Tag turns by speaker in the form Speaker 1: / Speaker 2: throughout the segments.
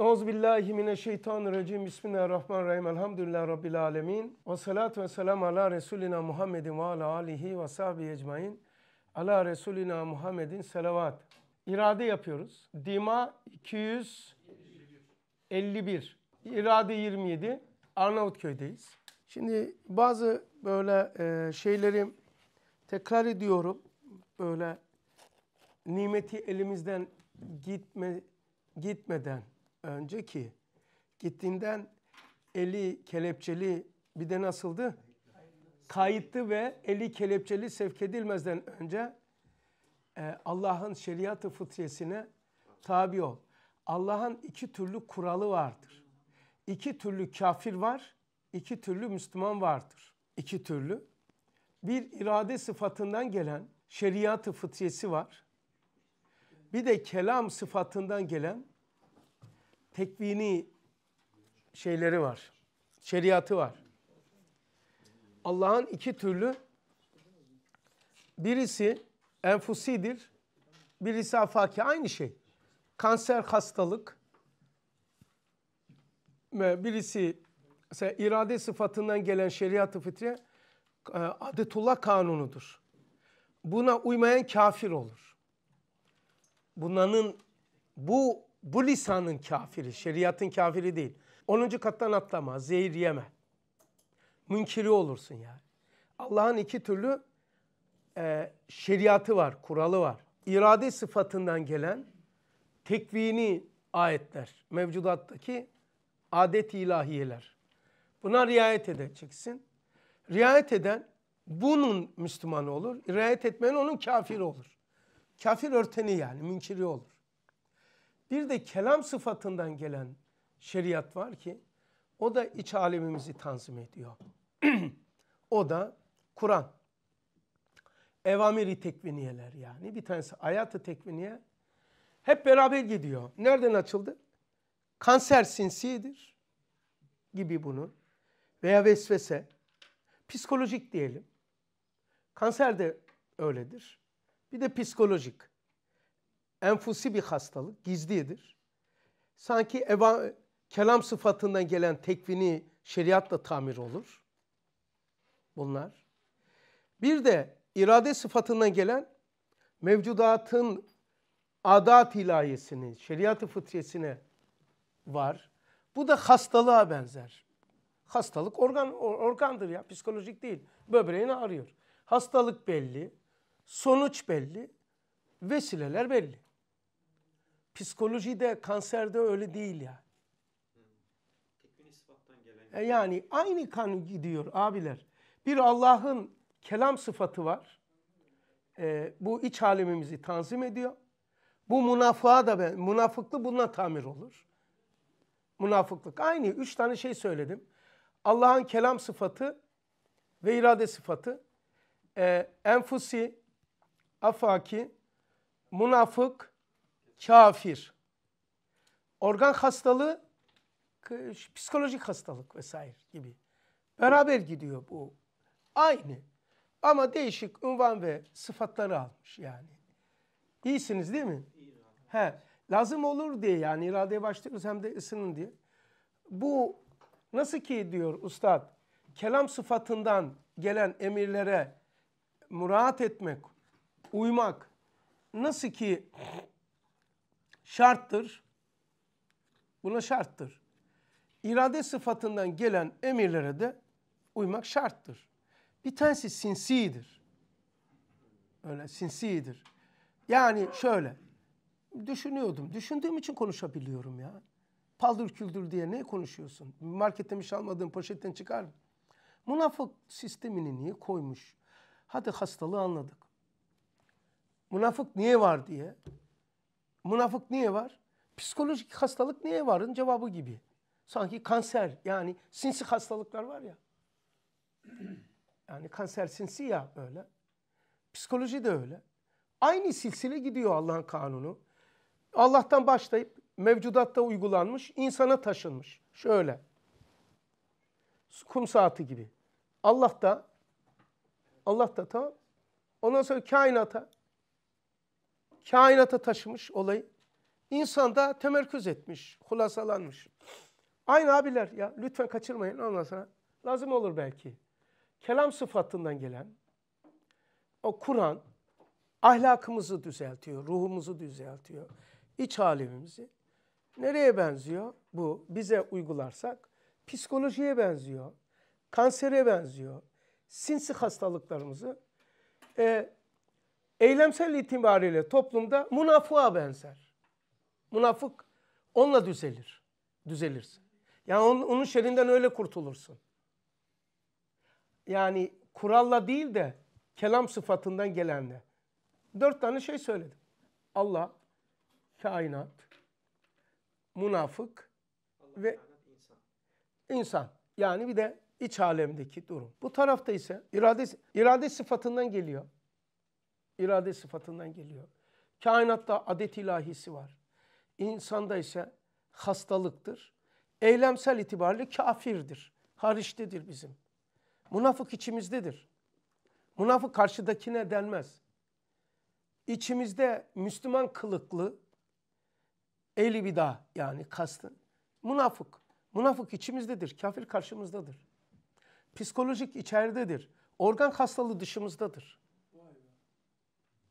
Speaker 1: Euzubillahimineşşeytanirracim. Bismillahirrahmanirrahim. Elhamdülillahi Rabbil alemin. Ve salatu ve selam ala Resulina Muhammedin ve ala alihi ve sahbihi ecmain. Ala Resulina Muhammedin selavat. İrade yapıyoruz. Dima 251. İrade 27. Arnavutköy'deyiz. Şimdi bazı böyle e, şeyleri tekrar ediyorum. Böyle nimeti elimizden gitme gitmeden önceki gittiğinden eli kelepçeli bir de nasıldı? Kayıttı ve eli kelepçeli sevk edilmezden önce e, Allah'ın şeriatı fıtriyesine tabi ol. Allah'ın iki türlü kuralı vardır. İki türlü kafir var, iki türlü Müslüman vardır. İki türlü. Bir irade sıfatından gelen şeriatı fıtriyesi var. Bir de kelam sıfatından gelen tekvini şeyleri var. Şeriatı var. Allah'ın iki türlü birisi enfusidir, birisi afaki aynı şey. Kanser hastalık ve birisi mesela irade sıfatından gelen şeriat-ı fitre e, adetullah kanunudur. Buna uymayan kafir olur. Bunların bu bu lisanın kafiri, şeriatın kafiri değil. 10. kattan atlama, zehir yeme. Münkiri olursun yani. Allah'ın iki türlü e, şeriatı var, kuralı var. İrade sıfatından gelen tekvini ayetler, mevcudattaki adet ilahiyeler. Buna riayet edeceksin. Riayet eden bunun Müslümanı olur. Riayet etmeyen onun kafiri olur. Kafir örteni yani, münkiri olur. Bir de kelam sıfatından gelen şeriat var ki o da iç alemimizi tanzim ediyor. o da Kur'an. Evamiri tekviniyeler yani. Bir tanesi hayatı tekviniye. Hep beraber gidiyor. Nereden açıldı? Kanser sinsidir gibi bunu. Veya vesvese. Psikolojik diyelim. Kanser de öyledir. Bir de psikolojik enfusi bir hastalık, gizlidir. Sanki eva, kelam sıfatından gelen tekvini şeriatla tamir olur. Bunlar. Bir de irade sıfatından gelen mevcudatın adat ilahiyesini, şeriat-ı fıtriyesine var. Bu da hastalığa benzer. Hastalık organ organdır ya, psikolojik değil. Böbreğini arıyor. Hastalık belli, sonuç belli, vesileler belli. Psikolojide, kanserde öyle değil ya. Yani. E, yani aynı kan gidiyor abiler. Bir Allah'ın kelam sıfatı var. E, bu iç alemimizi tanzim ediyor. Bu münafığa da ben, münafıklı bununla tamir olur. Münafıklık. Aynı üç tane şey söyledim. Allah'ın kelam sıfatı ve irade sıfatı. E, enfusi, afaki, münafık, kafir. Organ hastalığı psikolojik hastalık vesaire gibi. Beraber gidiyor bu. Aynı. Ama değişik unvan ve sıfatları almış yani. İyisiniz değil mi? İyi. He. Lazım olur diye yani iradeye başlıyoruz hem de ısının diye. Bu nasıl ki diyor ustad kelam sıfatından gelen emirlere murat etmek, uymak nasıl ki şarttır. Buna şarttır. İrade sıfatından gelen emirlere de uymak şarttır. Bir tanesi sinsidir. Öyle sinsidir. Yani şöyle. Düşünüyordum. Düşündüğüm için konuşabiliyorum ya. Paldır küldür diye ne konuşuyorsun? Markette bir şey almadığın poşetten çıkar mı? Münafık sistemini niye koymuş? Hadi hastalığı anladık. Münafık niye var diye münafık niye var? Psikolojik hastalık niye varın cevabı gibi. Sanki kanser yani sinsi hastalıklar var ya. Yani kanser sinsi ya öyle. Psikoloji de öyle. Aynı silsile gidiyor Allah'ın kanunu. Allah'tan başlayıp mevcudatta uygulanmış, insana taşınmış. Şöyle. Kum saati gibi. Allah da Allah da tamam. Ondan sonra kainata kainata taşımış olayı. da temerküz etmiş, hulasalanmış. Aynı abiler ya lütfen kaçırmayın ondan sonra lazım olur belki. Kelam sıfatından gelen o Kur'an ahlakımızı düzeltiyor, ruhumuzu düzeltiyor, iç alemimizi. Nereye benziyor bu? Bize uygularsak psikolojiye benziyor, kansere benziyor, sinsi hastalıklarımızı e, eylemsel itibariyle toplumda münafığa benzer. Münafık onunla düzelir. Düzelirsin. Yani onun, onun şerinden öyle kurtulursun. Yani kuralla değil de kelam sıfatından gelenle. Dört tane şey söyledim. Allah, kainat, münafık Allah, ve insan. insan. Yani bir de iç alemdeki durum. Bu tarafta ise irade, irade sıfatından geliyor irade sıfatından geliyor. Kainatta adet ilahisi var. İnsanda ise hastalıktır. Eylemsel itibariyle kafirdir. Hariçtedir bizim. Münafık içimizdedir. Münafık karşıdakine denmez. İçimizde Müslüman kılıklı ehli bida yani kastın. Münafık. Münafık içimizdedir. Kafir karşımızdadır. Psikolojik içeridedir. Organ hastalığı dışımızdadır.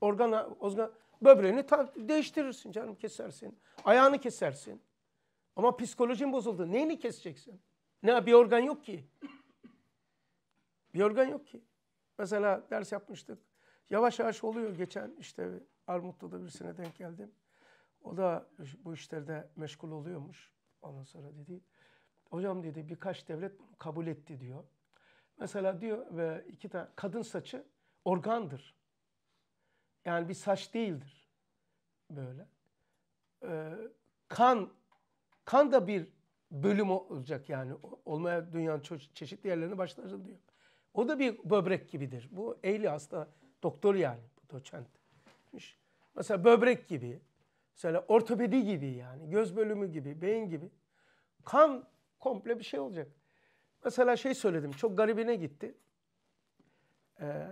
Speaker 1: Organa, organ, böbreğini değiştirirsin canım kesersin. Ayağını kesersin. Ama psikolojin bozuldu. Neyini keseceksin? Ne bir organ yok ki. Bir organ yok ki. Mesela ders yapmıştık. Yavaş yavaş oluyor geçen işte Armutlu'da birisine denk geldim. O da bu işlerde meşgul oluyormuş. Ondan sonra dedi hocam dedi birkaç devlet bunu kabul etti diyor. Mesela diyor ve iki tane kadın saçı organdır. Yani bir saç değildir böyle. Ee, kan kan da bir bölüm olacak yani. Olmaya dünyanın çeşitli yerlerine başlarız diyor. O da bir böbrek gibidir. Bu ehli hasta doktor yani bu doçentmiş. Mesela böbrek gibi, mesela ortopedi gibi yani, göz bölümü gibi, beyin gibi. Kan komple bir şey olacak. Mesela şey söyledim, çok garibine gitti. Ee,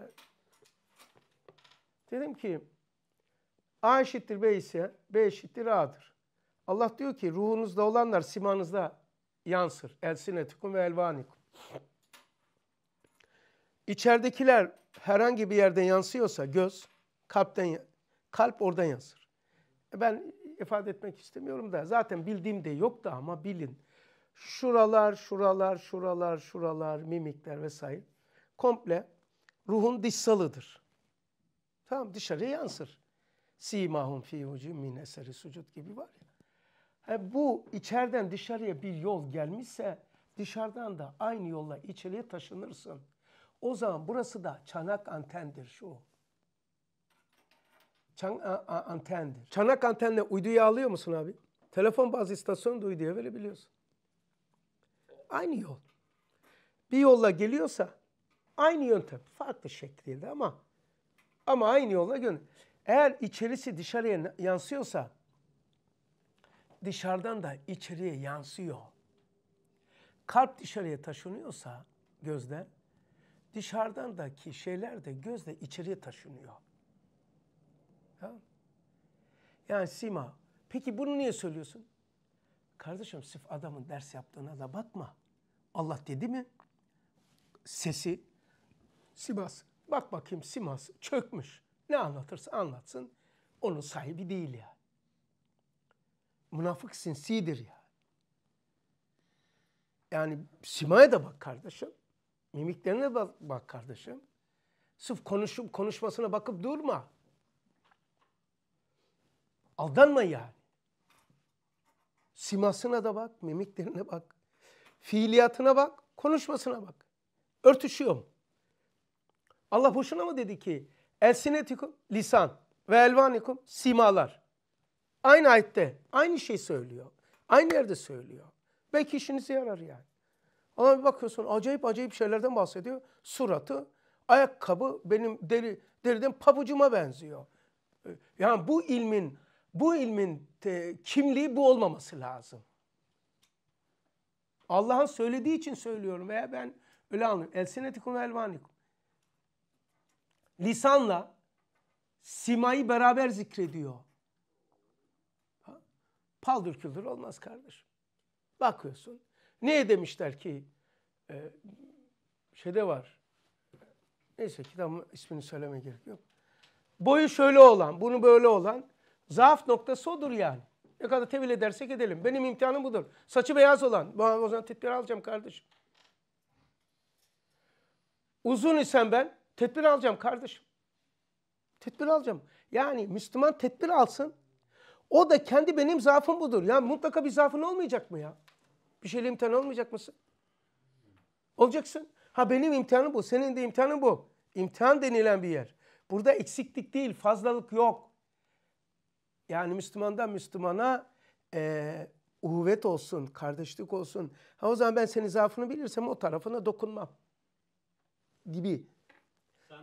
Speaker 1: Dedim ki A eşittir B ise B eşittir A'dır. Allah diyor ki ruhunuzda olanlar simanızda yansır. Elsinetikum ve elvanikum. İçeridekiler herhangi bir yerden yansıyorsa göz kalpten kalp oradan yansır. E ben ifade etmek istemiyorum da zaten bildiğim de yok da ama bilin. Şuralar, şuralar, şuralar, şuralar, mimikler vesaire komple ruhun dışsalıdır. Tamam dışarıya yansır. Simahum fi vucuhum min eseri sucud gibi var ya. Yani bu içeriden dışarıya bir yol gelmişse dışarıdan da aynı yolla içeriye taşınırsın. O zaman burası da çanak antendir şu. Çan, a, a, antendir. Çanak antenle uyduya alıyor musun abi? Telefon bazı istasyonu da uyduya verebiliyorsun. Aynı yol. Bir yolla geliyorsa aynı yöntem. Farklı şekliyle ama ama aynı yoluna gün. Eğer içerisi dışarıya yansıyorsa dışarıdan da içeriye yansıyor. Kalp dışarıya taşınıyorsa gözde, dışarıdan daki şeyler de gözle içeriye taşınıyor. Ya. Yani sima. Peki bunu niye söylüyorsun? Kardeşim sırf adamın ders yaptığına da bakma. Allah dedi mi? Sesi, siması. Bak bakayım Simas çökmüş. Ne anlatırsa anlatsın onun sahibi değil ya. Münafık sinsidir ya. Yani simaya da bak kardeşim. Mimiklerine bak, bak kardeşim. Sırf konuşup konuşmasına bakıp durma. Aldanma yani. Simasına da bak, mimiklerine bak. Fiiliyatına bak, konuşmasına bak. Örtüşüyor mu? Allah boşuna mı dedi ki elsinetikum lisan ve elvanikum simalar. Aynı ayette aynı şey söylüyor. Aynı yerde söylüyor. Belki işinize yarar yani. Ama bir bakıyorsun acayip acayip şeylerden bahsediyor. Suratı, ayakkabı benim deri, deriden pabucuma benziyor. Ee, yani bu ilmin bu ilmin te, kimliği bu olmaması lazım. Allah'ın söylediği için söylüyorum veya ben öyle anlıyorum. Elsinetikum elvanikum lisanla simayı beraber zikrediyor. Ha? Paldır küldür olmaz kardeşim. Bakıyorsun. Niye demişler ki e, şeyde var. Neyse kitabın ismini söyleme gerek yok. Boyu şöyle olan, bunu böyle olan zaaf noktası odur yani. Ne kadar tevil edersek edelim. Benim imtihanım budur. Saçı beyaz olan. O zaman tedbir alacağım kardeşim. Uzun isem ben Tedbir alacağım kardeşim. Tedbir alacağım. Yani Müslüman tedbir alsın. O da kendi benim zaafım budur. Ya mutlaka bir zaafın olmayacak mı ya? Bir şeyle imtihan olmayacak mısın? Olacaksın. Ha benim imtihanım bu. Senin de imtihanın bu. İmtihan denilen bir yer. Burada eksiklik değil, fazlalık yok. Yani Müslümandan Müslümana e, uhuvvet olsun, kardeşlik olsun. Ha o zaman ben senin zaafını bilirsem o tarafına dokunmam. Gibi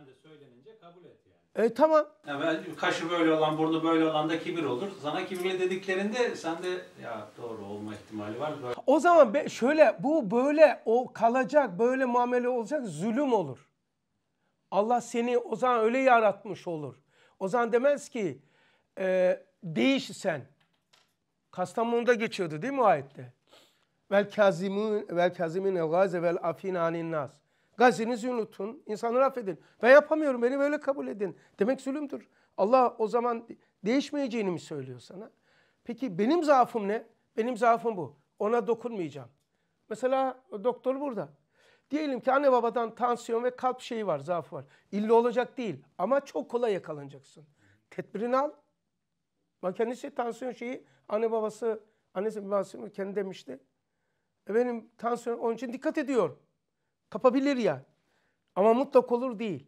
Speaker 2: de söylenince kabul et
Speaker 1: yani. E tamam. Ben
Speaker 2: kaşı böyle olan, burada böyle olan da kibir olur. Sana kibirli dediklerinde sen de ya doğru olma ihtimali var.
Speaker 1: Böyle. O zaman be, şöyle bu böyle o kalacak, böyle muamele olacak zulüm olur. Allah seni o zaman öyle yaratmış olur. O zaman demez ki e, değiş sen. Kastamonu'da geçiyordu değil mi o ayette? Vel Kazimun vel kazimin el gaze vel afin anin nas. Gazinizi unutun, insanı affedin. Ben yapamıyorum, beni böyle kabul edin. Demek zulümdür. Allah o zaman değişmeyeceğini mi söylüyor sana? Peki benim zaafım ne? Benim zaafım bu. Ona dokunmayacağım. Mesela doktor burada. Diyelim ki anne babadan tansiyon ve kalp şeyi var, zaafı var. İlli olacak değil ama çok kolay yakalanacaksın. Tedbirini al. Bak kendisi tansiyon şeyi, anne babası, annesi babası kendi demişti. Benim tansiyon onun için dikkat ediyor. Kapabilir ya Ama mutlak olur değil.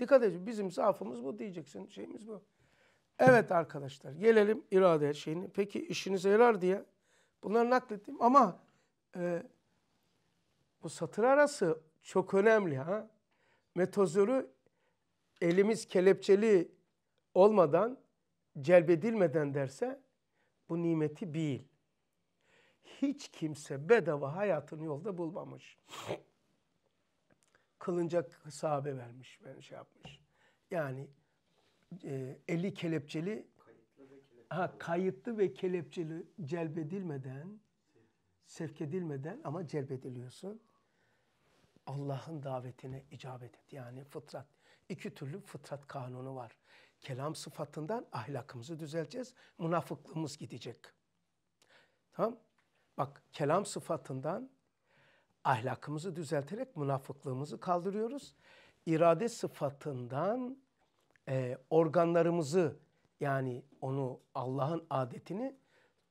Speaker 1: Dikkat edin bizim zaafımız bu diyeceksin. Şeyimiz bu. Evet arkadaşlar gelelim irade şeyini. Peki işinize yarar diye bunları naklettim ama e, bu satır arası çok önemli ha. Metozörü elimiz kelepçeli olmadan celbedilmeden derse bu nimeti bil. Hiç kimse bedava hayatını yolda bulmamış kılınacak sahabe vermiş, ben şey yapmış. Yani e, 50 kelepçeli kelepçeli. Ha, kayıtlı ve kelepçeli celbedilmeden sevk edilmeden ama celbediliyorsun. Allah'ın davetine icabet et. Yani fıtrat. İki türlü fıtrat kanunu var. Kelam sıfatından ahlakımızı düzelteceğiz. Münafıklığımız gidecek. Tamam Bak kelam sıfatından ahlakımızı düzelterek münafıklığımızı kaldırıyoruz. İrade sıfatından e, organlarımızı yani onu Allah'ın adetini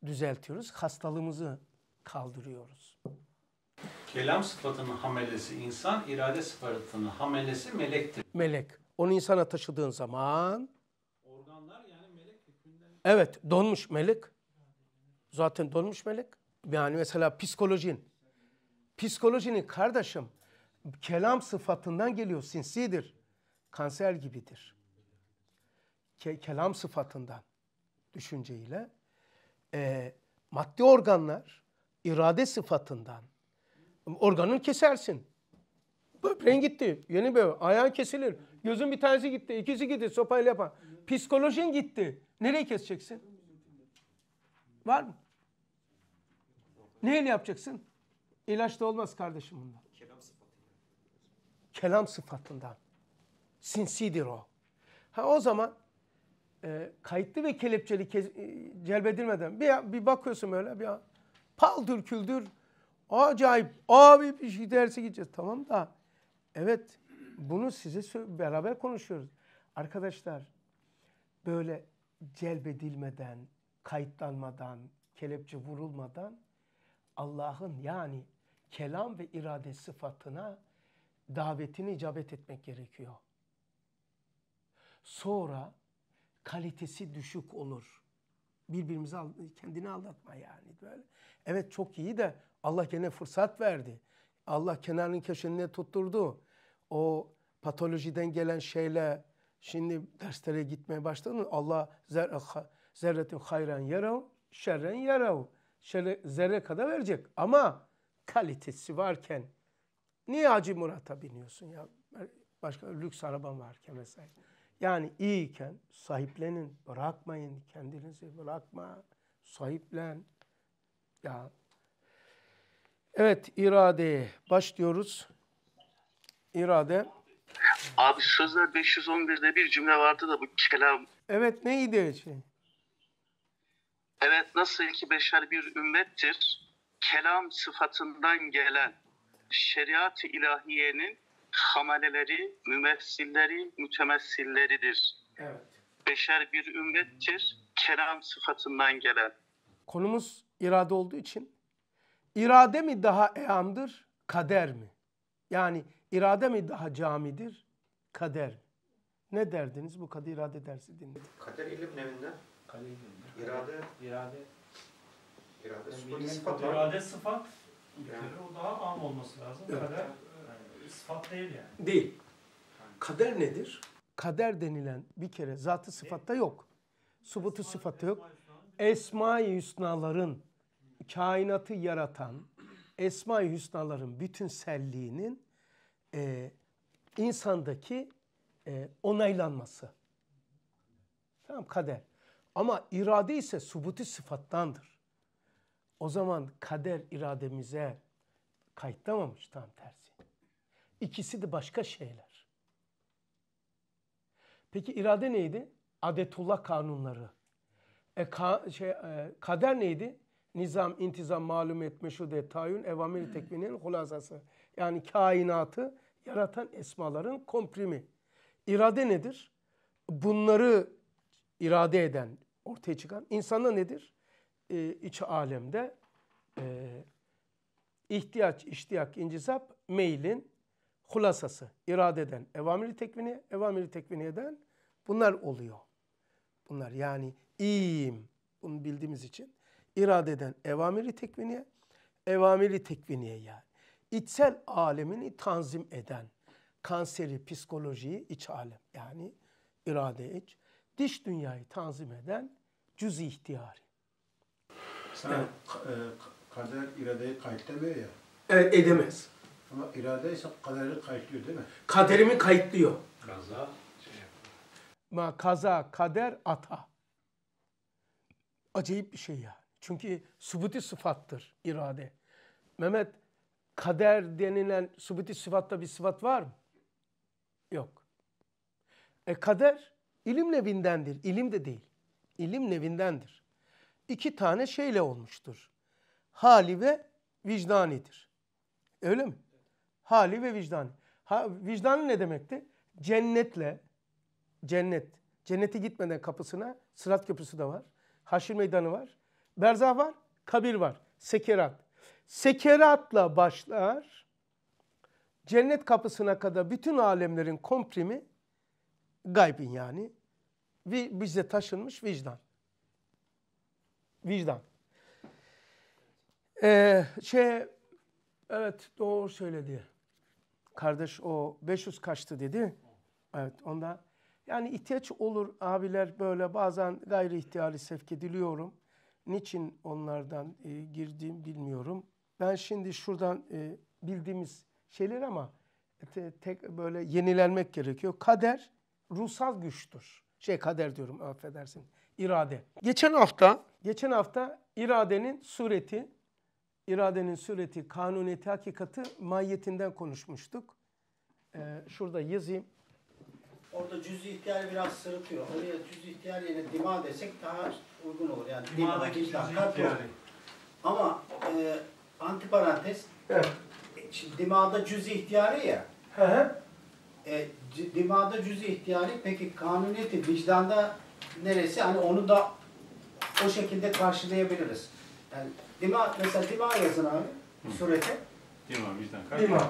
Speaker 1: düzeltiyoruz. Hastalığımızı kaldırıyoruz.
Speaker 2: Kelam sıfatının hamelesi insan, irade sıfatının hamelesi melektir.
Speaker 1: Melek. Onu insana taşıdığın zaman... Organlar yani melek hükmünden... Evet, donmuş melek. Zaten donmuş melek. Yani mesela psikolojin, Psikolojinin kardeşim kelam sıfatından geliyor sinsidir. Kanser gibidir. Ke kelam sıfatından düşünceyle e, maddi organlar irade sıfatından organını kesersin. Böbreğin gitti. Yeni böbrek. Ayağın kesilir. Gözün bir tanesi gitti. ikisi gitti. Sopayla yapar. Psikolojin gitti. Nereye keseceksin? Var mı? Neyle yapacaksın? İlaç da olmaz kardeşim bundan.
Speaker 3: Kelam sıfatından.
Speaker 1: Kelam sıfatından. Sinsidir o. Ha o zaman e, kayıtlı ve kelepçeli ke, e, celbedilmeden bir, bir bakıyorsun öyle bir an, paldır küldür acayip abi bir şey derse gideceğiz. Tamam da evet bunu size beraber konuşuyoruz. Arkadaşlar böyle celbedilmeden, kayıtlanmadan, kelepçe vurulmadan Allah'ın yani kelam ve irade sıfatına davetini icabet etmek gerekiyor. Sonra kalitesi düşük olur. Birbirimizi kendini aldatma yani böyle. Evet çok iyi de Allah gene fırsat verdi. Allah kenarın köşesine tutturdu. O patolojiden gelen şeyle şimdi derslere gitmeye başladın. Allah zerretin hayran yarav, şerren yarav. Şerre, zerre kadar verecek ama kalitesi varken niye Hacı Murat'a biniyorsun ya? Başka lüks araban varken mesela Yani iyiyken sahiplenin, bırakmayın kendinizi, bırakma, sahiplen. Ya Evet, iradeye başlıyoruz. İrade. Abi sözler 511'de bir cümle vardı da bu kelam. Evet, neydi şey? Evet, nasıl ki beşer bir ümmettir, kelam sıfatından gelen şeriat-ı ilahiyenin
Speaker 4: hamaleleri, mümessilleri, mütemessilleridir. Evet. Beşer bir ümmettir, kelam sıfatından gelen.
Speaker 1: Konumuz irade olduğu için irade mi daha eamdır, kader mi? Yani irade mi daha camidir, kader mi? Ne derdiniz bu kader irade dersi dinledik?
Speaker 4: Kader ilim evinden. Kader ilim. İrade. İrade. İrade sıfat. sıfat irade sıfat. yani. o daha am
Speaker 5: olması lazım. Evet. Kader e, sıfat değil yani.
Speaker 1: Değil. Kader nedir? Kader denilen bir kere zatı sıfatta yok. Subutu sıfatta yok. Esma-i Hüsnaların kainatı yaratan Esma-i Hüsnaların bütünselliğinin e, insandaki e, onaylanması. Tamam kader. Ama irade ise subuti sıfattandır. O zaman kader irademize kayıtlamamış tam tersi. İkisi de başka şeyler. Peki irade neydi? Adetullah kanunları. E, ka, şey, e, kader neydi? Nizam, intizam, malumiyet, meşrude, tayyun, evamir hmm. tekvinin hulasası. Yani kainatı yaratan esmaların komprimi. İrade nedir? Bunları irade eden, ortaya çıkan insanda nedir? e, iç alemde e, ihtiyaç, iştiyak, incisap, meylin hulasası, iradeden, evamiri tekvini, evamiri tekviniyeden bunlar oluyor. Bunlar yani iyiyim, bunu bildiğimiz için iradeden evamiri tekviniye, evamiri tekviniye yani. İçsel alemini tanzim eden, kanseri, psikolojiyi iç alem yani irade iç, dış dünyayı tanzim eden cüz ihtiyari. Sana evet.
Speaker 2: E, kader iradeyi kayıtlamıyor ya. Evet, edemez. Ama irade ise kaderi kayıtlıyor değil mi? Kaderimi kayıtlıyor. Kaza şey
Speaker 1: Kaza, kader, ata. Acayip bir şey ya. Çünkü subuti sıfattır irade. Mehmet, kader denilen subuti sıfatta bir sıfat var mı? Yok. E kader ilim nevindendir. İlim de değil. İlim nevindendir iki tane şeyle olmuştur. Hali ve vicdanidir. Öyle mi? Hali ve vicdani. Ha, vicdanı ne demekti? Cennetle, cennet. Cennete gitmeden kapısına sırat köprüsü de var. Haşir meydanı var. Berzah var. Kabir var. Sekerat. Sekeratla başlar. Cennet kapısına kadar bütün alemlerin komprimi gaybin yani bize taşınmış vicdan. Vicdan. Ee, şey, evet doğru söyledi. Kardeş o 500 kaçtı dedi. Evet onda yani ihtiyaç olur abiler böyle bazen gayri ihtiyari sevk ediliyorum. Niçin onlardan e, girdiğim bilmiyorum. Ben şimdi şuradan e, bildiğimiz şeyler ama te, tek böyle yenilenmek gerekiyor. Kader ruhsal güçtür. Şey kader diyorum affedersin irade. Geçen hafta, geçen hafta iradenin sureti, iradenin sureti, kanuniyeti, hakikati mahiyetinden konuşmuştuk. Ee, şurada yazayım.
Speaker 4: Orada cüz-i ihtiyar biraz sırıtıyor. Oraya cüz-i ihtiyar yerine dima desek daha uygun olur. Yani dimadaki cüz Ama e, antiparantez, evet. E, şimdi dimada cüz-i ihtiyarı ya. Hı hı. E, dimada cüz-i ihtiyarı peki kanuniyeti vicdanda neresi? Hani onu da o şekilde karşılayabiliriz. Yani dima, mesela dima yazın
Speaker 1: abi sureti.
Speaker 2: Dima vicdan
Speaker 4: kalp. Dima.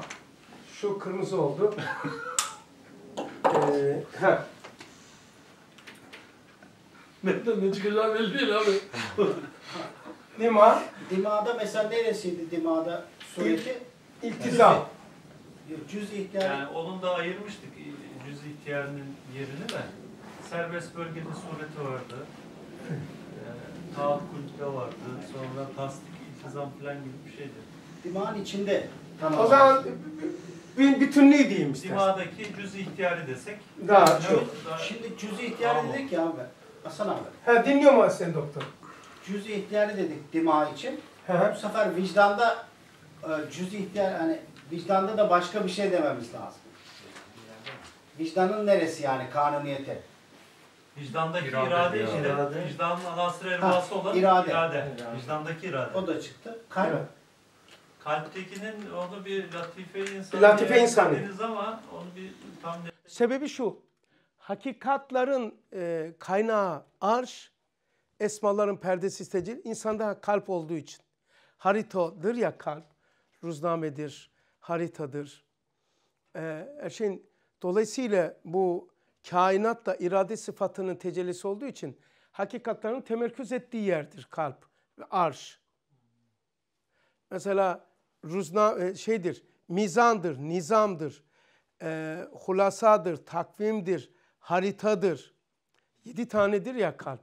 Speaker 1: Şu kırmızı oldu. ee, ha.
Speaker 4: ne çıkacağı belli değil abi. dima. Dima'da mesela neresiydi Dima'da sureti? İltizam. Cüz ihtiyar. Yani onun da
Speaker 5: ayırmıştık. Cüz ihtiyarının yerini de serbest bölgede sureti vardı. E, Taat kulüpte vardı. Sonra tasdik, iltizam falan gibi
Speaker 4: bir şeydi. Dimağın içinde.
Speaker 1: Tamam. O zaman bir bütünlüğü diyeyim istersen.
Speaker 5: Dimağdaki cüz ihtiyarı desek. Daha yani çok.
Speaker 4: Daha... Şimdi cüz i ihtiyarı tamam. dedik ya abi. Hasan abi. He dinliyorum abi seni doktor. Cüz i ihtiyarı dedik dimağ için. He. Bu sefer vicdanda e, cüz i ihtiyar hani vicdanda da başka bir şey dememiz lazım. Vicdanın neresi yani kanuniyeti? Vicdandaki irade, irade, irade. işte. İrade.
Speaker 5: Vicdanın anasır elbası olan irade. irade. Vicdandaki irade. O da çıktı. Kalp. Evet. Kalptekinin onu bir latife insanı latife insanı. ama onu bir tam
Speaker 1: Sebebi şu. Hakikatların e, kaynağı arş, esmaların perdesi secil, insanda kalp olduğu için. Haritadır ya kalp, ruznamedir, haritadır. E, şeyin, dolayısıyla bu kainat da irade sıfatının tecellisi olduğu için hakikatların temerküz ettiği yerdir kalp ve arş. Mesela ruzna e, şeydir, mizandır, nizamdır, e, hulasadır, takvimdir, haritadır. Yedi tanedir ya kalp.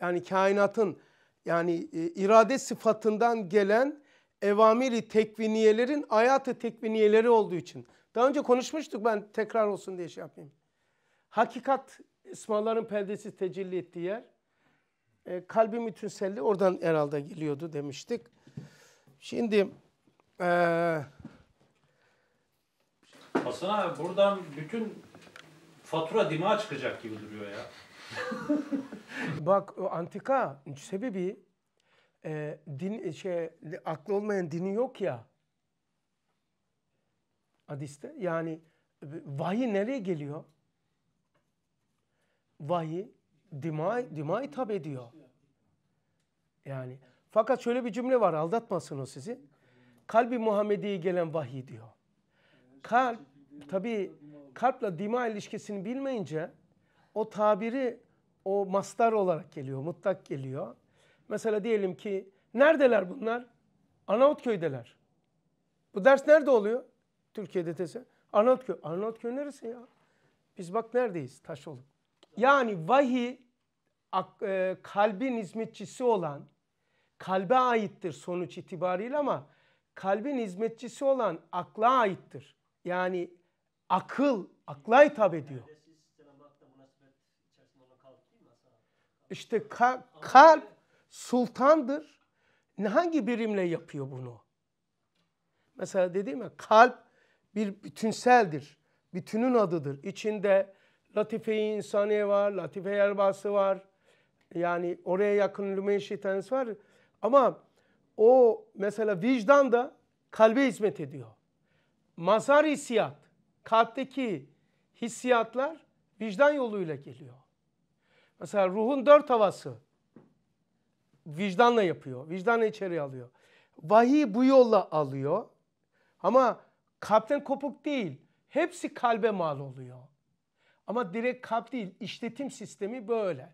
Speaker 1: Yani kainatın yani e, irade sıfatından gelen evamiri tekviniyelerin hayatı tekviniyeleri olduğu için. Daha önce konuşmuştuk ben tekrar olsun diye şey yapayım. Hakikat İsmail'ların perdesi tecelli ettiği yer. E, kalbi mütünselli oradan herhalde geliyordu demiştik. Şimdi e, Hasan abi
Speaker 2: buradan bütün fatura dimağa çıkacak gibi duruyor ya.
Speaker 1: Bak o antika sebebi e, din şey aklı olmayan dini yok ya. Hadiste yani e, vahiy nereye geliyor? vahiy dima, dima hitap ediyor. Yani fakat şöyle bir cümle var aldatmasın o sizi. Kalbi Muhammedi'ye gelen vahiy diyor. Kalp tabi kalple dima ilişkisini bilmeyince o tabiri o mastar olarak geliyor, mutlak geliyor. Mesela diyelim ki neredeler bunlar? Arnavutköy'deler. Bu ders nerede oluyor? Türkiye'de tese. Arnavutköy. Arnavutköy neresi ya? Biz bak neredeyiz? Taşoluk. Yani vahi e, kalbin hizmetçisi olan, kalbe aittir sonuç itibariyle ama kalbin hizmetçisi olan akla aittir. Yani akıl, akla hitap ediyor. İşte ka kalp sultandır. Hangi birimle yapıyor bunu? Mesela dediğim ya kalp bir bütünseldir. Bütünün adıdır. İçinde Latife-i İnsaniye var, Latife Yerbası var. Yani oraya yakın Lümeşi Tens var. Ama o mesela vicdan da kalbe hizmet ediyor. Mazhar hissiyat, kalpteki hissiyatlar vicdan yoluyla geliyor. Mesela ruhun dört havası vicdanla yapıyor, vicdanla içeri alıyor. Vahiy bu yolla alıyor ama kalpten kopuk değil. Hepsi kalbe mal oluyor. Ama direkt kalp değil, işletim sistemi böyle.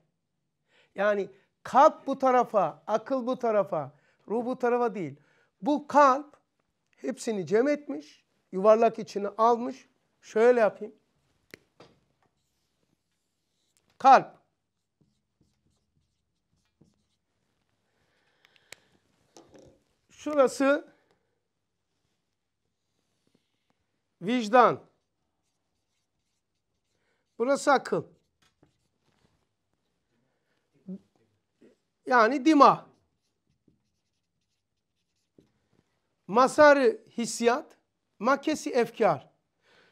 Speaker 1: Yani kalp bu tarafa, akıl bu tarafa, ruh bu tarafa değil. Bu kalp hepsini cem etmiş, yuvarlak içine almış. Şöyle yapayım. Kalp. Şurası vicdan. Burası akıl. Yani dima. Masarı hissiyat, makesi efkar.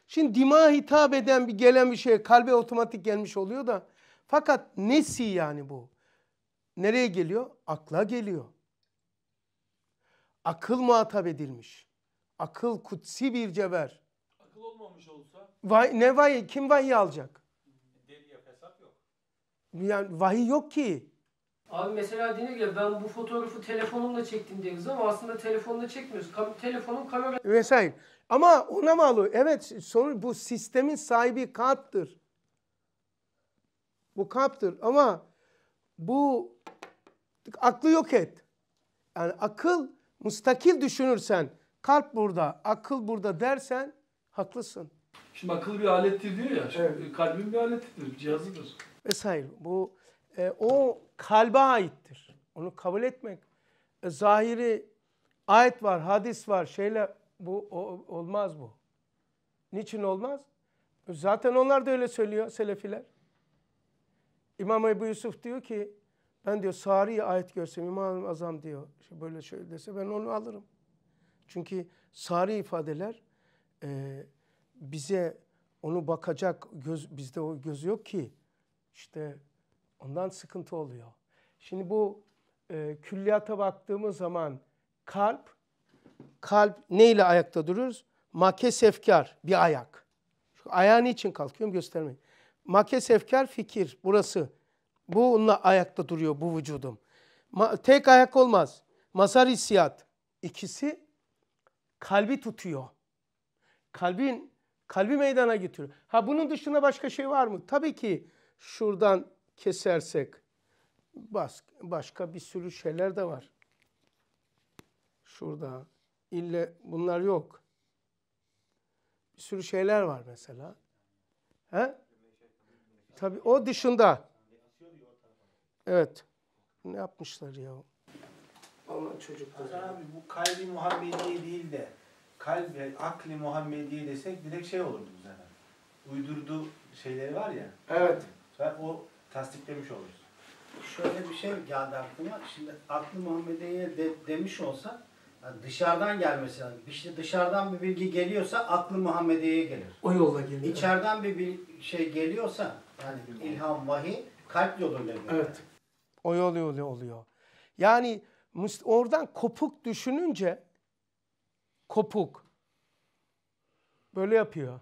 Speaker 1: Şimdi dima hitap eden bir gelen bir şey kalbe otomatik gelmiş oluyor da fakat nesi yani bu? Nereye geliyor? Akla geliyor. Akıl muhatap edilmiş. Akıl kutsi bir ceber. Akıl olmamış olsa Vay, ne vahiy? Kim vahiy alacak? Deliye fesat yok. Yani vahiy yok ki.
Speaker 6: Abi mesela denir ya ben bu fotoğrafı telefonumla çektim deriz ama aslında telefonla çekmiyoruz. Kam telefonun kamera...
Speaker 1: Vesaire. Ama ona malı. Evet sonuç bu sistemin sahibi kalptır. Bu kalptır ama bu aklı yok et. Yani akıl mustakil düşünürsen kalp burada, akıl burada dersen haklısın. Şimdi akıl bir
Speaker 7: alettir diyor ya. Evet. Kalbin bir aletidir, cihazıdır.
Speaker 1: Vesaire. Bu e, o kalbe aittir. Onu kabul etmek e, zahiri ayet var, hadis var, şeyle bu o, olmaz bu. Niçin olmaz? E, zaten onlar da öyle söylüyor selefiler. İmam Ebu Yusuf diyor ki ben diyor sari ayet görsem İmam Azam diyor işte böyle şöyle dese ben onu alırım. Çünkü Sari ifadeler e, bize onu bakacak göz bizde o göz yok ki. işte ondan sıkıntı oluyor. Şimdi bu e, külliyata baktığımız zaman kalp kalp neyle ayakta dururuz? Make sefkar bir ayak. Şu ayağın için kalkıyorum göstermeyin. Make sefkar fikir burası. bu Bununla ayakta duruyor bu vücudum. Ma tek ayak olmaz. Masar hissiyat. İkisi kalbi tutuyor. Kalbin Kalbi meydana getiriyor. Ha bunun dışında başka şey var mı? Tabii ki şuradan kesersek bas, başka bir sürü şeyler de var. Şurada ille bunlar yok. Bir sürü şeyler var mesela. He? Tabii o dışında. Evet. Ne yapmışlar ya?
Speaker 4: Aman çocuklar. Hasan abi bu kalbi Muhammediye değil de kalp ve akli Muhammediye desek direkt şey olurdu zaten. Uydurduğu şeyleri var ya. Evet. O tasdiklemiş oluruz. Şöyle bir şey geldi aklıma. Şimdi aklı Muhammediye de, demiş olsa yani dışarıdan gelmesi lazım. İşte dışarıdan bir bilgi geliyorsa aklı Muhammediye'ye gelir. O yolda gelir. İçeriden bir, bir şey geliyorsa yani ilham, vahiy kalp yoluyla gelir. Evet.
Speaker 1: O yol yolu oluyor. Yani oradan kopuk düşününce kopuk. Böyle yapıyor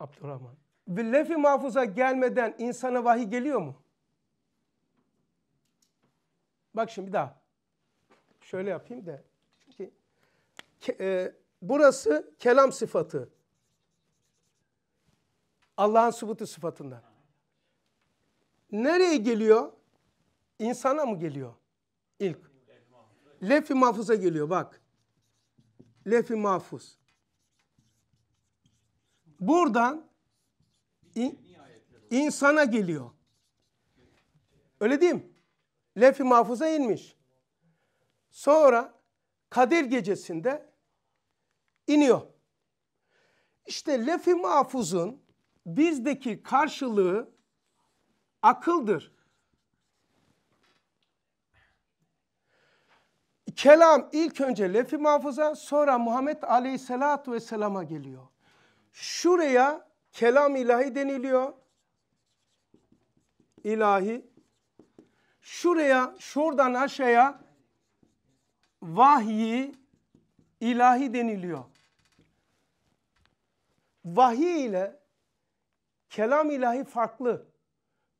Speaker 1: Abdurrahman. Ve lef-i mahfuza gelmeden insana vahiy geliyor mu? Bak şimdi bir daha. Şöyle yapayım da. Çünkü e, burası kelam sıfatı. Allah'ın sıfatı sıfatından. Nereye geliyor? İnsana mı geliyor? İlk. Lef-i mahfuza geliyor bak lef-i mahfuz. Buradan in, insana geliyor. Öyle değil mi? Lef-i mahfuza inmiş. Sonra Kadir gecesinde iniyor. İşte lef-i mahfuzun bizdeki karşılığı akıldır. kelam ilk önce lefi mahfuza sonra Muhammed aleyhissalatu vesselama geliyor. Şuraya kelam ilahi deniliyor. İlahi. Şuraya şuradan aşağıya vahyi ilahi deniliyor. Vahiy ile kelam ilahi farklı.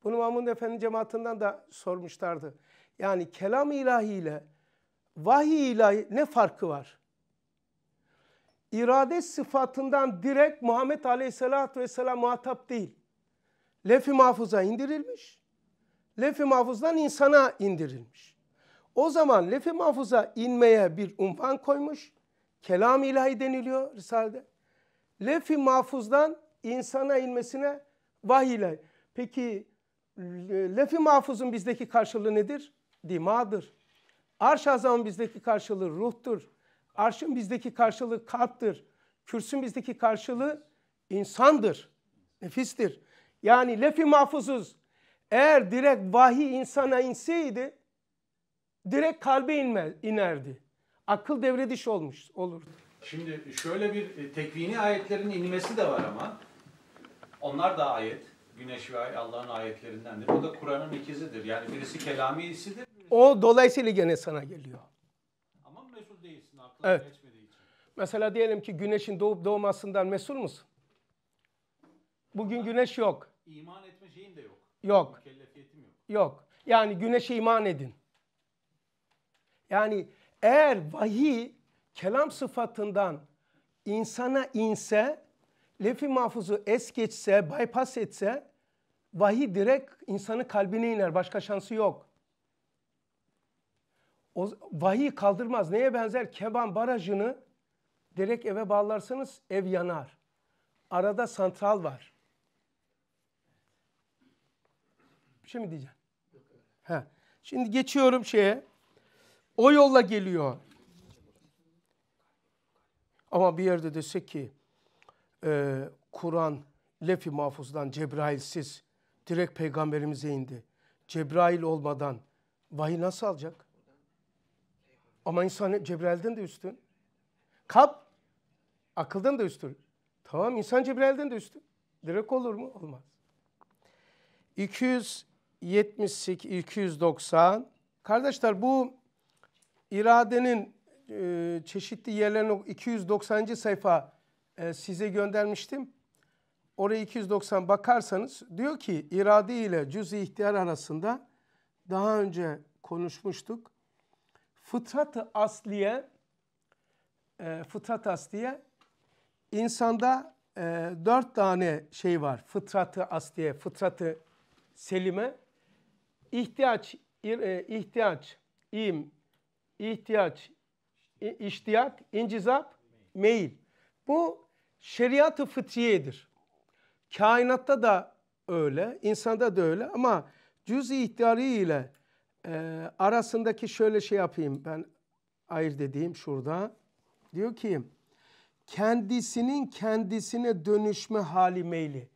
Speaker 1: Bunu Mahmud Efendi cemaatinden de sormuşlardı. Yani kelam ilahi ile vahiy ile ne farkı var? İrade sıfatından direkt Muhammed Aleyhisselatü Vesselam muhatap değil. Lef-i mahfuza indirilmiş. Lef-i mahfuzdan insana indirilmiş. O zaman lef-i mahfuza inmeye bir unvan koymuş. Kelam ilahi deniliyor Risale'de. Lef-i mahfuzdan insana inmesine vahiy ilahi. Peki lef-i mahfuzun bizdeki karşılığı nedir? Dimadır. Arş azamın bizdeki karşılığı ruhtur. Arşın bizdeki karşılığı kalptir. Kürsün bizdeki karşılığı insandır. Nefistir. Yani lefi mahfuzuz. Eğer direkt vahiy insana inseydi direkt kalbe inme, inerdi. Akıl devrediş olmuş olurdu.
Speaker 2: Şimdi şöyle bir e, tekvini ayetlerin inmesi de var ama onlar da ayet. Güneş ve ay Allah'ın ayetlerindendir. O da Kur'an'ın ikizidir. Yani birisi kelami isidir.
Speaker 1: O dolayısıyla gene sana geliyor. Ama mesul değilsin aklına evet. geçmediği için. Mesela diyelim ki güneşin doğup doğmasından mesul musun? Bugün yani güneş yok. İman etme şeyin de yok. Yok. Mükellefiyetim yok. Yok. Yani güneşe iman edin. Yani eğer vahiy kelam sıfatından insana inse Lefi mahfuzu es geçse, bypass etse vahiy direkt insanın kalbine iner. Başka şansı yok. O, vahiy kaldırmaz. Neye benzer? Keban barajını direkt eve bağlarsanız ev yanar. Arada santral var. Bir şey mi diyeceğim? Ha. Şimdi geçiyorum şeye. O yolla geliyor. Ama bir yerde dese ki e, Kur'an lefi mahfuzdan Cebrail'siz direkt peygamberimize indi. Cebrail olmadan vahiy nasıl alacak? Ama insan Cebrail'den de üstün. Kap akıldan da üstün. Tamam insan Cebrail'den de üstün. Direkt olur mu? Olmaz. 278 290 Kardeşler bu iradenin e, çeşitli yerlerine 290. sayfa e, size göndermiştim. Oraya 290 bakarsanız diyor ki iradi ile cüz-i ihtiyar arasında daha önce konuşmuştuk. Fıtrat-ı asliye e, fıtrat asliye insanda e, dört tane şey var. Fıtratı asliye, fıtratı selime, ihtiyaç, ir, e, ihtiyaç, im, ihtiyaç, iştiyak, incizap, meyil. Bu şeriatı fıtriyedir. Kainatta da öyle, insanda da öyle ama cüz i ihtiyarı ile e, arasındaki şöyle şey yapayım ben ayırt dediğim şurada. Diyor ki kendisinin kendisine dönüşme hali meyli.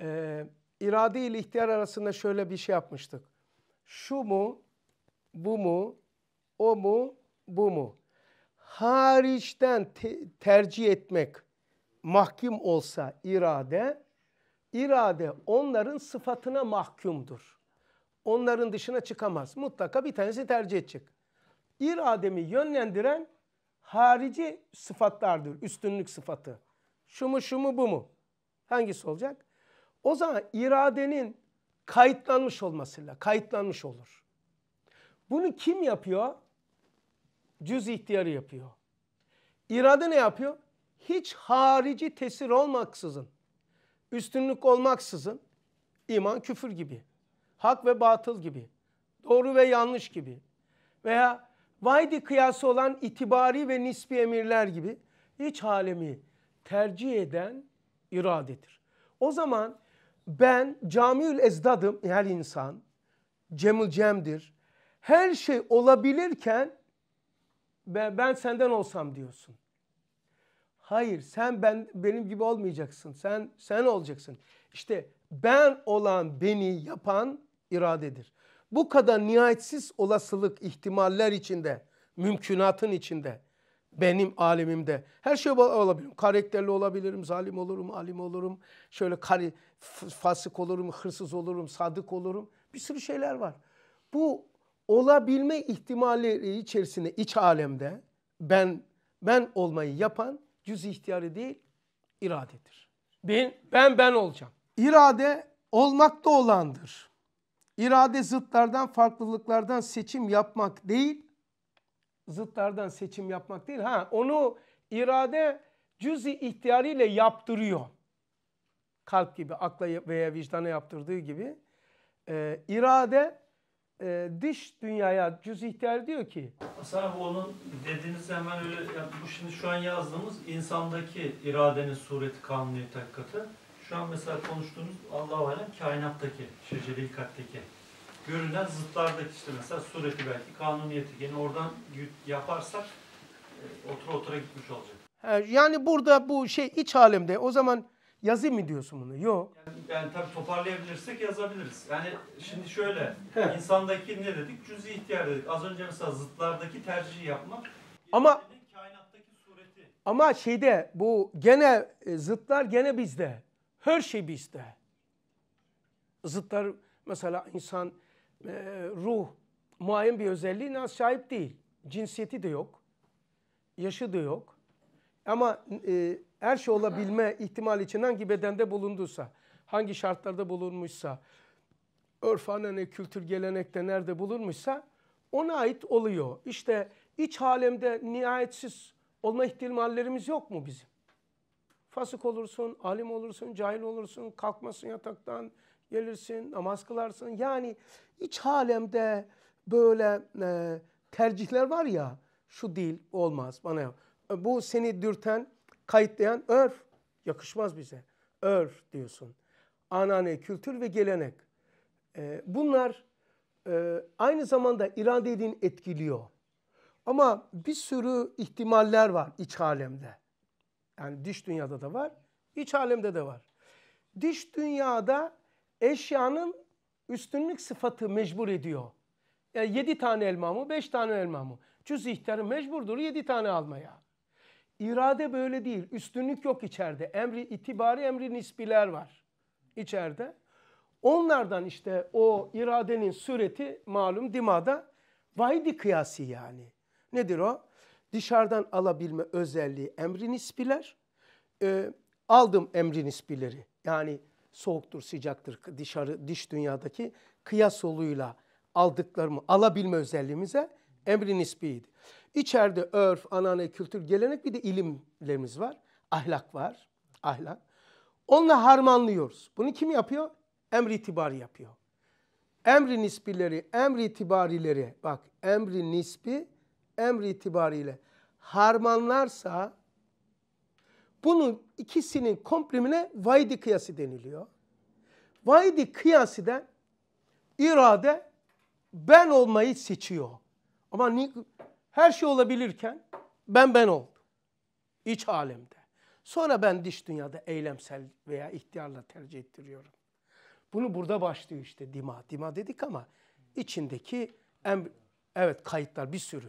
Speaker 1: E, irade ile ihtiyar arasında şöyle bir şey yapmıştık. Şu mu, bu mu, o mu, bu mu? Hariçten te tercih etmek mahkum olsa irade, irade onların sıfatına mahkumdur. Onların dışına çıkamaz. Mutlaka bir tanesi tercih edecek. İrademi yönlendiren harici sıfatlardır. Üstünlük sıfatı. Şu mu şu mu bu mu? Hangisi olacak? O zaman iradenin kayıtlanmış olmasıyla kayıtlanmış olur. Bunu kim yapıyor? Cüz ihtiyarı yapıyor. İrade ne yapıyor? hiç harici tesir olmaksızın, üstünlük olmaksızın iman küfür gibi, hak ve batıl gibi, doğru ve yanlış gibi veya vaydi kıyası olan itibari ve nispi emirler gibi iç alemi tercih eden iradedir. O zaman ben camiül ezdadım her insan, cemül cemdir. Her şey olabilirken ben, ben senden olsam diyorsun. Hayır sen ben benim gibi olmayacaksın. Sen sen olacaksın. İşte ben olan beni yapan iradedir. Bu kadar nihayetsiz olasılık ihtimaller içinde, mümkünatın içinde, benim alemimde her şey olabilirim. Karakterli olabilirim, zalim olurum, alim olurum. Şöyle kari, fasık olurum, hırsız olurum, sadık olurum. Bir sürü şeyler var. Bu olabilme ihtimalleri içerisinde iç alemde ben ben olmayı yapan cüz ihtiyarı değil, iradedir. Ben, ben ben olacağım. İrade olmakta olandır. İrade zıtlardan, farklılıklardan seçim yapmak değil, zıtlardan seçim yapmak değil. Ha, onu irade cüz-i ihtiyarıyla yaptırıyor. Kalp gibi, akla veya vicdana yaptırdığı gibi. Ee, irade e, dış dünyaya cüz ihtiyar diyor ki.
Speaker 5: Mesela onun dediğiniz hemen öyle yani bu şimdi şu an yazdığımız insandaki iradenin sureti kanuni hakikati. Şu an mesela konuştuğumuz Allah'a u Alem kainattaki, şeceri ilkattaki görünen zıtlardaki işte mesela sureti belki kanuniyeti yani oradan yaparsak e, otura otura gitmiş olacak.
Speaker 1: E, yani burada bu şey iç alemde o zaman Yazayım mı diyorsun bunu? Yok.
Speaker 5: Yani, yani tabii toparlayabilirsek yazabiliriz. Yani şimdi şöyle, He. insandaki ne dedik? Cüzi ihtiyar dedik. Az önce mesela zıtlardaki tercihi yapmak.
Speaker 1: Ama kainattaki sureti. Ama şeyde bu gene e, zıtlar gene bizde. Her şey bizde. Zıtlar mesela insan e, ruh muayyen bir özelliğine sahip değil. Cinsiyeti de yok. Yaşı da yok. Ama e, her şey olabilme ihtimali için hangi bedende bulunduysa, hangi şartlarda bulunmuşsa, örf, kültür, gelenekte nerede bulunmuşsa ona ait oluyor. İşte iç halemde nihayetsiz olma ihtimallerimiz yok mu bizim? Fasık olursun, alim olursun, cahil olursun, kalkmasın yataktan, gelirsin, namaz kılarsın. Yani iç halemde böyle e, tercihler var ya, şu değil olmaz bana. Bu seni dürten Kayıtlayan örf yakışmaz bize. Örf diyorsun. Anane, kültür ve gelenek. E, bunlar e, aynı zamanda irade edin etkiliyor. Ama bir sürü ihtimaller var iç alemde. Yani dış dünyada da var, iç alemde de var. Dış dünyada eşyanın üstünlük sıfatı mecbur ediyor. Yani yedi tane elmamı, beş tane elmamı. Cüz ihtarı mecburdur yedi tane almaya. İrade böyle değil. Üstünlük yok içeride. Emri itibari emri nisbiler var içeride. Onlardan işte o iradenin sureti malum dimada vahidi kıyası yani. Nedir o? Dışarıdan alabilme özelliği emri nispiler. E, ee, aldım emri nispileri. Yani soğuktur, sıcaktır dışarı dış dünyadaki kıyas yoluyla aldıklarımı alabilme özelliğimize emri nispiydi. İçeride örf, anane, kültür, gelenek bir de ilimlerimiz var. Ahlak var. Ahlak. Onunla harmanlıyoruz. Bunu kim yapıyor? Emri itibari yapıyor. Emri nisbileri, emri itibarileri. Bak emri nispi, emri itibariyle harmanlarsa bunun ikisinin komprimine vaidi kıyası deniliyor. Vaidi kıyasiden irade ben olmayı seçiyor. Ama her şey olabilirken ben ben oldum. İç alemde. Sonra ben dış dünyada eylemsel veya ihtiyarla tercih ettiriyorum. Bunu burada başlıyor işte dima. Dima dedik ama içindeki en, evet kayıtlar bir sürü.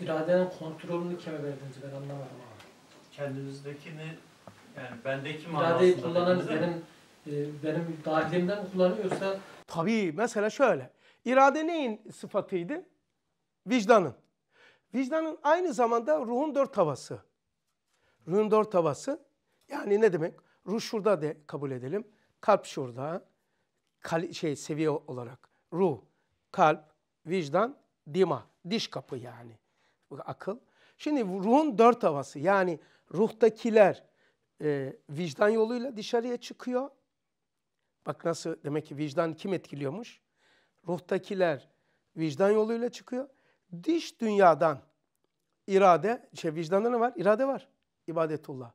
Speaker 1: İradenin kontrolünü kime
Speaker 2: verdiniz ben anlamadım abi. Kendinizdekini yani bendeki
Speaker 7: manasında.
Speaker 1: İradeyi kullanan benim, e, benim dahilimden kullanıyorsa. Tabii mesela şöyle. İrade neyin sıfatıydı? vicdanın. Vicdanın aynı zamanda ruhun dört havası. Ruhun dört havası yani ne demek? Ruh şurada de kabul edelim. Kalp şurada. Kal şey seviye olarak ruh, kalp, vicdan, dima, diş kapı yani. Akıl. Şimdi ruhun dört havası yani ruhtakiler e, vicdan yoluyla dışarıya çıkıyor. Bak nasıl demek ki vicdan kim etkiliyormuş? Ruhtakiler vicdan yoluyla çıkıyor dış dünyadan irade, şey vicdanda ne var? İrade var. İbadetullah.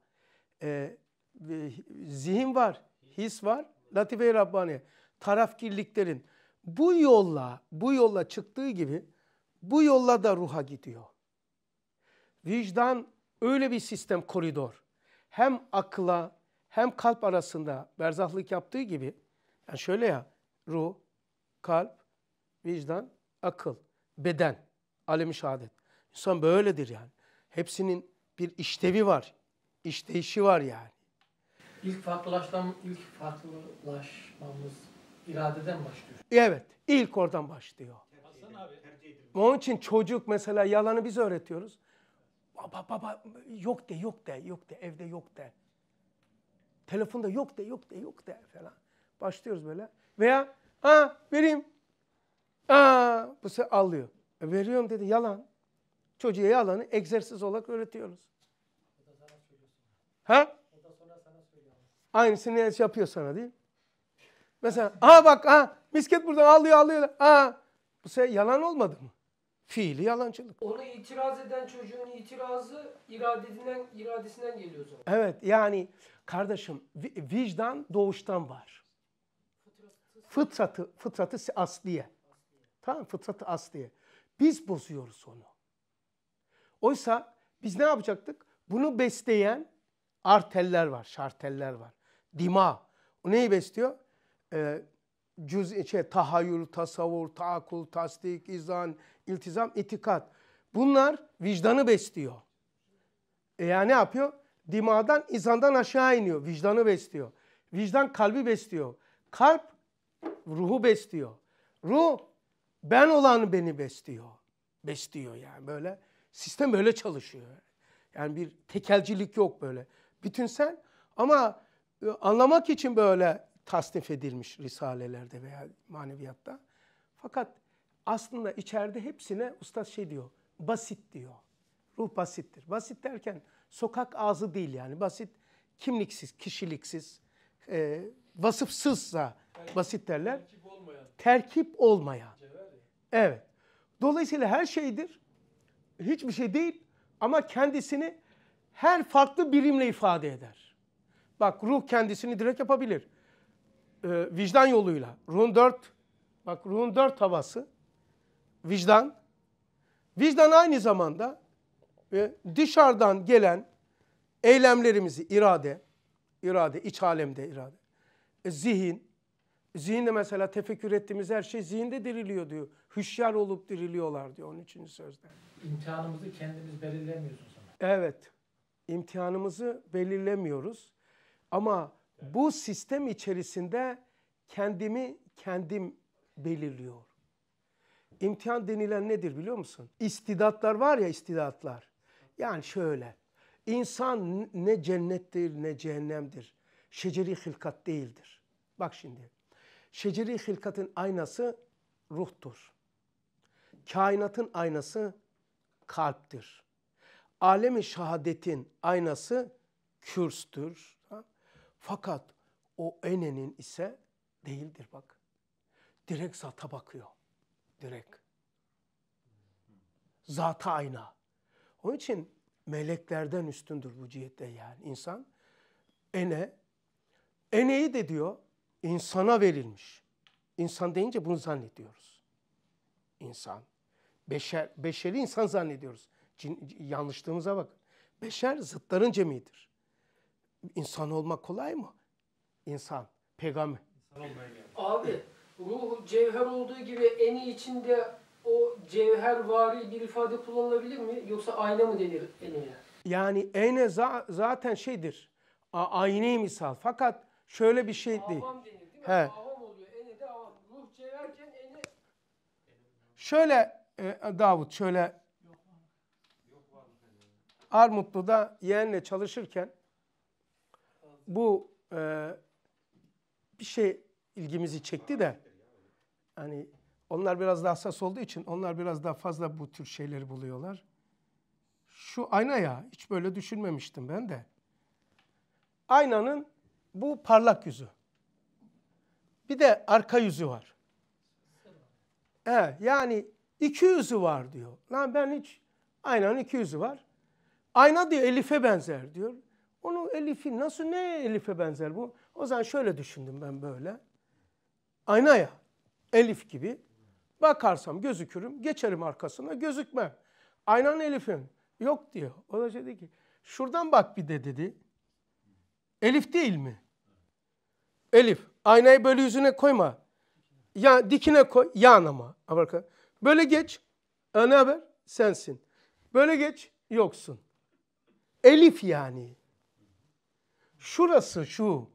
Speaker 1: Ee, zihin var, his var, latife-i Rabbani. Tarafkirliklerin bu yolla, bu yolla çıktığı gibi bu yolla da ruha gidiyor. Vicdan öyle bir sistem koridor. Hem akla hem kalp arasında berzahlık yaptığı gibi yani şöyle ya ruh, kalp, vicdan, akıl, beden alemi şehadet. İnsan böyledir yani. Hepsinin bir iştevi var. İşteyişi var yani.
Speaker 7: İlk farklılaşmam, ilk farklılaşmamız iradeden başlıyor.
Speaker 1: Evet, ilk oradan başlıyor. Hasan abi. Onun için çocuk mesela yalanı biz öğretiyoruz. Baba baba yok de yok de yok de evde yok de. Telefonda yok de yok de yok de falan. Başlıyoruz böyle. Veya ha vereyim. Aa, bu sefer alıyor. E, veriyorum dedi. Yalan. Çocuğa yalanı egzersiz olarak öğretiyoruz. Ha? Aynısını şey yapıyor sana değil mi? Mesela aha bak aha misket buradan alıyor alıyor. Aha. Bu sefer yalan olmadı mı? Fiili yalancılık.
Speaker 6: Onu itiraz eden çocuğun itirazı iradesinden, iradesinden geliyor zaten.
Speaker 1: Evet yani kardeşim vicdan doğuştan var. Fıtratı, fıtratı asliye. Tamam fıtratı asliye. Biz bozuyoruz onu. Oysa biz ne yapacaktık? Bunu besleyen arteller var, şarteller var. Dima. O neyi besliyor? Ee, cüz, şey, tahayyül, tasavvur, taakul, tasdik, izan, iltizam, itikat. Bunlar vicdanı besliyor. E yani ne yapıyor? Dimadan, izandan aşağı iniyor. Vicdanı besliyor. Vicdan kalbi besliyor. Kalp ruhu besliyor. Ruh ben olan beni besliyor. Besliyor yani böyle. Sistem böyle çalışıyor. Yani bir tekelcilik yok böyle. Bütünsel ama e, anlamak için böyle tasnif edilmiş risalelerde veya maneviyatta. Fakat aslında içeride hepsine usta şey diyor. Basit diyor. Ruh basittir. Basit derken sokak ağzı değil yani. Basit kimliksiz, kişiliksiz, e, vasıfsızsa basit derler. Terkip olmayan. Terkip olmayan. Evet. Dolayısıyla her şeydir. Hiçbir şey değil ama kendisini her farklı birimle ifade eder. Bak ruh kendisini direkt yapabilir. Ee, vicdan yoluyla. Ruhun dört, bak ruhun dört havası. Vicdan. Vicdan aynı zamanda e, dışarıdan gelen eylemlerimizi irade, irade, iç alemde irade, e, zihin, Zihinde mesela tefekkür ettiğimiz her şey zihinde diriliyor diyor. Hüşyar olup diriliyorlar diyor 13. sözde. İmtihanımızı kendimiz belirlemiyoruz o Evet. İmtihanımızı belirlemiyoruz. Ama evet. bu sistem içerisinde kendimi kendim belirliyor. İmtihan denilen nedir biliyor musun? İstidatlar var ya istidatlar. Yani şöyle. İnsan ne cennettir ne cehennemdir. Şeceri hilkat değildir. Bak şimdi. Şeceri hilkatin aynası ruhtur. Kainatın aynası kalptir. Alemi şahadetin aynası kürstür. Fakat o enenin ise değildir bak. Direkt zata bakıyor. Direkt. Zata ayna. Onun için meleklerden üstündür bu cihette yani insan. Ene, eneyi de diyor insana verilmiş. İnsan deyince bunu zannediyoruz. İnsan. Beşer, beşeri insan zannediyoruz. Cin, yanlışlığımıza bak. Beşer zıtların cemidir. İnsan olmak kolay mı? İnsan. Peygamber.
Speaker 6: İnsan Abi ruh cevher olduğu gibi eni içinde o cevher cevhervari bir ifade kullanılabilir mi? Yoksa ayna mı denir enine?
Speaker 1: Yani ene za zaten şeydir. A ayni misal. Fakat şöyle bir şey değil. Avam denir değil mi? He. Avam
Speaker 6: oluyor. Ene de avam. Ruh çevirken ene...
Speaker 1: Şöyle e, Davut şöyle Armutlu'da yeğenle çalışırken bu e, bir şey ilgimizi çekti de hani onlar biraz daha hassas olduğu için onlar biraz daha fazla bu tür şeyleri buluyorlar. Şu ayna ya hiç böyle düşünmemiştim ben de. Aynanın bu parlak yüzü. Bir de arka yüzü var. Evet, yani iki yüzü var diyor. Lan ben hiç aynanın iki yüzü var. Ayna diyor Elif'e benzer diyor. Onu Elif'i nasıl ne Elif'e benzer bu? O zaman şöyle düşündüm ben böyle. Aynaya Elif gibi bakarsam gözükürüm geçerim arkasına gözükme Aynan Elif'im yok diyor. O da şey dedi ki şuradan bak bir de dedi. Elif değil mi? Elif, aynayı böyle yüzüne koyma. Ya dikine koy, yan ama. Böyle geç, ee, ne haber sensin. Böyle geç, yoksun. Elif yani. Şurası şu.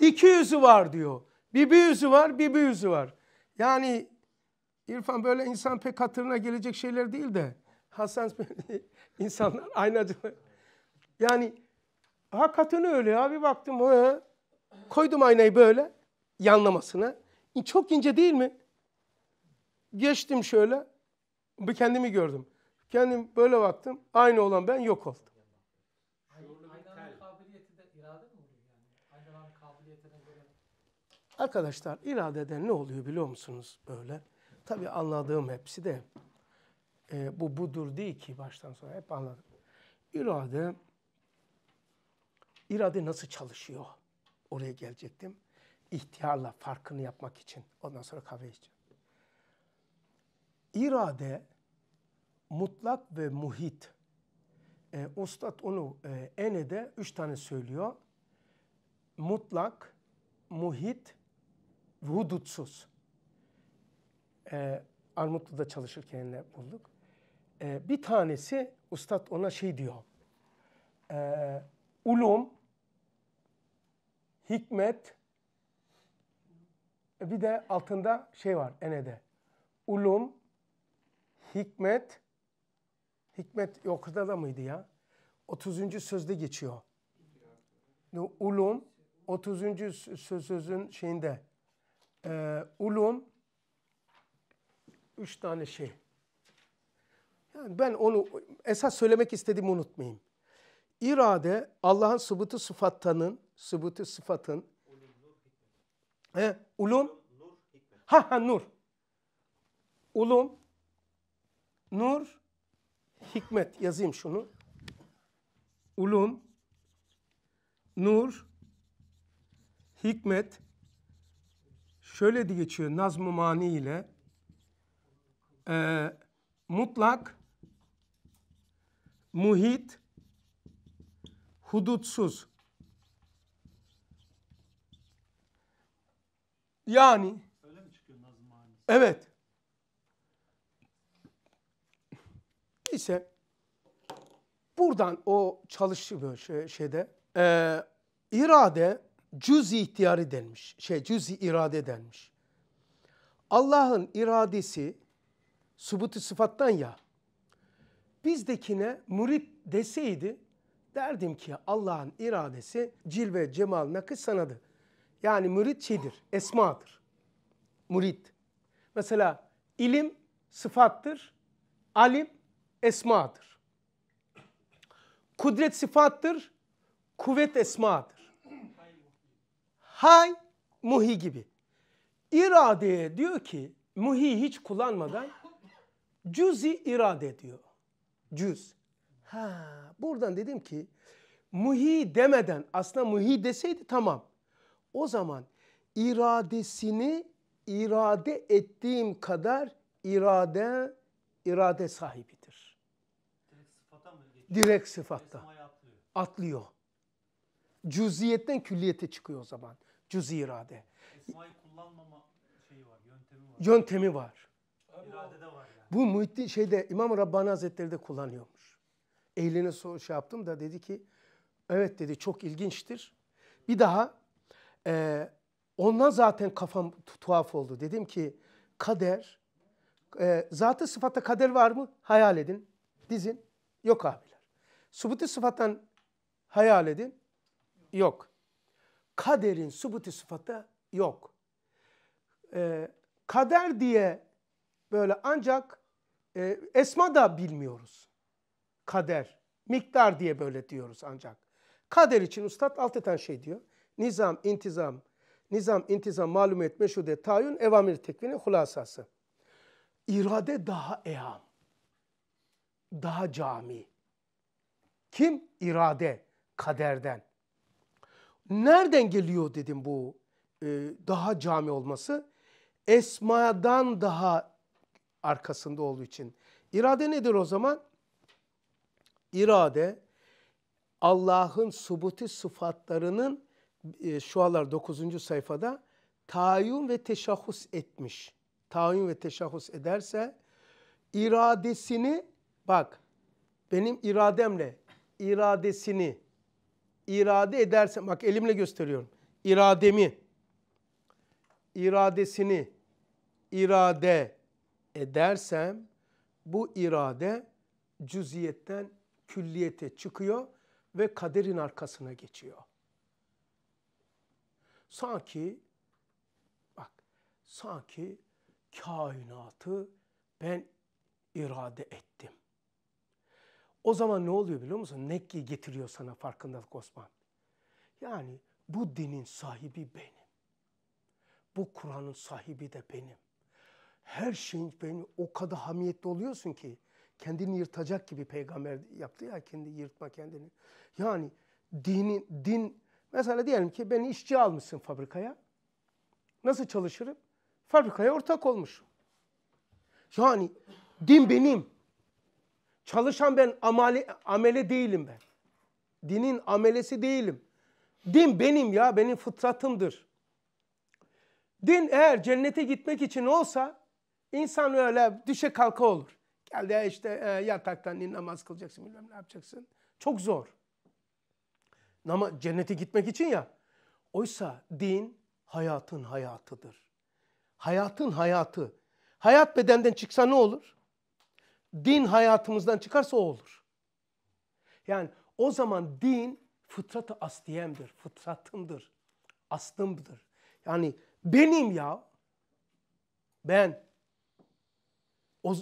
Speaker 1: İki yüzü var diyor. Bir bir yüzü var, bir bir yüzü var. Yani İrfan böyle insan pek hatırına gelecek şeyler değil de Hasan insanlar aynacılar. Yani hakikaten öyle ya bir baktım. He, Koydum aynayı böyle yanlamasına. Çok ince değil mi? Geçtim şöyle. Bir kendimi gördüm. Kendim böyle baktım. Aynı olan ben yok oldum. Arkadaşlar iradeden ne oluyor biliyor musunuz böyle? Tabii anladığım hepsi de e, bu budur değil ki baştan sona hep anladım. İrade, irade nasıl çalışıyor? Oraya gelecektim. İhtiyarla farkını yapmak için. Ondan sonra kahve içeceğim. İrade mutlak ve muhit. E, Ustad onu e, Ene'de üç tane söylüyor. Mutlak, muhit, hudutsuz. E, Armutlu'da çalışırken ne bulduk. E, bir tanesi Ustad ona şey diyor. E, ulum, hikmet e, bir de altında şey var enede. Ulum, hikmet, hikmet yok da mıydı ya? 30. sözde geçiyor. Ulum, 30. Söz, sözün şeyinde. Ee, ulum, üç tane şey. Yani ben onu esas söylemek istediğimi unutmayayım. İrade Allah'ın subutu sıfattanın sıbıtı sıfatın e, ulum nur, ha ha nur ulum nur hikmet yazayım şunu ulum nur hikmet şöyle de geçiyor nazm-ı mani ile e, mutlak muhit hudutsuz Yani. Öyle mi çıkıyor Nazım manisi? Evet. İse buradan o çalışıyor şey, şeyde e, irade cüz-i ihtiyarı denmiş. Şey cüz-i irade denmiş. Allah'ın iradesi subutu sıfattan ya. Bizdekine murit deseydi derdim ki Allah'ın iradesi cilve cemal nakış sanadı. Yani mürit şeydir, esmadır. Mürit. Mesela ilim sıfattır, alim esmadır. Kudret sıfattır, kuvvet esmadır. Hay, muhi gibi. İrade diyor ki, muhi hiç kullanmadan cüzi irade diyor. Cüz. Ha, buradan dedim ki muhi demeden aslında muhi deseydi tamam. O zaman iradesini irade ettiğim kadar irade irade sahibidir. Direkt mı geçiyor? Direkt sıfatta. Atlıyor. Cüziyetten külliyete çıkıyor o zaman. Cüzi irade. Esmayı kullanmama şeyi var, yöntemi var. Yöntemi var. İradede var yani. Bu Muhittin şeyde İmam Rabbani Hazretleri de kullanıyormuş. Ehline so şey yaptım da dedi ki evet dedi çok ilginçtir. Bir daha e, ondan zaten kafam tuhaf oldu. Dedim ki kader, e, zatı sıfatta kader var mı? Hayal edin, dizin. Yok abiler. Subuti sıfattan hayal edin. Yok. Kaderin subuti sıfatı yok. E, kader diye böyle ancak e, esma da bilmiyoruz. Kader, miktar diye böyle diyoruz ancak. Kader için ustad alt eden şey diyor. Nizam, intizam, nizam, intizam, malumiyet, meşhude, tayun, evamir tekvini hulasası. İrade daha eham, daha cami. Kim? irade kaderden. Nereden geliyor dedim bu e, daha cami olması? Esma'dan daha arkasında olduğu için. İrade nedir o zaman? İrade Allah'ın subuti sıfatlarının e, Şualar 9. sayfada tayin ve teşahhus etmiş. Tayin ve teşahhus ederse iradesini bak benim irademle iradesini irade ederse bak elimle gösteriyorum. İrademi iradesini irade edersem bu irade cüziyetten külliyete çıkıyor ve kaderin arkasına geçiyor. Sanki bak sanki kainatı ben irade ettim. O zaman ne oluyor biliyor musun? Nekki getiriyor sana farkındalık Osman. Yani bu dinin sahibi benim. Bu Kur'an'ın sahibi de benim. Her şeyin beni o kadar hamiyetli oluyorsun ki kendini yırtacak gibi peygamber yaptı ya kendi yırtma kendini. Yani dinin din Mesela diyelim ki beni işçi almışsın fabrikaya. Nasıl çalışırım? Fabrikaya ortak olmuşum. Yani din benim. Çalışan ben amale, amele değilim ben. Dinin amelesi değilim. Din benim ya, benim fıtratımdır. Din eğer cennete gitmek için olsa insan öyle düşe kalka olur. Gel de işte e, yataktan in namaz kılacaksın bilmem ne yapacaksın. Çok zor. Ama cennete gitmek için ya. Oysa din hayatın hayatıdır. Hayatın hayatı. Hayat bedenden çıksa ne olur? Din hayatımızdan çıkarsa o olur. Yani o zaman din fıtratı asliyemdir, fıtratımdır, aslımdır. Yani benim ya, ben. O,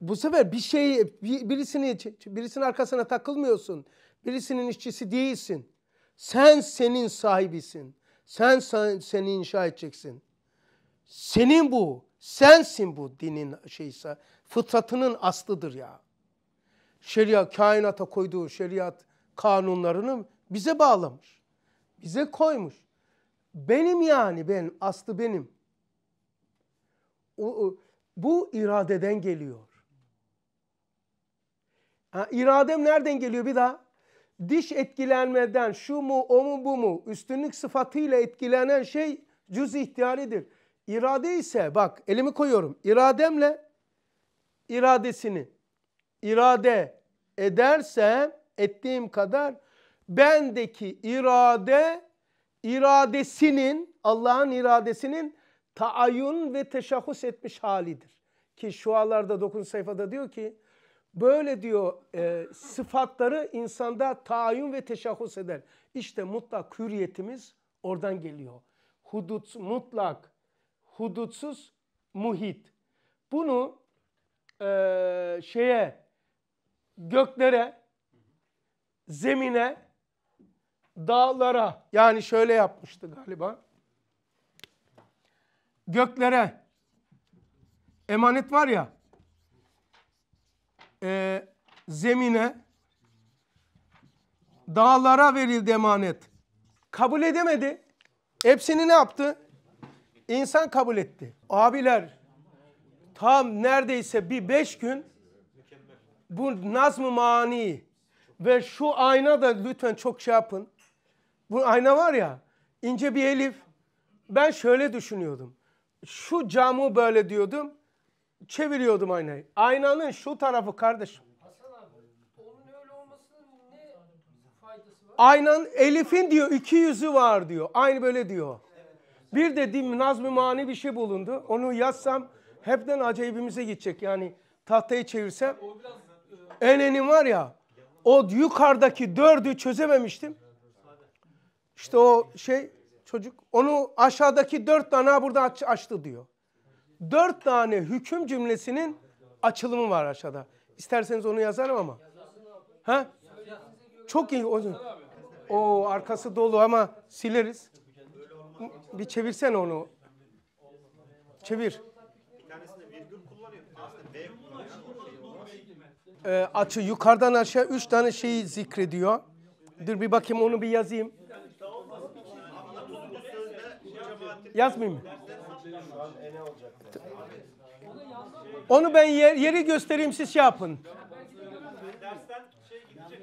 Speaker 1: bu sefer bir şeyi, birisini, birisinin arkasına takılmıyorsun. Birisinin işçisi değilsin. Sen senin sahibisin. Sen, sen seni inşa edeceksin. Senin bu. Sensin bu dinin şeyse. Fıtratının aslıdır ya. Şeriat kainata koyduğu şeriat kanunlarını bize bağlamış. Bize koymuş. Benim yani ben aslı benim. O, o, bu iradeden geliyor. Ha, iradem nereden geliyor bir daha? diş etkilenmeden şu mu o mu bu mu üstünlük sıfatıyla etkilenen şey cüz ihtiyaridir. İrade ise bak elimi koyuyorum irademle iradesini irade edersem ettiğim kadar bendeki irade iradesinin Allah'ın iradesinin taayyun ve teşahhus etmiş halidir. Ki şualarda 9 sayfada diyor ki Böyle diyor e, sıfatları insanda tayin ve teşahhus eder. İşte mutlak hürriyetimiz oradan geliyor. Hudut, mutlak, hudutsuz muhit. Bunu e, şeye, göklere, zemine, dağlara yani şöyle yapmıştı galiba. Göklere emanet var ya e, zemine, dağlara verildi emanet. Kabul edemedi. Hepsini ne yaptı? İnsan kabul etti. Abiler tam neredeyse bir beş gün bu nazm-ı mani ve şu ayna da lütfen çok şey yapın. Bu ayna var ya ince bir elif. Ben şöyle düşünüyordum. Şu camı böyle diyordum çeviriyordum aynayı. Aynanın şu tarafı kardeşim. Aynen Elif'in diyor iki yüzü var diyor. Aynı böyle diyor. Bir de nazm-ı mani bir şey bulundu. Onu yazsam hepten acayibimize gidecek. Yani tahtayı çevirsem. E, Enenim var ya o yukarıdaki dördü çözememiştim. İşte o şey çocuk onu aşağıdaki dört tane burada aç, açtı diyor dört tane hüküm cümlesinin açılımı var aşağıda. İsterseniz onu yazarım ama. Ha? Çok iyi. O, o arkası dolu ama sileriz. Bir çevirsen onu. Çevir. Ee, açı yukarıdan aşağı üç tane şeyi zikrediyor. Dur bir bakayım onu bir yazayım. Yazmayayım mı? Onu ben yer, yeri göstereyim siz şey yapın.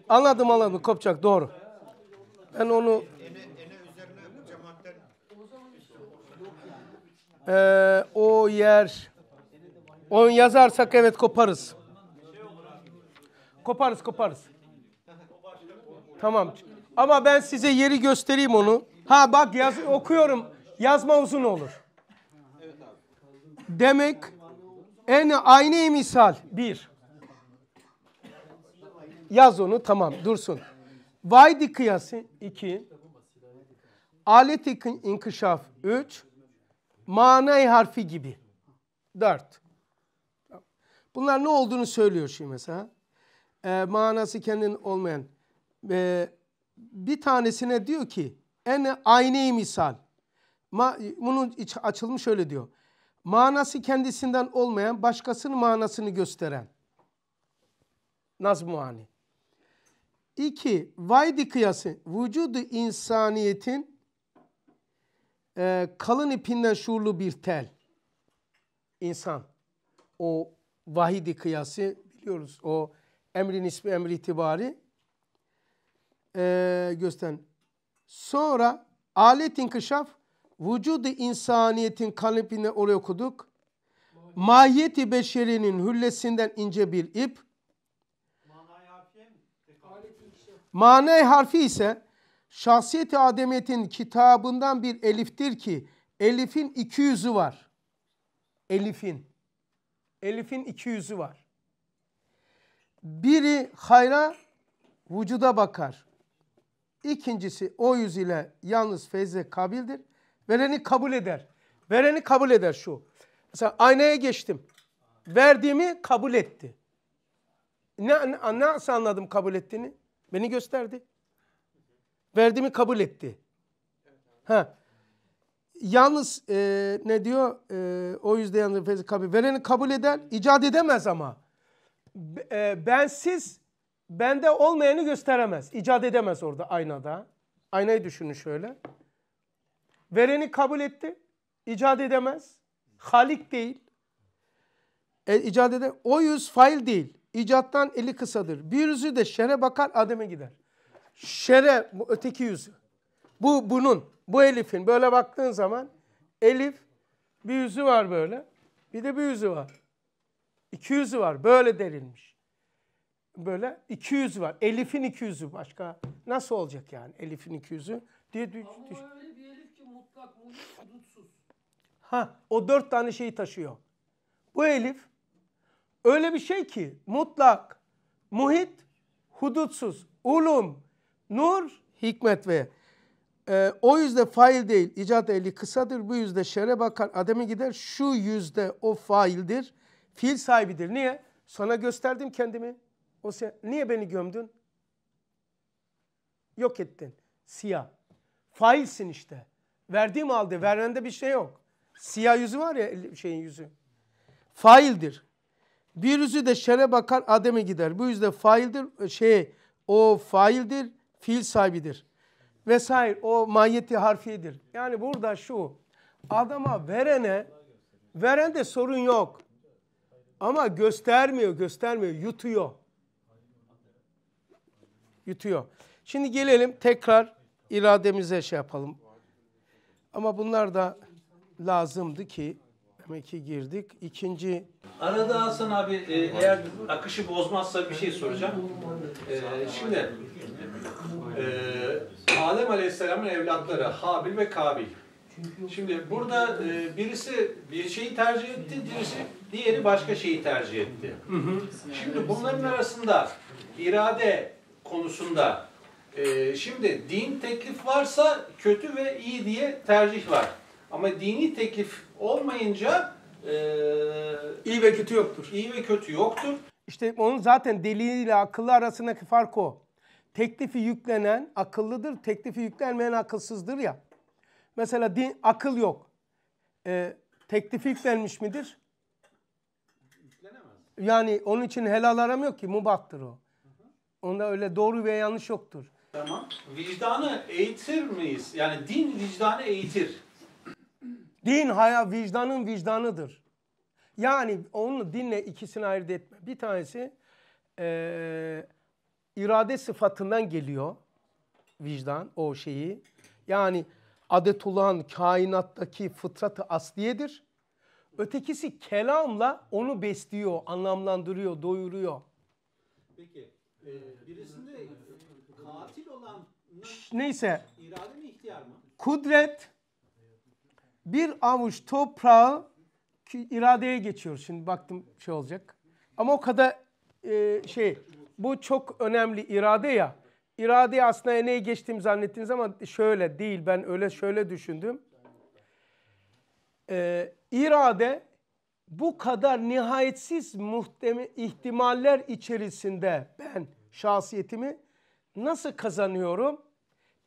Speaker 1: Anladım anladım kopacak doğru. Ben onu ee, o yer onu yazarsak evet koparız. Koparız koparız. Tamam. Ama ben size yeri göstereyim onu. Ha bak yaz okuyorum. Yazma uzun olur. Demek en aynı misal bir. Yaz onu tamam dursun. Vaydi kıyası iki. Alet inkişaf üç. Manay harfi gibi dört. Bunlar ne olduğunu söylüyor şimdi mesela. E, manası kendin olmayan. E, bir tanesine diyor ki en aynı misal. Ma, bunun iç, açılmış şöyle diyor manası kendisinden olmayan başkasının manasını gösteren. Nazm-ı Ani. İki, vaydi kıyası vücudu insaniyetin e, kalın ipinden şuurlu bir tel. İnsan. O vahidi kıyası biliyoruz. O emrin ismi emri itibari e, gösteren. Sonra alet inkışaf vücudu insaniyetin kalıbine oraya okuduk. Mahiyeti beşerinin hüllesinden ince bir ip. Manay harfi ise şahsiyeti Ademiyet'in kitabından bir eliftir ki elifin iki yüzü var. Elifin. Elifin iki yüzü var. Biri hayra vücuda bakar. İkincisi o yüz ile yalnız feyze kabildir. Vereni kabul eder. Vereni kabul eder şu. Mesela aynaya geçtim. Verdiğimi kabul etti. Ne, ne, nasıl anladım kabul ettiğini? Beni gösterdi. Verdiğimi kabul etti. Ha. Yalnız e, ne diyor? E, o yüzden yalnız fezi kabul. Vereni kabul eder, icat edemez ama. e, bensiz, bende olmayanı gösteremez. İcat edemez orada aynada. Aynayı düşünün şöyle. Vereni kabul etti. İcat edemez. Halik değil. E, icat ede o yüz fail değil. İcattan eli kısadır. Bir yüzü de şere bakar ademe gider. Şere bu öteki yüzü. Bu bunun, bu elifin böyle baktığın zaman elif bir yüzü var böyle. Bir de bir yüzü var. İki yüzü var. Böyle derilmiş. Böyle iki yüzü var. Elif'in iki yüzü başka. Nasıl olacak yani elif'in iki yüzü? Diye düş, düş mutlak olur, hudutsuz. Ha, o dört tane şeyi taşıyor. Bu elif öyle bir şey ki mutlak, muhit, hudutsuz, ulum, nur, hikmet ve e, o yüzde fail değil, icat eli kısadır. Bu yüzde şere bakar, ademe gider. Şu yüzde o faildir, fiil sahibidir. Niye? Sana gösterdim kendimi. O sen, niye beni gömdün? Yok ettin. Siyah. Failsin işte. Verdiğim aldı. Verende bir şey yok. Siyah yüzü var ya şeyin yüzü. Faildir. Bir yüzü de şere bakar Adem'e gider. Bu yüzden faildir. E, şey o faildir. Fiil sahibidir. Vesaire. O mahiyeti harfiyedir. Yani burada şu. Adama verene verende sorun yok. Ama göstermiyor, göstermiyor. Yutuyor. Yutuyor. Şimdi gelelim tekrar irademize şey yapalım. Ama bunlar da lazımdı ki demek ki girdik. İkinci... Arada
Speaker 2: Hasan abi e, eğer akışı bozmazsa bir şey soracağım. E, şimdi e, Adem Aleyhisselam'ın evlatları Habil ve Kabil. Şimdi burada e, birisi bir şeyi tercih etti, birisi diğeri başka şeyi tercih etti. Hı hı. Şimdi bunların arasında irade konusunda e, şimdi din teklif varsa kötü ve iyi diye tercih var. Ama dini teklif olmayınca e, iyi ve kötü yoktur.
Speaker 1: İyi ve kötü yoktur. İşte onun zaten deliyle akıllı arasındaki fark o. Teklifi yüklenen akıllıdır, teklifi yüklenmeyen akılsızdır ya. Mesela din, akıl yok. E, teklifi yüklenmiş midir? Yüklenemez. Yani onun için helal aram yok ki, mubahtır o. Onda öyle doğru ve yanlış yoktur.
Speaker 2: Tamam. Vicdanı eğitir miyiz? Yani din vicdanı eğitir.
Speaker 1: Din haya vicdanın vicdanıdır. Yani onu dinle ikisini ayırt etme. Bir tanesi e, irade sıfatından geliyor vicdan o şeyi. Yani adetullahın kainattaki fıtratı asliyedir. Ötekisi kelamla onu besliyor, anlamlandırıyor, doyuruyor.
Speaker 2: Peki, e, birisinde neyse
Speaker 1: kudret bir avuç toprağı iradeye geçiyor. Şimdi baktım şey olacak. Ama o kadar e, şey bu çok önemli irade ya. İradeyi aslında neye geçtiğimi zannettiniz ama şöyle değil. Ben öyle şöyle düşündüm. Ee, irade bu kadar nihayetsiz muhtemel ihtimaller içerisinde ben şahsiyetimi nasıl kazanıyorum?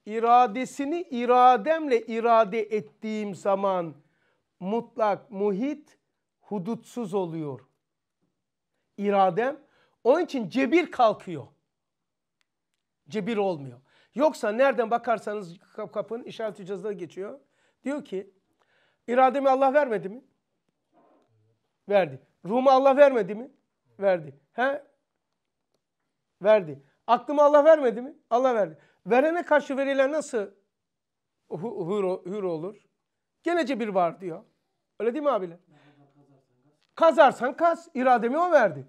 Speaker 1: iradesini irademle irade ettiğim zaman mutlak muhit hudutsuz oluyor. İradem onun için cebir kalkıyor. Cebir olmuyor. Yoksa nereden bakarsanız kap kapın işaret cazda geçiyor. Diyor ki irademi Allah vermedi mi? Verdi. Ruhumu Allah vermedi mi? Verdi. He? Verdi. Aklımı Allah vermedi mi? Allah verdi. Verene karşı verilen nasıl hür, hür olur? Genece bir var diyor. Öyle değil mi abiler? Kazarsan kaz. İrademi o verdi.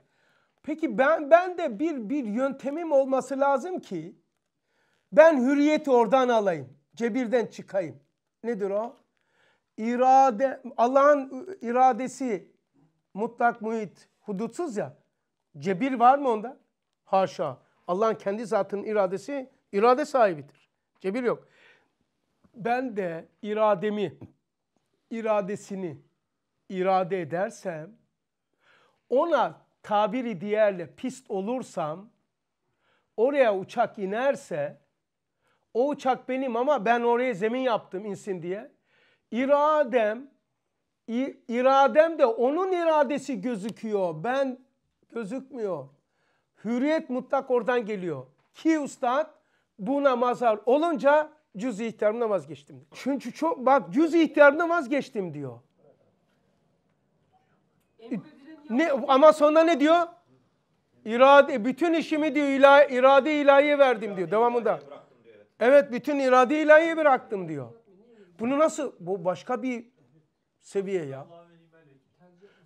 Speaker 1: Peki ben, ben de bir, bir yöntemim olması lazım ki ben hürriyeti oradan alayım. Cebirden çıkayım. Nedir o? İrade, Allah'ın iradesi mutlak muhit, hudutsuz ya. Cebir var mı onda? Haşa. Allah'ın kendi zatının iradesi İrade sahibidir. Cebir yok. Ben de irademi, iradesini irade edersem, ona tabiri diğerle pist olursam, oraya uçak inerse, o uçak benim ama ben oraya zemin yaptım insin diye. İradem, iradem de onun iradesi gözüküyor. Ben gözükmüyor. Hürriyet mutlak oradan geliyor. Ki ustad buna mazhar olunca cüz ihtiyarımdan vazgeçtim. Çünkü çok bak cüz ihtiyarımdan vazgeçtim diyor. E, ne, ama sonra ne diyor? İrade, bütün işimi diyor ilah, irade ilahiye verdim diyor devamında. Evet bütün irade ilahiye bıraktım diyor. Bunu nasıl? Bu başka bir seviye ya.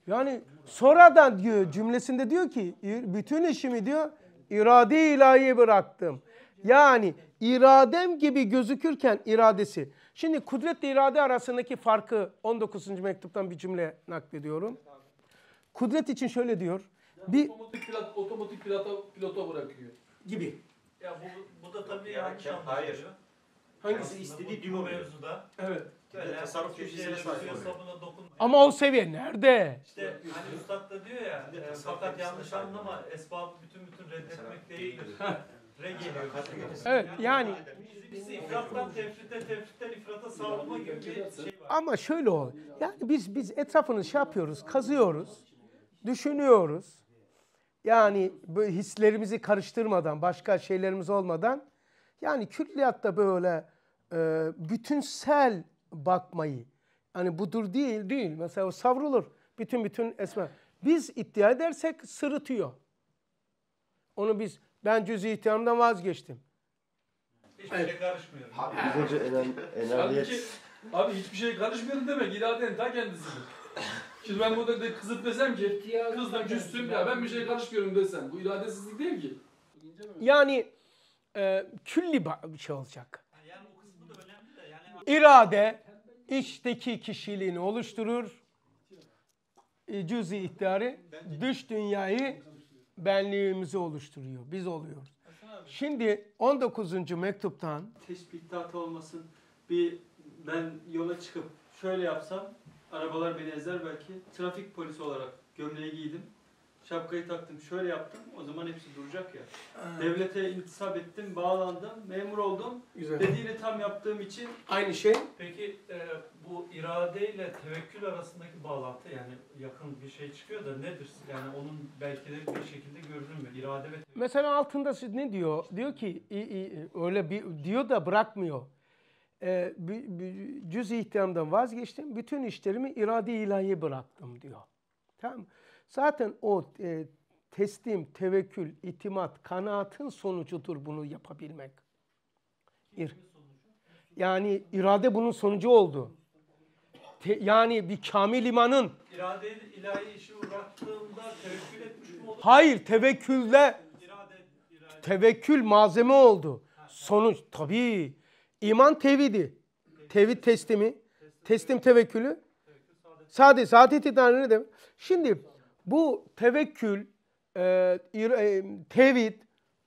Speaker 1: Yani sonradan diyor cümlesinde diyor ki bütün işimi diyor irade ilahiye bıraktım. Yani iradem gibi gözükürken iradesi. Şimdi kudretle irade arasındaki farkı 19. mektuptan bir cümle naklediyorum. Kudret için şöyle diyor. Yani bir otomatik
Speaker 7: pilot otomatik pilota pilota bırakıyor gibi. Ya bu, bu da tabii ya, yanlış anlaşılıyor. Hayır. Hangisi istediği diyor mevzuda. Evet. Yani tasarruf
Speaker 5: köşesine sahip Ama o
Speaker 1: seviye nerede? İşte
Speaker 5: hani üstad da diyor ya, e, fakat yanlış anlama, esbabı bütün bütün reddetmek değildir. Evet yani. Bizi ifrattan tefrite, tefritten ifrata savrulma gibi şey
Speaker 1: Ama şöyle ol. Yani biz biz etrafını şey yapıyoruz, kazıyoruz, düşünüyoruz. Yani böyle hislerimizi karıştırmadan, başka şeylerimiz olmadan yani külliyatta böyle e, bütünsel bakmayı hani budur değil değil mesela o savrulur bütün bütün esma. Biz iddia edersek sırıtıyor. Onu biz ben cüz-i ihtiyamdan vazgeçtim.
Speaker 7: Hiçbir
Speaker 4: evet. şey karışmıyor. Biz hoca enaniyet.
Speaker 7: Abi hiçbir şey karışmıyor demek iradenin ta kendisi. Şimdi ben burada de kızıp desem ki kız da küstüm ya ben bir şey karışmıyorum desem. Bu iradesizlik değil ki.
Speaker 1: Yani e, külli bir şey olacak. Yani o kısmı da önemli de. Yani... İrade içteki kişiliğini oluşturur. E, cüz-i ihtiyarı, dış dünyayı benliğimizi oluşturuyor. Biz oluyoruz. Şimdi 19. mektuptan
Speaker 3: teşbihtat olmasın. Bir ben yola çıkıp şöyle yapsam arabalar beni ezer belki. Trafik polisi olarak gömleği giydim.
Speaker 5: Şapkayı taktım, şöyle yaptım. O zaman hepsi duracak ya. Evet. Devlete intisap ettim, bağlandım, memur oldum. Güzel. Dediğini tam yaptığım için aynı şey. Peki e, bu irade ile tevekkül arasındaki bağlantı yani yakın bir şey çıkıyor da nedir? Yani onun belki de bir şekilde görünür mü? İrade ve tevekkül.
Speaker 1: Mesela altında siz ne diyor? Diyor ki i, i, öyle bir diyor da bırakmıyor. E, cüz ihtiyamdan vazgeçtim. Bütün işlerimi irade ilahi bıraktım diyor. Tamam Zaten o e, teslim, tevekkül, itimat, kanaatın sonucudur bunu yapabilmek. İr yani irade bunun sonucu oldu te, yani bir kamil imanın
Speaker 5: irade ilahi işi uğrattığında tevekkül etmiş
Speaker 1: mi olur? Hayır tevekkülle irade, irade. tevekkül malzeme oldu. Sonuç tabii iman tevhidi. Tevhid teslimi, teslim, tevekkülü. Sade, saadet idare ne demek? Şimdi bu tevekkül, e, e, tevhid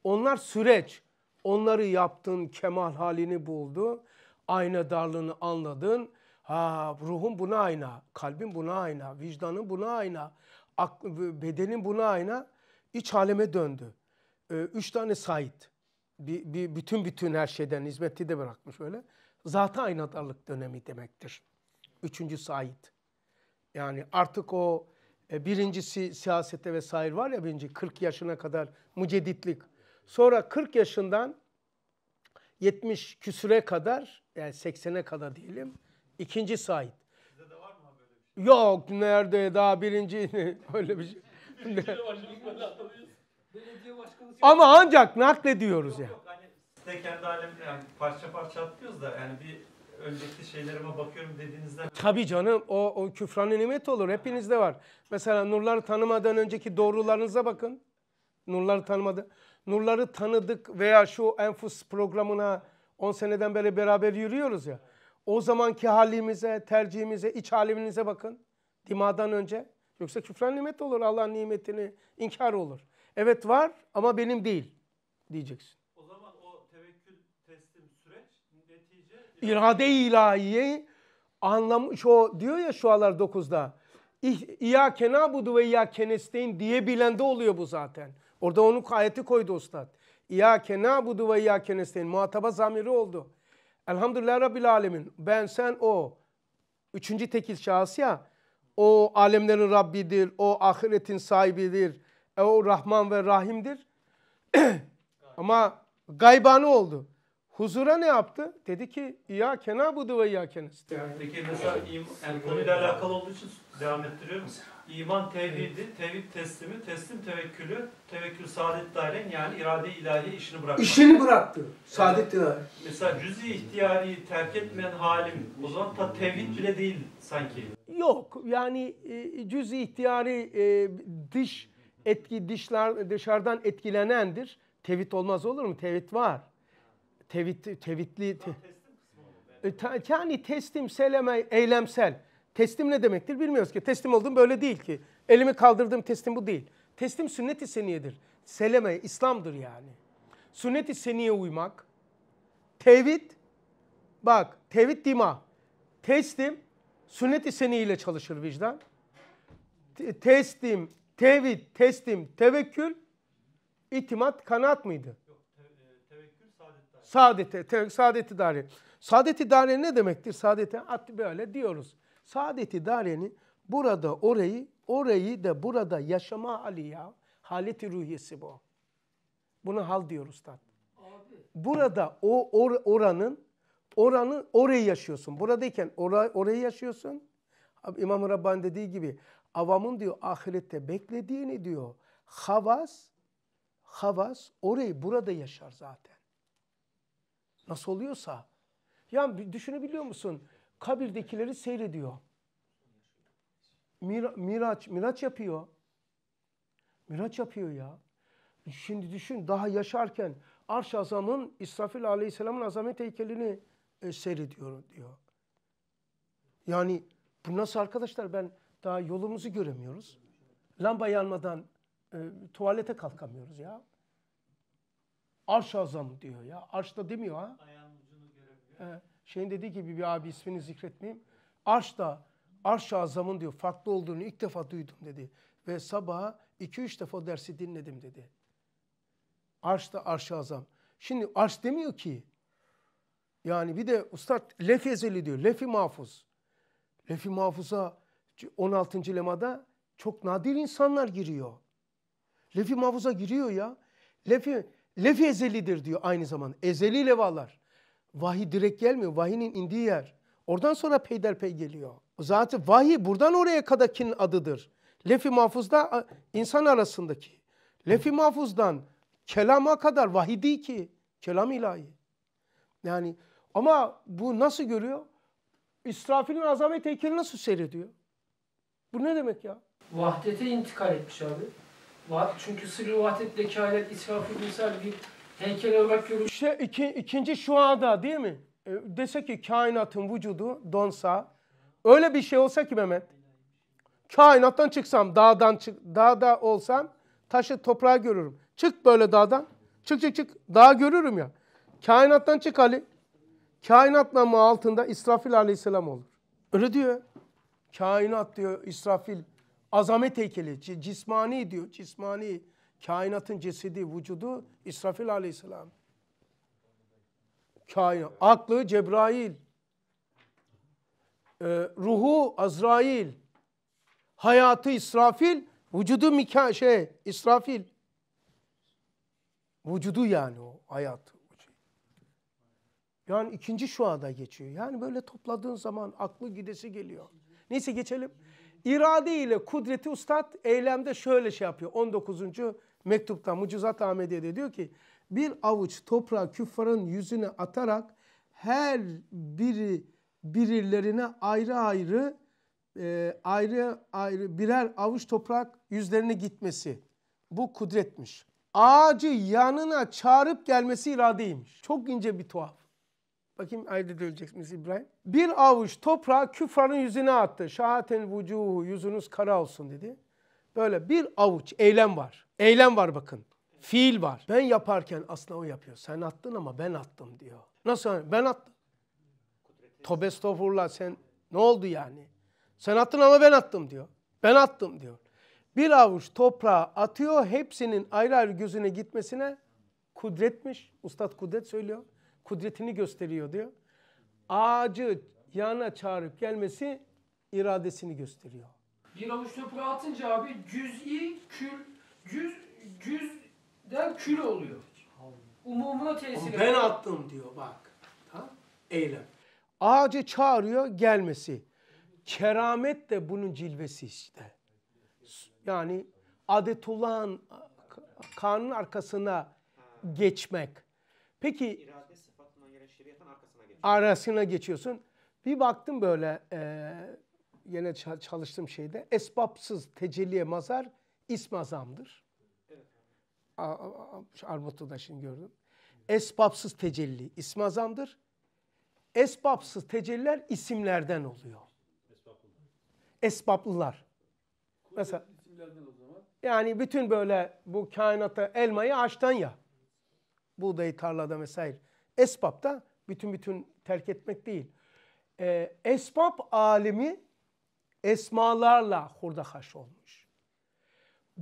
Speaker 1: onlar süreç. Onları yaptın, kemal halini buldu, ayna darlığını anladın Ha, ruhun buna ayna, kalbin buna ayna, vicdanın buna ayna, bedenin buna ayna iç haleme döndü. Ee, üç tane Said. Bir, bir, bütün bütün her şeyden hizmeti de bırakmış öyle. Zata aynadarlık dönemi demektir. Üçüncü Said. Yani artık o e, birincisi siyasette vesaire var ya birinci 40 yaşına kadar müceditlik. Sonra 40 yaşından 70 küsüre kadar yani 80'e kadar diyelim İkinci Said. Sizde de var mı böyle bir şey? Yok nerede daha birinci öyle bir şey. şey. Ama ancak naklediyoruz ya. Yani. Yok, hani
Speaker 5: size kendi alemde yani parça parça atlıyoruz da yani bir önceki şeylerime bakıyorum dediğinizde. Tabii
Speaker 1: canım o, o küfranı nimet olur hepinizde var. Mesela nurları tanımadan önceki doğrularınıza bakın. Nurları tanımadı. Nurları tanıdık veya şu Enfus programına 10 seneden beri beraber yürüyoruz ya. O zamanki halimize, tercihimize, iç haliminize bakın. Dimadan önce. Yoksa küfran nimet olur. Allah'ın nimetini inkar olur. Evet var ama benim değil diyeceksin. O zaman o tevekkül teslim süreç netice... irade ilahiyeyi anlamış o diyor ya şu alar 9'da. İyâke nâbudu ve iyâke nesteyn de oluyor bu zaten. Orada onun ayeti koydu ustad. kena budu ve iyâke nesteyn. Muhataba zamiri oldu. Elhamdülillah Rabbil Alemin. Ben, sen, o. Üçüncü tekil şahıs ya. O alemlerin Rabbidir. O ahiretin sahibidir. E, o Rahman ve Rahim'dir. Ama gaybani oldu. Huzura ne yaptı? Dedi ki ya kena budu ve ya kenes. Peki mesela
Speaker 5: el konuyla alakalı olduğu için devam ettiriyor musun? İman tevhidi, tevhid teslimi, teslim tevekkülü, tevekkül saadet dairen yani irade ilahi işini bıraktı. İşini
Speaker 1: bıraktı. Saadet yani,
Speaker 5: Mesela cüz-i ihtiyari terk etmeyen halim o zaman ta tevhid bile değil sanki.
Speaker 1: Yok yani e, cüz-i ihtiyari e, dış etki dışlar, dışarıdan etkilenendir. Tevhid olmaz olur mu? Tevhid var. Tevhid, tevhidli. Te, e, yani teslim seleme, eylemsel. Teslim ne demektir bilmiyoruz ki. Teslim oldum böyle değil ki. Elimi kaldırdığım teslim bu değil. Teslim sünnet-i seniyedir. Seleme, İslam'dır yani. Sünnet-i seniye uymak. Tevhid, bak tevhid dima. Teslim, sünnet-i seniye ile çalışır vicdan. teslim, tevhid, teslim, tevekkül, itimat, kanaat mıydı? Yok, te e, tevekkül, saadet idare. Saadete, te saadet idare. Saadet idare ne demektir? Saadete at böyle diyoruz. Saadet-i Dare'nin burada orayı, orayı da burada yaşama hali ya. Haleti ruhiyesi bu. Buna hal diyor üstad. Burada o or, oranın, oranı orayı yaşıyorsun. Buradayken or, orayı yaşıyorsun. İmam-ı Rabbani dediği gibi avamın diyor ahirette beklediğini diyor. Havas, havas orayı burada yaşar zaten. Nasıl oluyorsa. Ya düşünebiliyor musun? kabirdekileri seyrediyor. Mira, miraç, miraç yapıyor. Miraç yapıyor ya. Şimdi düşün daha yaşarken Arş Azam'ın İsrafil Aleyhisselam'ın azamet heykelini e, seyrediyor diyor. Yani bu nasıl arkadaşlar ben daha yolumuzu göremiyoruz. Lamba yanmadan e, tuvalete kalkamıyoruz ya. Arş Azam diyor ya. Arşta demiyor ha. Ayağın ucunu görebiliyor. E, şeyin dediği gibi bir abi ismini zikretmeyeyim. Arş da arş azamın diyor farklı olduğunu ilk defa duydum dedi. Ve sabaha iki üç defa dersi dinledim dedi. Arş da arş azam. Şimdi arş demiyor ki. Yani bir de ustad lef ezeli diyor. Lefi mahfuz. Lefi mahfuza 16. lemada çok nadir insanlar giriyor. Lefi mahfuza giriyor ya. Lefi, lefi ezelidir diyor aynı zaman Ezeli levalar. Vahiy direkt gelmiyor. Vahinin indiği yer. Oradan sonra peyderpey geliyor. Zaten vahiy buradan oraya kadarkinin adıdır. Lefi mahfuzda insan arasındaki. Lefi mahfuzdan kelama kadar vahiy değil ki. Kelam ilahi. Yani ama bu nasıl görüyor? İsrafil'in azamet heykeli nasıl seyrediyor? Bu ne demek ya? Vahdete intikal etmiş
Speaker 6: abi. Çünkü sırrı vahdetle kainat israfı misal bir
Speaker 1: Heykele bakıyorum. İşte iki, ikinci şuada değil mi? E, dese ki kainatın vücudu donsa. Öyle bir şey olsa ki Mehmet. Kainattan çıksam, dağdan çık, dağda olsam taşı toprağa görürüm. Çık böyle dağdan. Çık çık çık. Dağ görürüm ya. Kainattan çık Ali. Kainat namı altında İsrafil aleyhisselam olur. Öyle diyor. Kainat diyor İsrafil. Azamet heykeli. Cismani diyor. Cismani. Kainatın cesedi, vücudu İsrafil aleyhisselam. Kainat. Aklı Cebrail. E, ruhu Azrail. Hayatı İsrafil. Vücudu Mika şey İsrafil. Vücudu yani o hayat. Yani ikinci şuada geçiyor. Yani böyle topladığın zaman aklı gidesi geliyor. Neyse geçelim. İrade ile kudreti ustad eylemde şöyle şey yapıyor. 19 mektupta Mucizat Ahmediye'de diyor ki bir avuç toprağı küffarın yüzüne atarak her biri birilerine ayrı ayrı e, ayrı ayrı birer avuç toprak yüzlerine gitmesi. Bu kudretmiş. Ağacı yanına çağırıp gelmesi iradeymiş. Çok ince bir tuhaf. Bakayım ayda dönecek misin İbrahim? Bir avuç toprağı küfranın yüzüne attı. Şahaten vucuhu yüzünüz kara olsun dedi. Böyle bir avuç eylem var. Eylem var bakın. Fiil var. Ben yaparken aslında o yapıyor. Sen attın ama ben attım diyor. Nasıl yani? Ben attım. Tobe estağfurullah sen ne oldu yani? Sen attın ama ben attım diyor. Ben attım diyor. Bir avuç toprağa atıyor hepsinin ayrı ayrı gözüne gitmesine kudretmiş. Ustad kudret söylüyor. Kudretini gösteriyor diyor. Ağacı yana çağırıp gelmesi iradesini gösteriyor.
Speaker 6: Bir avuç toprağa atınca abi cüz'i kül cüz, den kül oluyor. Umumuna tesir ediyor. Ben attım
Speaker 1: diyor bak. Tamam. Eylem. Ağacı çağırıyor gelmesi. Keramet de bunun cilvesi işte. Yani adetullahın kanun arkasına geçmek. Peki Arasına geçiyorsun. Bir baktım böyle e, yine çalıştığım şeyde esbapsız tecelliye mazar İsmi azamdır. Armutlu'da şimdi gördüm. Esbapsız tecelli ismi azamdır. Esbapsız tecelliler isimlerden oluyor. Esbaplılar. Mesela yani bütün böyle bu kainata elmayı ağaçtan ya. Buğdayı tarlada vesaire. esbap da bütün bütün terk etmek değil. Ee, esbab alimi esmalarla hurda olmuş.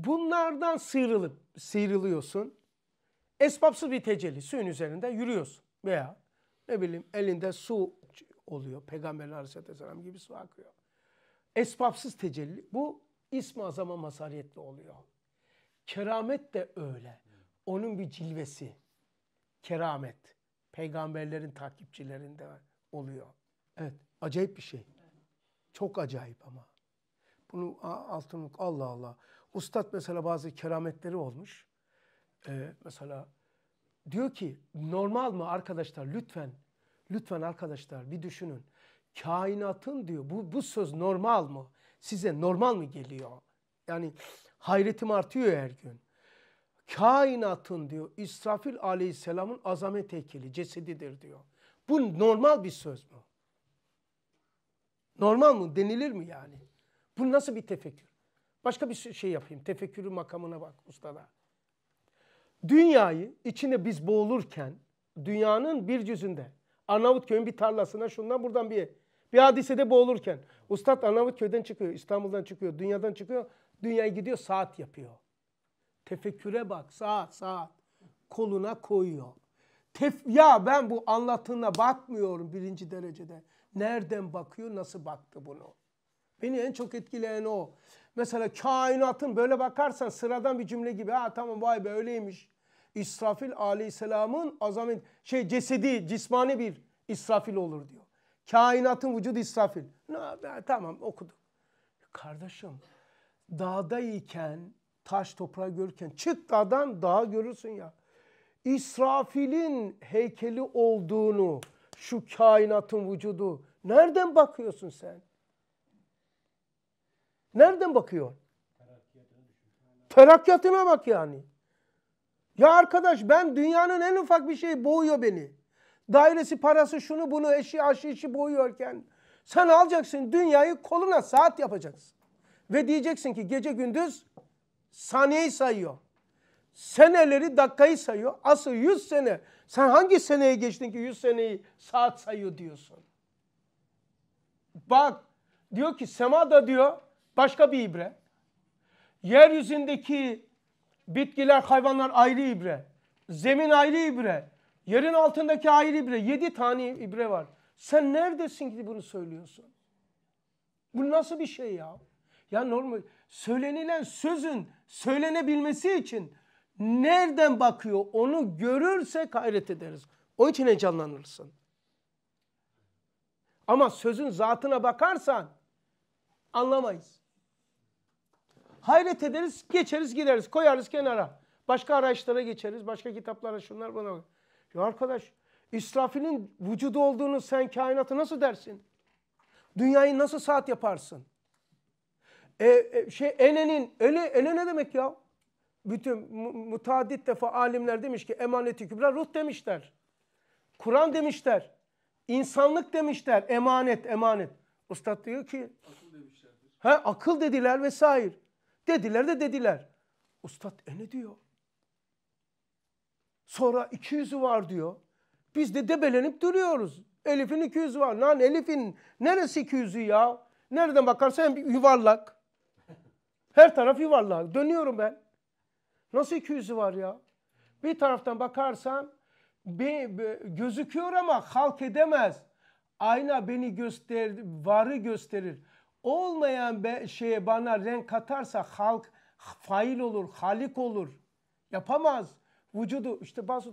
Speaker 1: Bunlardan sıyrılıp sıyrılıyorsun. Esbapsız bir tecelli suyun üzerinde yürüyorsun. Veya ne bileyim elinde su oluyor. Peygamberler Aleyhisselam gibi su akıyor. Esbapsız tecelli. Bu ismi azama masariyetli oluyor. Keramet de öyle. Onun bir cilvesi. Keramet. Peygamberlerin takipçilerinde oluyor. Evet. Acayip bir şey. Çok acayip ama. Bunu altınlık Allah Allah. Ustad mesela bazı kerametleri olmuş. Ee, mesela diyor ki normal mı arkadaşlar lütfen lütfen arkadaşlar bir düşünün. Kainatın diyor bu, bu söz normal mı? Size normal mı geliyor? Yani hayretim artıyor her gün. Kainatın diyor İsrafil aleyhisselamın azamet heykeli cesedidir diyor. Bu normal bir söz mü? Normal mı denilir mi yani? Bu nasıl bir tefekkür? Başka bir şey, şey yapayım. Tefekkürü makamına bak ustada. Dünyayı içine biz boğulurken dünyanın bir cüzünde Arnavutköy'ün bir tarlasına şundan buradan bir bir hadisede boğulurken ustad Arnavutköy'den çıkıyor, İstanbul'dan çıkıyor, dünyadan çıkıyor. Dünyaya gidiyor saat yapıyor. Tefekküre bak saat saat koluna koyuyor. Tef ya ben bu anlatına bakmıyorum birinci derecede. Nereden bakıyor, nasıl baktı bunu? Beni en çok etkileyen o. Mesela kainatın böyle bakarsan sıradan bir cümle gibi ha tamam vay be öyleymiş. İsrafil aleyhisselamın azamet şey cesedi cismani bir İsrafil olur diyor. Kainatın vücudu İsrafil. Na, tamam okudum. Kardeşim dağdayken taş toprağı görürken çık dağdan dağa görürsün ya. İsrafil'in heykeli olduğunu şu kainatın vücudu nereden bakıyorsun sen? Nereden bakıyor? Terakkiyatına bak yani. Ya arkadaş ben dünyanın en ufak bir şeyi boğuyor beni. Dairesi, parası, şunu bunu, eşi, aşı, işi boğuyorken sen alacaksın dünyayı koluna saat yapacaksın. Ve diyeceksin ki gece gündüz saniyeyi sayıyor. Seneleri dakikayı sayıyor. Asıl yüz sene. Sen hangi seneye geçtin ki yüz seneyi saat sayıyor diyorsun. Bak diyor ki Sema da diyor başka bir ibre. Yeryüzündeki bitkiler, hayvanlar ayrı ibre. Zemin ayrı ibre. Yerin altındaki ayrı ibre. Yedi tane ibre var. Sen neredesin ki bunu söylüyorsun? Bu nasıl bir şey ya? Ya normal söylenilen sözün söylenebilmesi için nereden bakıyor onu görürse hayret ederiz. Onun için heyecanlanırsın. Ama sözün zatına bakarsan anlamayız. Hayret ederiz, geçeriz gideriz, koyarız kenara. Başka araçlara geçeriz, başka kitaplara şunlar bana Ya arkadaş, İsrafil'in vücudu olduğunu sen kainatı nasıl dersin? Dünyayı nasıl saat yaparsın? E, e, şey Ene'nin, ele, ele ne demek ya? Bütün mutadit defa alimler demiş ki emaneti kübra ruh demişler. Kur'an demişler. İnsanlık demişler. Emanet, emanet. Ustad diyor ki... Akıl demişlerdir. He, akıl dediler vesaire. Dediler de dediler. Ustad e ne diyor? Sonra iki yüzü var diyor. Biz de debelenip duruyoruz. Elif'in iki yüzü var. Lan Elif'in neresi iki yüzü ya? Nereden bakarsan hem yuvarlak. Her taraf yuvarlak. Dönüyorum ben. Nasıl iki yüzü var ya? Bir taraftan bakarsan be, be, gözüküyor ama halk edemez. Ayna beni göster, varı gösterir. Olmayan be, şeye bana renk katarsa halk fail olur, halik olur. Yapamaz. Vücudu işte bazı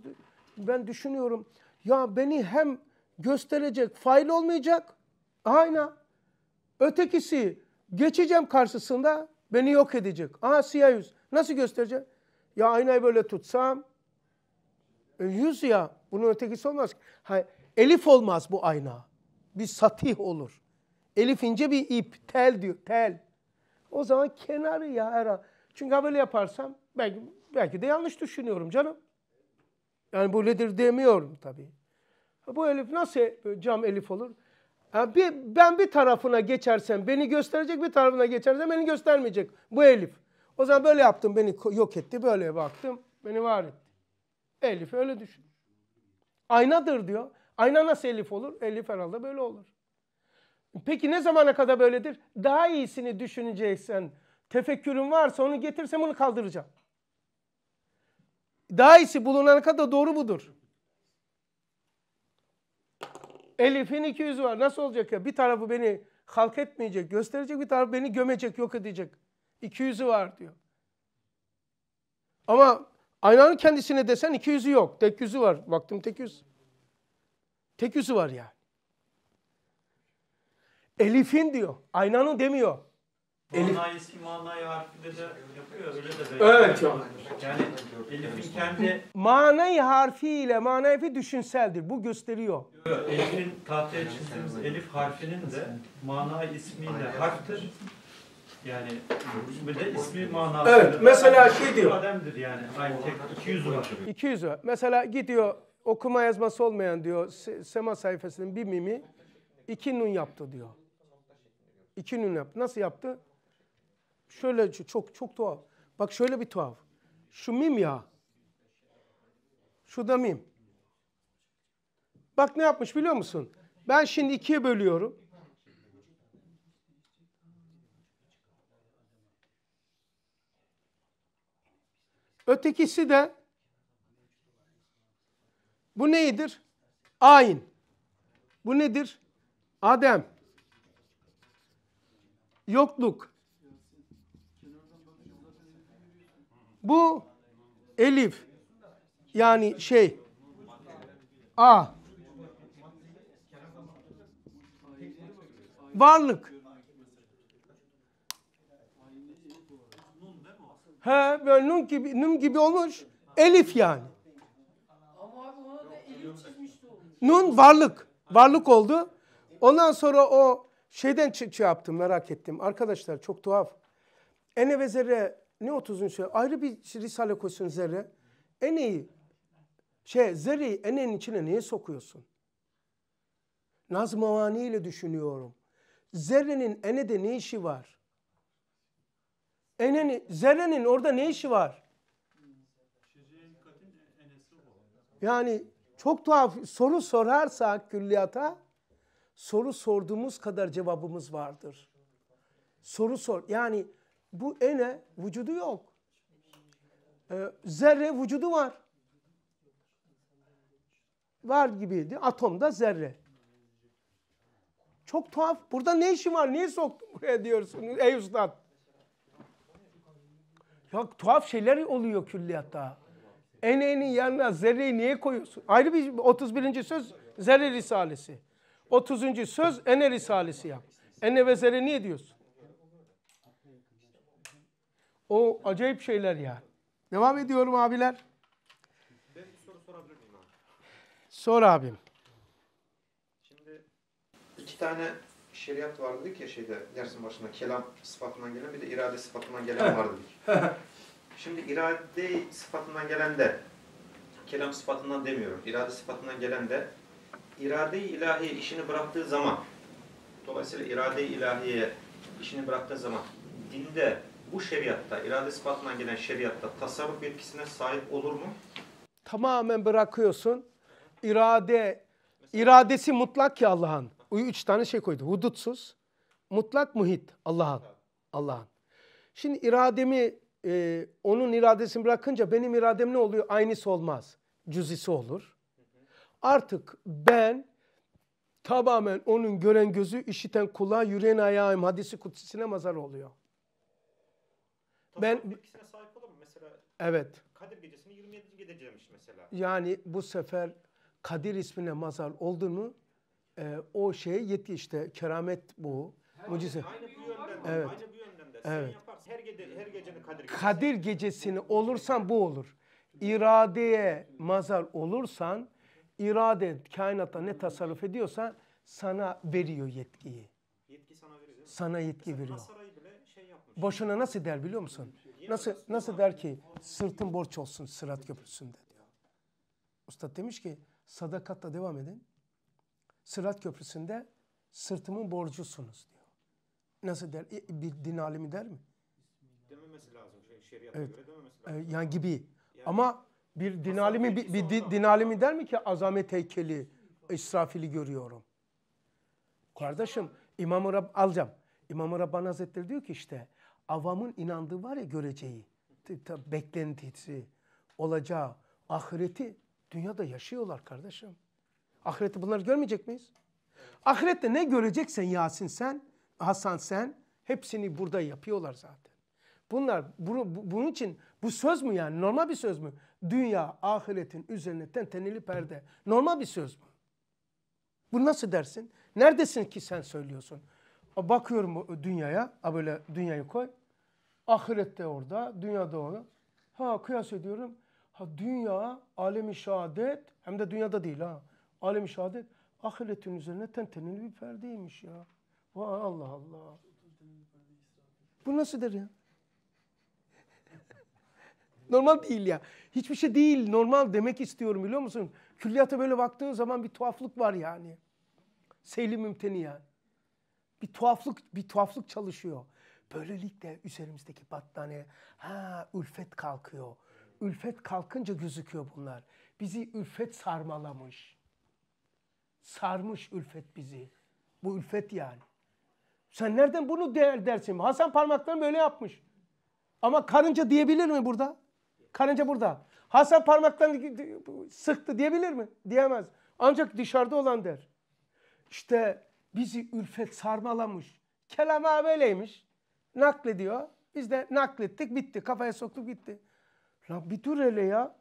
Speaker 1: ben düşünüyorum. Ya beni hem gösterecek, fail olmayacak. Aynen. Ötekisi geçeceğim karşısında beni yok edecek. Aha siyah yüz. Nasıl göstereceğim? Ya aynayı böyle tutsam e, yüz ya. Bunun ötekisi olmaz. Ha, elif olmaz bu ayna. Bir satih olur. Elif ince bir ip. Tel diyor. Tel. O zaman kenarı ya her Çünkü ha böyle yaparsam belki, belki de yanlış düşünüyorum canım. Yani böyledir demiyorum tabii. Bu elif nasıl cam elif olur? Yani bir, ben bir tarafına geçersem beni gösterecek bir tarafına geçersem beni göstermeyecek. Bu elif. O zaman böyle yaptım beni yok etti. Böyle baktım beni var etti. Elif öyle düşün. Aynadır diyor. Ayna nasıl elif olur? Elif herhalde böyle olur. Peki ne zamana kadar böyledir? Daha iyisini düşüneceksen, tefekkürün varsa onu getirsem onu kaldıracağım. Daha iyisi bulunana kadar doğru budur. Elif'in iki yüzü var. Nasıl olacak ya? Bir tarafı beni halk etmeyecek, gösterecek. Bir tarafı beni gömecek, yok edecek. İki yüzü var diyor. Ama aynanın kendisine desen iki yüzü yok. Tek yüzü var. Baktım tek yüz. Tek yüzü var yani. Elif'in diyor. Aynanın demiyor. Elif.
Speaker 5: eski manayı harfiyle de yapıyor öyle de. Evet yani. Elif'in kendi...
Speaker 1: Manayı harfiyle ile manayı düşünseldir. Bu gösteriyor.
Speaker 5: Elif'in tahtaya çizdiğimiz Elif harfinin de mana ismiyle harftir. Yani bir de ismi manası. Evet mesela şey diyor. Ademdir yani. Aynı tek 200 var.
Speaker 1: 200 var. Mesela gidiyor okuma yazması olmayan diyor sema sayfasının bir mimi iki nun yaptı diyor. İki nün yaptı. Nasıl yaptı? Şöyle çok çok tuhaf. Bak şöyle bir tuhaf. Şu mim ya. Şu da mim. Bak ne yapmış biliyor musun? Ben şimdi ikiye bölüyorum. Ötekisi de bu neydir? Ayn. Bu nedir? Adem yokluk. Bu elif yani şey A varlık. He böyle nun gibi, nun gibi olmuş. Elif yani. Nun varlık. Varlık oldu. Ondan sonra o Şeyden şey yaptım merak ettim. Arkadaşlar çok tuhaf. Ene ve zerre ne 30. şey ayrı bir risale koysun zerre. Eneyi şey zerreyi enenin içine niye sokuyorsun? Nazmavani ile düşünüyorum. Zerrenin enede ne işi var? Eneni, zerrenin orada ne işi var? Yani çok tuhaf soru sorarsak külliyata soru sorduğumuz kadar cevabımız vardır. Soru sor. Yani bu ene vücudu yok. Ee, zerre vücudu var. Var gibiydi. Atomda zerre. Çok tuhaf. Burada ne işi var? Niye soktun buraya diyorsunuz, ey üstad? Ya tuhaf şeyler oluyor külliyatta. Eneğinin yanına zerreyi niye koyuyorsun? Ayrı bir 31. söz zerre risalesi. 30. söz Ene Risalesi yap. Ene vezere niye diyorsun? O acayip şeyler ya. Devam ediyorum abiler.
Speaker 2: Ben bir soru sorabilir miyim
Speaker 1: abi? Sor abim.
Speaker 5: Şimdi iki tane şeriat vardı ki ya şeyde dersin başında kelam sıfatından gelen bir de irade sıfatından gelen vardı. Şimdi irade sıfatından gelen de kelam sıfatından demiyorum. İrade sıfatından gelen de irade-i ilahiye işini bıraktığı zaman dolayısıyla irade-i ilahiye işini bıraktığı zaman dinde bu şeriatta, irade ispatına gelen şeriatta tasarruf yetkisine sahip olur mu?
Speaker 1: Tamamen bırakıyorsun. İrade, iradesi mutlak ya Allah'ın. Üç tane şey koydu. Hudutsuz, mutlak muhit Allah'ın. Allah'ın. Şimdi irademi, e, onun iradesini bırakınca benim iradem ne oluyor? Aynısı olmaz. Cüzisi olur. Artık ben tamamen onun gören gözü, işiten kulağı, yüreğin ayağım hadisi kutsisine mazar oluyor. Ben ikisine
Speaker 5: sahip olamam Mesela Evet. Kadir gecesini 27. gecelemiş mesela. Yani
Speaker 1: bu sefer Kadir ismine mazar oldu mu e, o şey yetti işte keramet bu. Her mucize. Aynı bu yönden. Evet. Aynı bu yönden de. Evet. Sen
Speaker 4: Her gece her gecenin Kadir
Speaker 1: gecesi. Kadir gecesini olursan bu olur. İradeye mazar olursan irade kainata ne hmm. tasarruf ediyorsa sana veriyor yetkiyi.
Speaker 3: Yetki sana veriyor değil
Speaker 1: mi? Sana yetki Mesela veriyor. Nasarayı bile şey yapmış. Boşuna nasıl der biliyor musun? Nasıl nasıl der ki sırtın borç olsun sırat köprüsünde diyor. Usta demiş ki sadakatla devam edin. Sırat köprüsünde sırtımın borcusunuz diyor. Nasıl der? E, bir din alimi der mi?
Speaker 2: Dememesi lazım. Şey, şeriata evet. göre dememesi e, lazım.
Speaker 1: Ee, yani gibi. Yani, Ama bir dinalimi bir, bir di, dinalimi der mi ki azamet heykeli İsrafil'i görüyorum. Kardeşim İmam-ı Rab alacağım. İmam-ı Rabban Hazretleri diyor ki işte avamın inandığı var ya göreceği, beklentisi, olacağı, ahireti dünyada yaşıyorlar kardeşim. Ahireti bunlar görmeyecek miyiz? Ahirette ne göreceksen Yasin sen, Hasan sen hepsini burada yapıyorlar zaten. Bunlar bu, bu, bunun için bu söz mü yani normal bir söz mü? Dünya ahiretin üzerine tenteneli perde. Normal bir söz bu. Bu nasıl dersin? Neredesin ki sen söylüyorsun? Bakıyorum dünyaya. Böyle dünyayı koy. Ahirette orada. Dünyada orada. Ha kıyas ediyorum. Ha dünya alemi şehadet hem de dünyada değil ha. Alemi şehadet ahiretin üzerine tenteneli bir perdeymiş ya. Vay Allah Allah. Bu nasıl der ya? normal değil ya. Hiçbir şey değil normal demek istiyorum biliyor musun? Külliyata böyle baktığın zaman bir tuhaflık var yani. Seyli mümteni yani. Bir tuhaflık, bir tuhaflık çalışıyor. Böylelikle üzerimizdeki battaniye, ha ülfet kalkıyor. Ülfet kalkınca gözüküyor bunlar. Bizi ülfet sarmalamış. Sarmış ülfet bizi. Bu ülfet yani. Sen nereden bunu değer dersin? Hasan parmaklarını böyle yapmış. Ama karınca diyebilir mi burada? Karınca burada. Hasan parmaktan sıktı diyebilir mi? Diyemez. Ancak dışarıda olan der. İşte bizi ülfet sarmalamış. Kelama böyleymiş. Naklediyor. Biz de naklettik bitti. Kafaya soktuk gitti. Lan bir dur hele ya.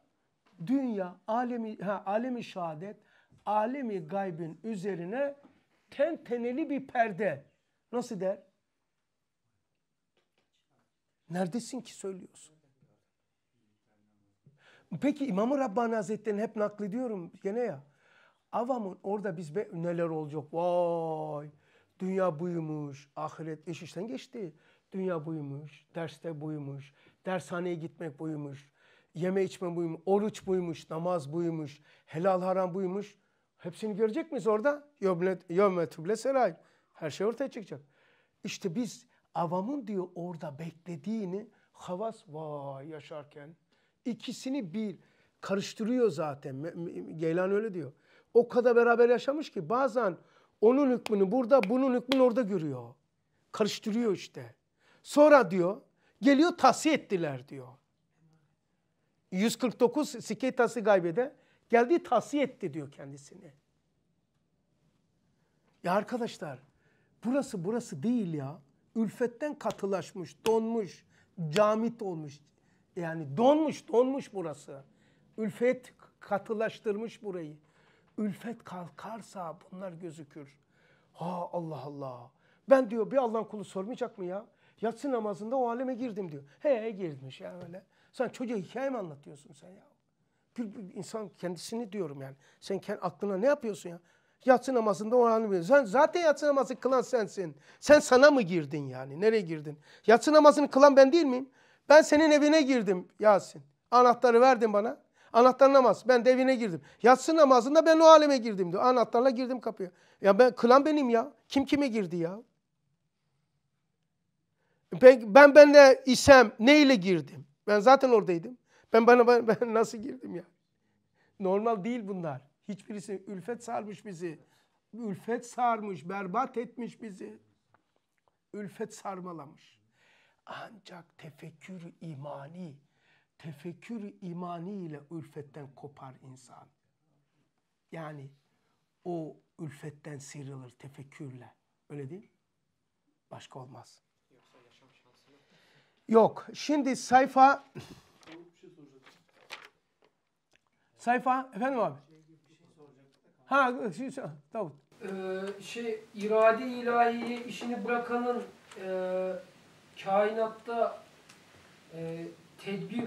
Speaker 1: Dünya alemi, ha, alemi şehadet, alemi gaybin üzerine ten teneli bir perde. Nasıl der? Neredesin ki söylüyorsun? Peki İmam-ı Rabbani Hazretleri'ni hep naklediyorum gene ya. Avamın orada biz be, neler olacak vay. Dünya buymuş, ahiret iş işten geçti. Dünya buymuş, derste buymuş, dershaneye gitmek buymuş, yeme içme buymuş, oruç buymuş, namaz buymuş, helal haram buymuş. Hepsini görecek miyiz orada? Yevme tüble seray. Her şey ortaya çıkacak. İşte biz avamın diyor orada beklediğini havas vay yaşarken İkisini bir karıştırıyor zaten. Geylan öyle diyor. O kadar beraber yaşamış ki bazen onun hükmünü burada, bunun hükmünü orada görüyor. Karıştırıyor işte. Sonra diyor, geliyor tahsiye ettiler diyor. 149 Siketası gaybede geldi tahsiye etti diyor kendisini. Ya arkadaşlar burası burası değil ya. Ülfetten katılaşmış, donmuş, camit olmuş. Yani donmuş, donmuş burası. Ülfet katılaştırmış burayı. Ülfet kalkarsa bunlar gözükür. Ha Allah Allah. Ben diyor bir Allah'ın kulu sormayacak mı ya? Yatsı namazında o aleme girdim diyor. He girmiş ya öyle. Sen çocuğa hikaye mi anlatıyorsun sen ya? Bir, bir insan kendisini diyorum yani. Sen kendi aklına ne yapıyorsun ya? Yatsı namazında o aleme Sen zaten yatsı namazı kılan sensin. Sen sana mı girdin yani? Nereye girdin? Yatsı namazını kılan ben değil miyim? Ben senin evine girdim Yasin. Anahtarı verdin bana. Anahtar namaz. Ben de evine girdim. Yatsı namazında ben o aleme girdim diyor. Anahtarla girdim kapıya. Ya ben kılan benim ya. Kim kime girdi ya? Ben, ben de isem neyle girdim? Ben zaten oradaydım. Ben bana ben, ben nasıl girdim ya? Normal değil bunlar. Hiçbirisi ülfet sarmış bizi. Ülfet sarmış, berbat etmiş bizi. Ülfet sarmalamış. Ancak tefekkür imani, tefekkür imani ile ülfetten kopar insan. Yani o ülfetten sıyrılır tefekkürle. Öyle değil mi? Başka olmaz. Yoksa yaşam şansı yok. Şimdi sayfa... Şey sayfa... Efendim abi? Şey şey ha, şey, Davut.
Speaker 6: Ee, şey, irade ilahi işini bırakanın e, kainatta e, tedbir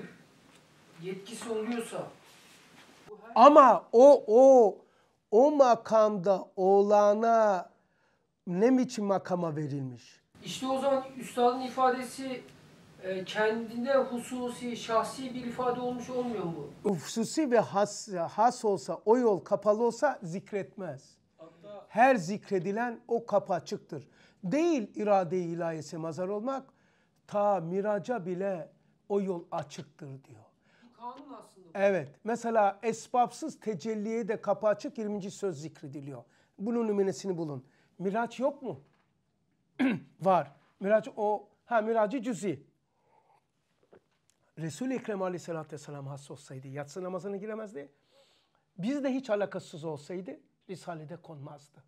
Speaker 6: yetkisi oluyorsa
Speaker 1: ama o o o makamda olana ne biçim makama verilmiş? İşte
Speaker 6: o zaman üstadın ifadesi e, kendinde hususi, şahsi bir ifade olmuş olmuyor mu?
Speaker 1: Hususi ve has, has olsa, o yol kapalı olsa zikretmez. Hatta... Her zikredilen o kapı açıktır. Değil irade-i ilahisi mazar olmak, ta miraca bile o yol açıktır diyor.
Speaker 6: Kanun aslında. Evet.
Speaker 1: Mesela esbabsız tecelliye de kapı açık 20. söz zikrediliyor. Bunun nümunesini bulun. Miraç yok mu? Var. Miraç o ha miracı cüzi. Resul-i Ekrem aleyhissalatü vesselam hasta olsaydı yatsı namazına giremezdi. Biz de hiç alakasız olsaydı Risale'de konmazdı.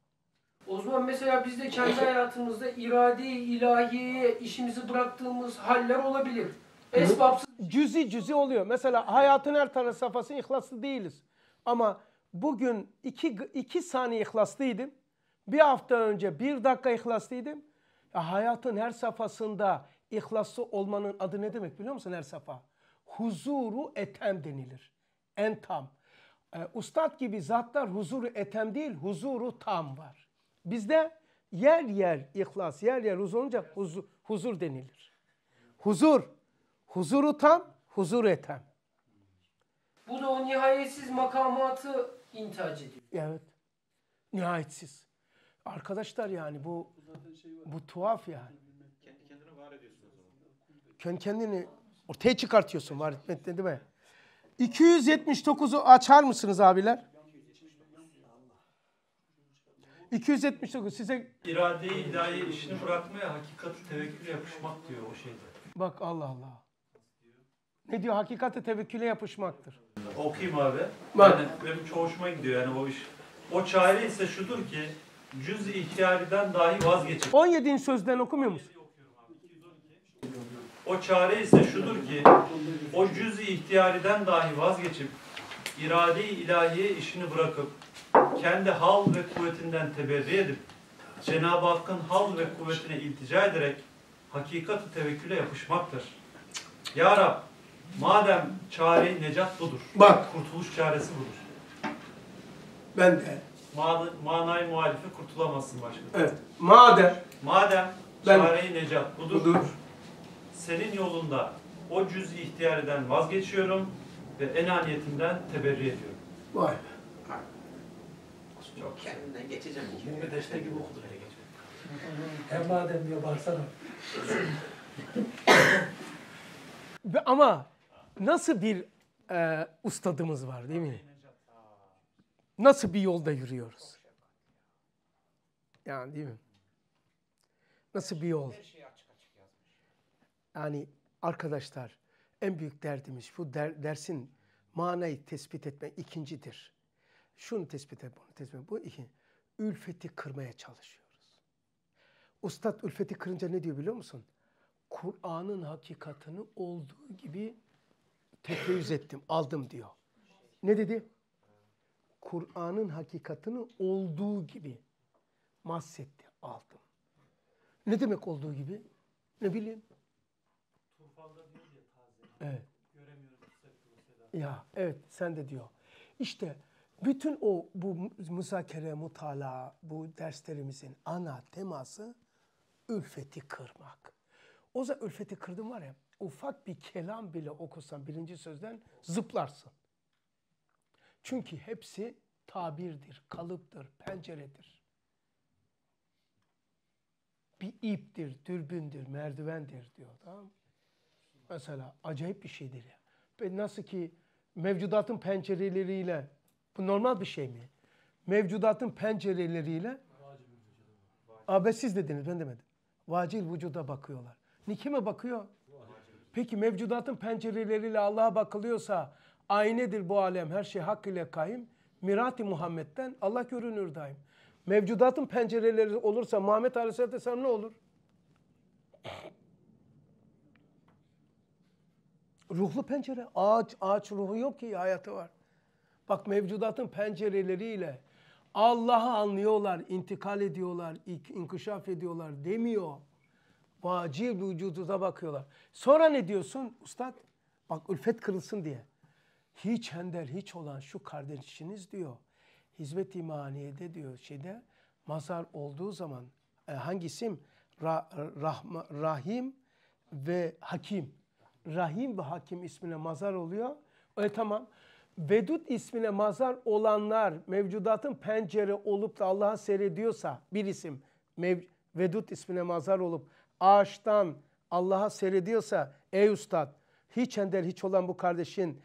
Speaker 1: O zaman mesela biz de kendi hayatımızda iradi ilahiyeye işimizi bıraktığımız haller olabilir. Esbapsız. Cüzi cüzi oluyor. Mesela hayatın her tarafı safhası ihlaslı değiliz. Ama bugün iki, iki saniye ihlaslıydım. Bir hafta önce bir dakika ihlaslıydım. Ya hayatın her safhasında ihlaslı olmanın adı ne demek biliyor musun her safa? Huzuru etem denilir. En tam. E, ustad gibi zatlar huzuru etem değil, huzuru tam var. Bizde yer yer ihlas, yer yer huzur olunca huzur, huzur denilir. Huzur. Huzuru tam, huzur eten.
Speaker 6: Bu da o nihayetsiz makamatı intihac ediyor.
Speaker 1: Evet. Nihayetsiz. Arkadaşlar yani bu bu tuhaf yani. Kendi kendini var ediyorsun kendini ortaya çıkartıyorsun var etmek değil mi? 279'u açar mısınız abiler? 279 size...
Speaker 5: İradeyi, ilahi işini bırakmaya hakikati tevekküle yapışmak diyor o şeyde.
Speaker 1: Bak Allah Allah. Ne diyor? Hakikati tevekküle yapışmaktır.
Speaker 5: Okuyayım abi. Bak. Yani benim çok gidiyor yani o iş. O çare ise şudur ki cüz ihtiyariden dahi vazgeçin.
Speaker 1: 17. sözden okumuyor musun?
Speaker 5: O çare ise şudur ki o cüz ihtiyariden dahi vazgeçip irade-i ilahiye işini bırakıp kendi hal ve kuvvetinden teberri edip Cenab-ı Hakk'ın hal ve kuvvetine iltica ederek hakikati tevekküle yapışmaktır. Ya Rab, madem çare necat budur, Bak, kurtuluş çaresi budur. Ben de. Ma manayı muhalife kurtulamazsın başka. Evet. Madem. Madem ben, çare necat budur, budur. Senin yolunda o cüz ihtiyariden vazgeçiyorum ve enaniyetimden teberri ediyorum.
Speaker 1: Vay be.
Speaker 2: Yok kendinden geçeceğim? Bu deşte gibi okudu hele geçiyor. Hem madem diyor baksana.
Speaker 1: Ama nasıl bir e, ustadımız var değil mi? Nasıl bir yolda yürüyoruz? Yani değil mi? Nasıl bir yol? Yani arkadaşlar en büyük derdimiz bu der, dersin manayı tespit etme ikincidir. Şunu tespit et, bunu tespit et. Bu iki. Ülfeti kırmaya çalışıyoruz. Ustad ülfeti kırınca ne diyor biliyor musun? Kur'an'ın hakikatini olduğu gibi tefeyyüz ettim, aldım diyor. Ne dedi? Kur'an'ın hakikatini olduğu gibi mahsetti, aldım. Ne demek olduğu gibi? Ne bileyim? Turfanda diyor ya taze. Evet. Göremiyoruz. Ya evet sen de diyor. İşte bütün o bu müzakere, mutala, bu derslerimizin ana teması ülfeti kırmak. O zaman ülfeti kırdım var ya, ufak bir kelam bile okusan birinci sözden zıplarsın. Çünkü hepsi tabirdir, kalıptır, penceredir. Bir iptir, dürbündür, merdivendir diyor. Tamam Mesela acayip bir şeydir ya. Yani. Nasıl ki mevcudatın pencereleriyle bu normal bir şey mi? Mevcudatın pencereleriyle abesiz dediniz ben demedim. Vacil vücuda bakıyorlar. Ni kime bakıyor? Peki mevcudatın pencereleriyle Allah'a bakılıyorsa aynedir bu alem her şey hak ile kaim. Mirati Muhammed'den Allah görünür daim. Mevcudatın pencereleri olursa Muhammed Aleyhisselam ne olur? Ruhlu pencere. Ağaç, ağaç ruhu yok ki hayatı var. Bak mevcudatın pencereleriyle Allah'ı anlıyorlar, intikal ediyorlar, inkişaf ediyorlar demiyor. Vacil vücuduza bakıyorlar. Sonra ne diyorsun ustad? Bak ülfet kırılsın diye. Hiç hender hiç olan şu kardeşiniz diyor. Hizmet imaniyede diyor şeyde mazar olduğu zaman e, hangi isim? Ra, rahma, rahim ve Hakim. Rahim ve Hakim ismine mazar oluyor. E tamam. Vedud ismine mazar olanlar mevcudatın pencere olup da Allah'a seyrediyorsa bir isim mev- Vedud ismine mazar olup ağaçtan Allah'a seyrediyorsa ey ustad hiç ender hiç olan bu kardeşin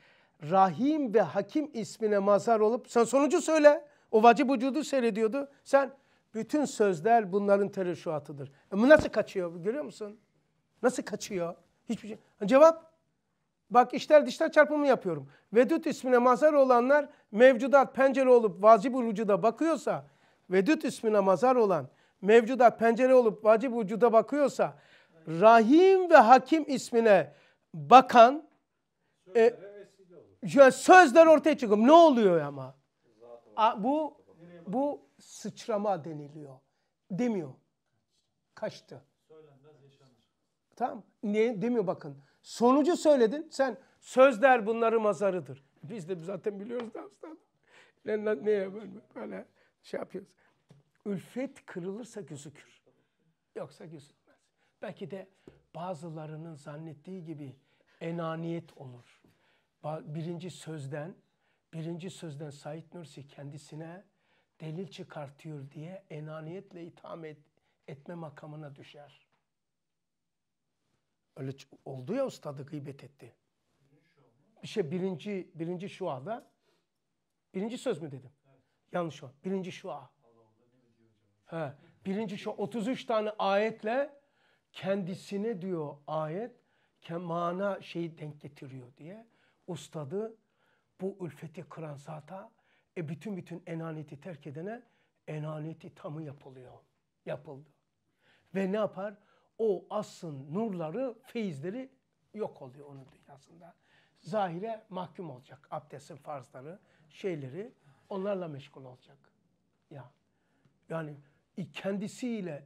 Speaker 1: Rahim ve Hakim ismine mazar olup sen sonucu söyle o vacip vücudu seyrediyordu sen bütün sözler bunların tereşuatıdır. E bu nasıl kaçıyor görüyor musun? Nasıl kaçıyor? Hiçbir şey. Cevap Bak işler dişler çarpımı yapıyorum. Vedüt ismine mazar olanlar mevcudat pencere olup vacib vücuda bakıyorsa, vedüt ismine mazar olan mevcudat pencere olup vacib vücuda bakıyorsa, Rahim ve Hakim ismine bakan e, sözler ortaya çıkıyor. Ne oluyor ama? A, bu bu sıçrama deniliyor. Demiyor. Kaçtı. Tamam. Ne demiyor bakın. Sonucu söyledin. Sen sözler bunları mazarıdır. Biz de zaten biliyoruz da aslında. Ne, neye böyle, böyle şey yapıyoruz. Ülfet kırılırsa gözükür. Yoksa gözükmez. Belki de bazılarının zannettiği gibi enaniyet olur. Birinci sözden, birinci sözden Said Nursi kendisine delil çıkartıyor diye enaniyetle itham et, etme makamına düşer. Öyle oldu ya ustadı gıybet etti. Bir şey birinci, birinci şuada. Birinci söz mü dedim? Evet. Yanlış o. Birinci şua. He. Birinci şu 33 tane ayetle kendisine diyor ayet mana şeyi denk getiriyor diye. Ustadı bu ülfeti kıran zata e bütün bütün enaniyeti terk edene enaniyeti tamı yapılıyor. Yapıldı. Ve ne yapar? o asın nurları, feyizleri yok oluyor onun dünyasında. Zahire mahkum olacak. Abdestin farzları, şeyleri onlarla meşgul olacak. Ya yani kendisiyle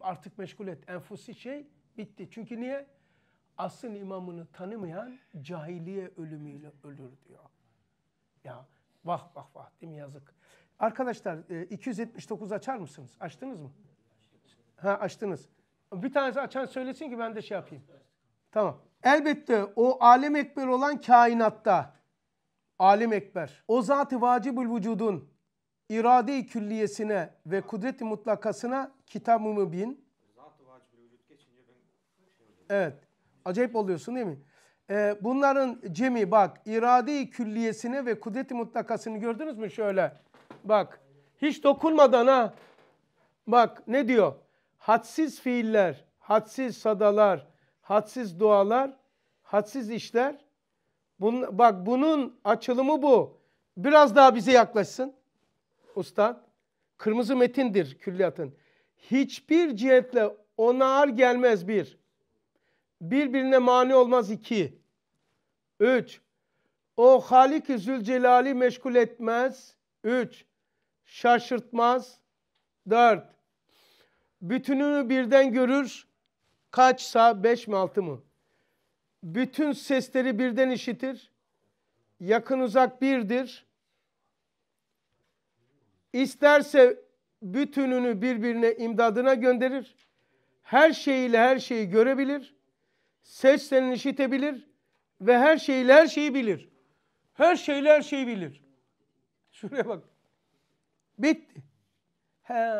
Speaker 1: artık meşgul et enfusi şey bitti. Çünkü niye? Asın imamını tanımayan cahiliye ölümüyle ölür diyor. Ya vah vah vah değil mi yazık. Arkadaşlar 279 e, açar mısınız? Açtınız mı? Ha açtınız. Bir tanesi açan söylesin ki ben de şey yapayım. Tamam. Elbette o alem ekber olan kainatta alem ekber. O zat-ı vacibül vücudun irade-i külliyesine ve kudret-i mutlakasına kitab-ı mübin. Şey evet. Acayip oluyorsun değil mi? Ee, bunların cemi bak irade-i külliyesine ve kudret-i mutlakasını gördünüz mü şöyle? Bak hiç dokunmadan ha. Bak ne diyor? hadsiz fiiller, hadsiz sadalar, hadsiz dualar, hadsiz işler. Bun, bak bunun açılımı bu. Biraz daha bize yaklaşsın ustad. Kırmızı metindir külliyatın. Hiçbir cihetle ona ağır gelmez bir. Birbirine mani olmaz iki. Üç. O Halik-i Zülcelal'i meşgul etmez. Üç. Şaşırtmaz. Dört bütününü birden görür. Kaçsa beş mi altı mı? Bütün sesleri birden işitir. Yakın uzak birdir. İsterse bütününü birbirine imdadına gönderir. Her şeyiyle her şeyi görebilir. Seslerini işitebilir. Ve her şeyiyle her şeyi bilir. Her şeyle her şeyi bilir. Şuraya bak. Bitti. He.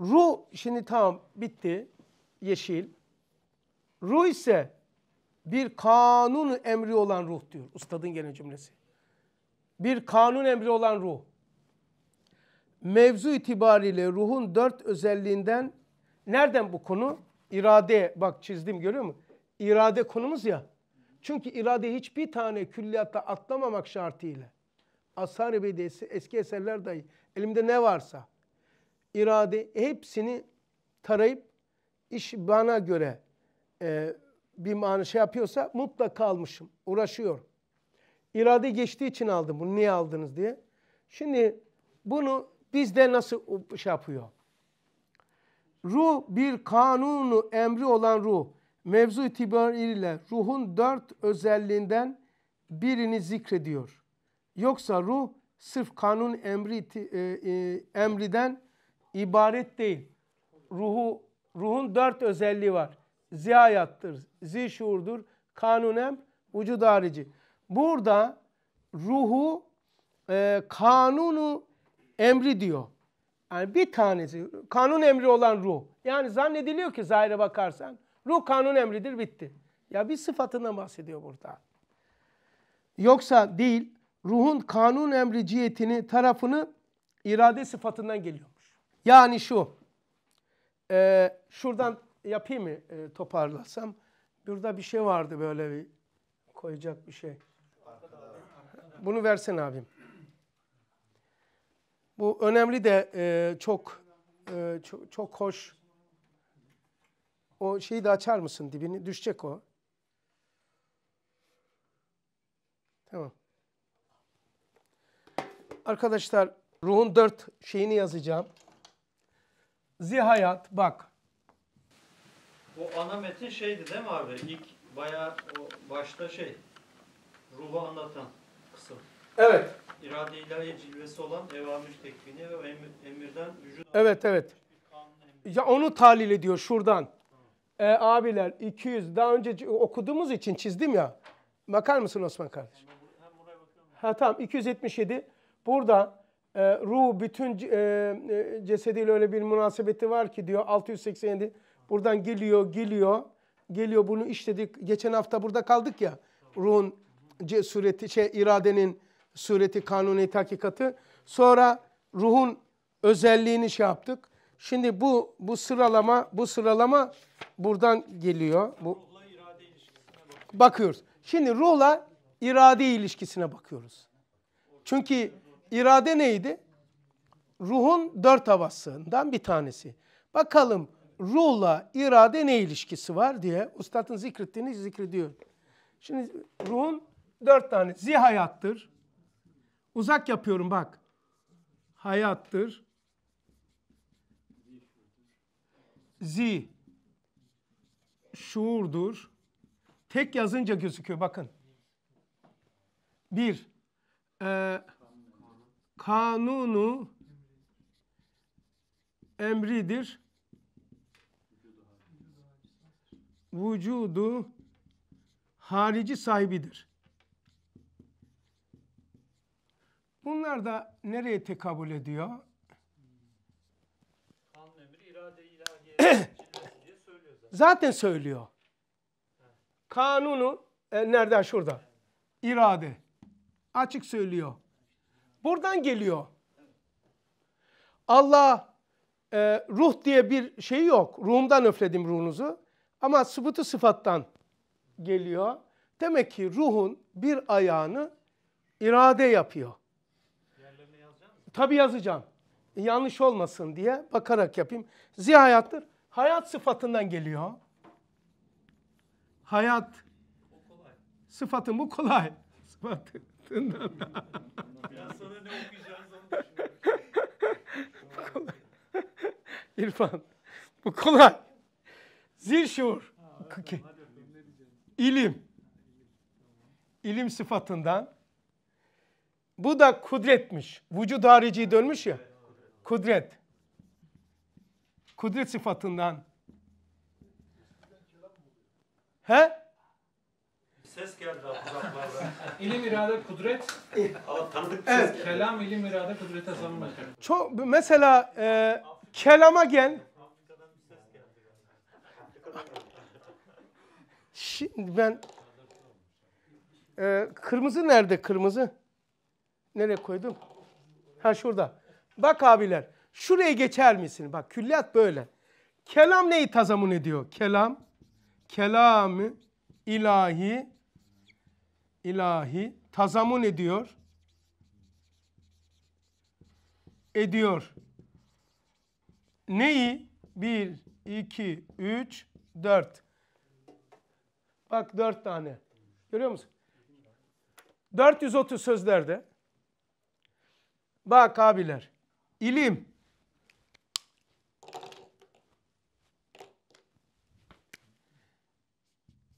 Speaker 1: Ru şimdi tamam bitti. Yeşil. Ruh ise bir kanun emri olan ruh diyor. Ustadın gene cümlesi. Bir kanun emri olan ruh. Mevzu itibariyle ruhun dört özelliğinden nereden bu konu? İrade bak çizdim görüyor musun? İrade konumuz ya. Çünkü irade hiçbir tane külliyatta atlamamak şartıyla. Ashar-ı eski eserler dahi elimde ne varsa irade hepsini tarayıp iş bana göre e, bir mana şey yapıyorsa mutlaka almışım. uğraşıyor İrade geçtiği için aldım bunu. Niye aldınız diye. Şimdi bunu bizde nasıl şey yapıyor? Ruh bir kanunu emri olan ruh. Mevzu itibariyle ruhun dört özelliğinden birini zikrediyor. Yoksa ruh sırf kanun emri, e, e, emriden ibaret değil. Ruhu, ruhun dört özelliği var. Ziyayattır, zi kanunem, vücud harici. Burada ruhu e, kanunu emri diyor. Yani bir tanesi kanun emri olan ruh. Yani zannediliyor ki zahire bakarsan ruh kanun emridir bitti. Ya bir sıfatından bahsediyor burada. Yoksa değil ruhun kanun emri emriciyetini tarafını irade sıfatından geliyor. Yani şu, e, şuradan yapayım mı e, toparlasam? Burada bir şey vardı böyle bir koyacak bir şey. Bunu versen abim. Bu önemli de e, çok, e, çok çok hoş. O şeyi de açar mısın dibini? Düşecek o. Tamam. Arkadaşlar ruhun dört şeyini yazacağım. Zihayat bak.
Speaker 5: O ana metin şeydi değil mi abi? İlk bayağı o başta şey ruhu anlatan kısım. Evet. İrade ilahi cilvesi olan evamüş tekvini ve emirden vücut
Speaker 1: Evet evet. Ya onu talil ediyor şuradan. E, abiler 200 daha önce okuduğumuz için çizdim ya. Bakar mısın Osman kardeş? Ha tamam 277. Burada e, ruh bütün e, e, cesediyle öyle bir münasebeti var ki diyor 687 buradan geliyor geliyor geliyor bunu işledik. Geçen hafta burada kaldık ya ruhun sureti şey iradenin sureti kanuni hakikati. Sonra ruhun özelliğini şey yaptık. Şimdi bu bu sıralama bu sıralama buradan geliyor. Bu bakıyoruz. Şimdi ruhla irade ilişkisine bakıyoruz. Çünkü İrade neydi? Ruhun dört havasından bir tanesi. Bakalım ruhla irade ne ilişkisi var diye Üstad'ın zikrettiğini zikrediyor. Şimdi ruhun dört tane zihayattır. Uzak yapıyorum bak. Hayattır. Zi. Şuurdur. Tek yazınca gözüküyor bakın. Bir. Eee kanunu emridir. Vücudu harici sahibidir. Bunlar da nereye tekabül ediyor? Kanun emri irade ilahiye söylüyor zaten. Zaten söylüyor. Kanunu e, nerede şurada? İrade. Açık söylüyor. Buradan geliyor. Allah e, ruh diye bir şey yok. Ruhumdan öfledim ruhunuzu. Ama sıfatı sıfattan geliyor. Demek ki ruhun bir ayağını irade yapıyor. Diğerlerini Tabii yazacağım. Yanlış olmasın diye bakarak yapayım. Zihayattır. Hayat sıfatından geliyor. Hayat sıfatın bu kolay. Sıfatından.
Speaker 5: Biraz sonra
Speaker 1: İrfan. Bu kolay. Zil şuur. Ha, evet, İlim. İlim sıfatından. Bu da kudretmiş. Vücud harici dönmüş ya. Kudret. Kudret sıfatından. He?
Speaker 2: ses geldi uzaklardan. ilim irade kudret. tanıdık evet. Kelam ilim irade kudrete zaman başarı.
Speaker 1: Çok mesela e, kelama gel. Şimdi ben e, kırmızı nerede kırmızı? Nereye koydum? Ha şurada. Bak abiler şuraya geçer misin? Bak külliyat böyle. Kelam neyi tazamun ediyor? Kelam, kelamı ilahi ilahi tazamun ediyor. Ediyor. Neyi? Bir, iki, üç, dört. Bak dört tane. Görüyor musun? 430 sözlerde. Bak abiler. İlim.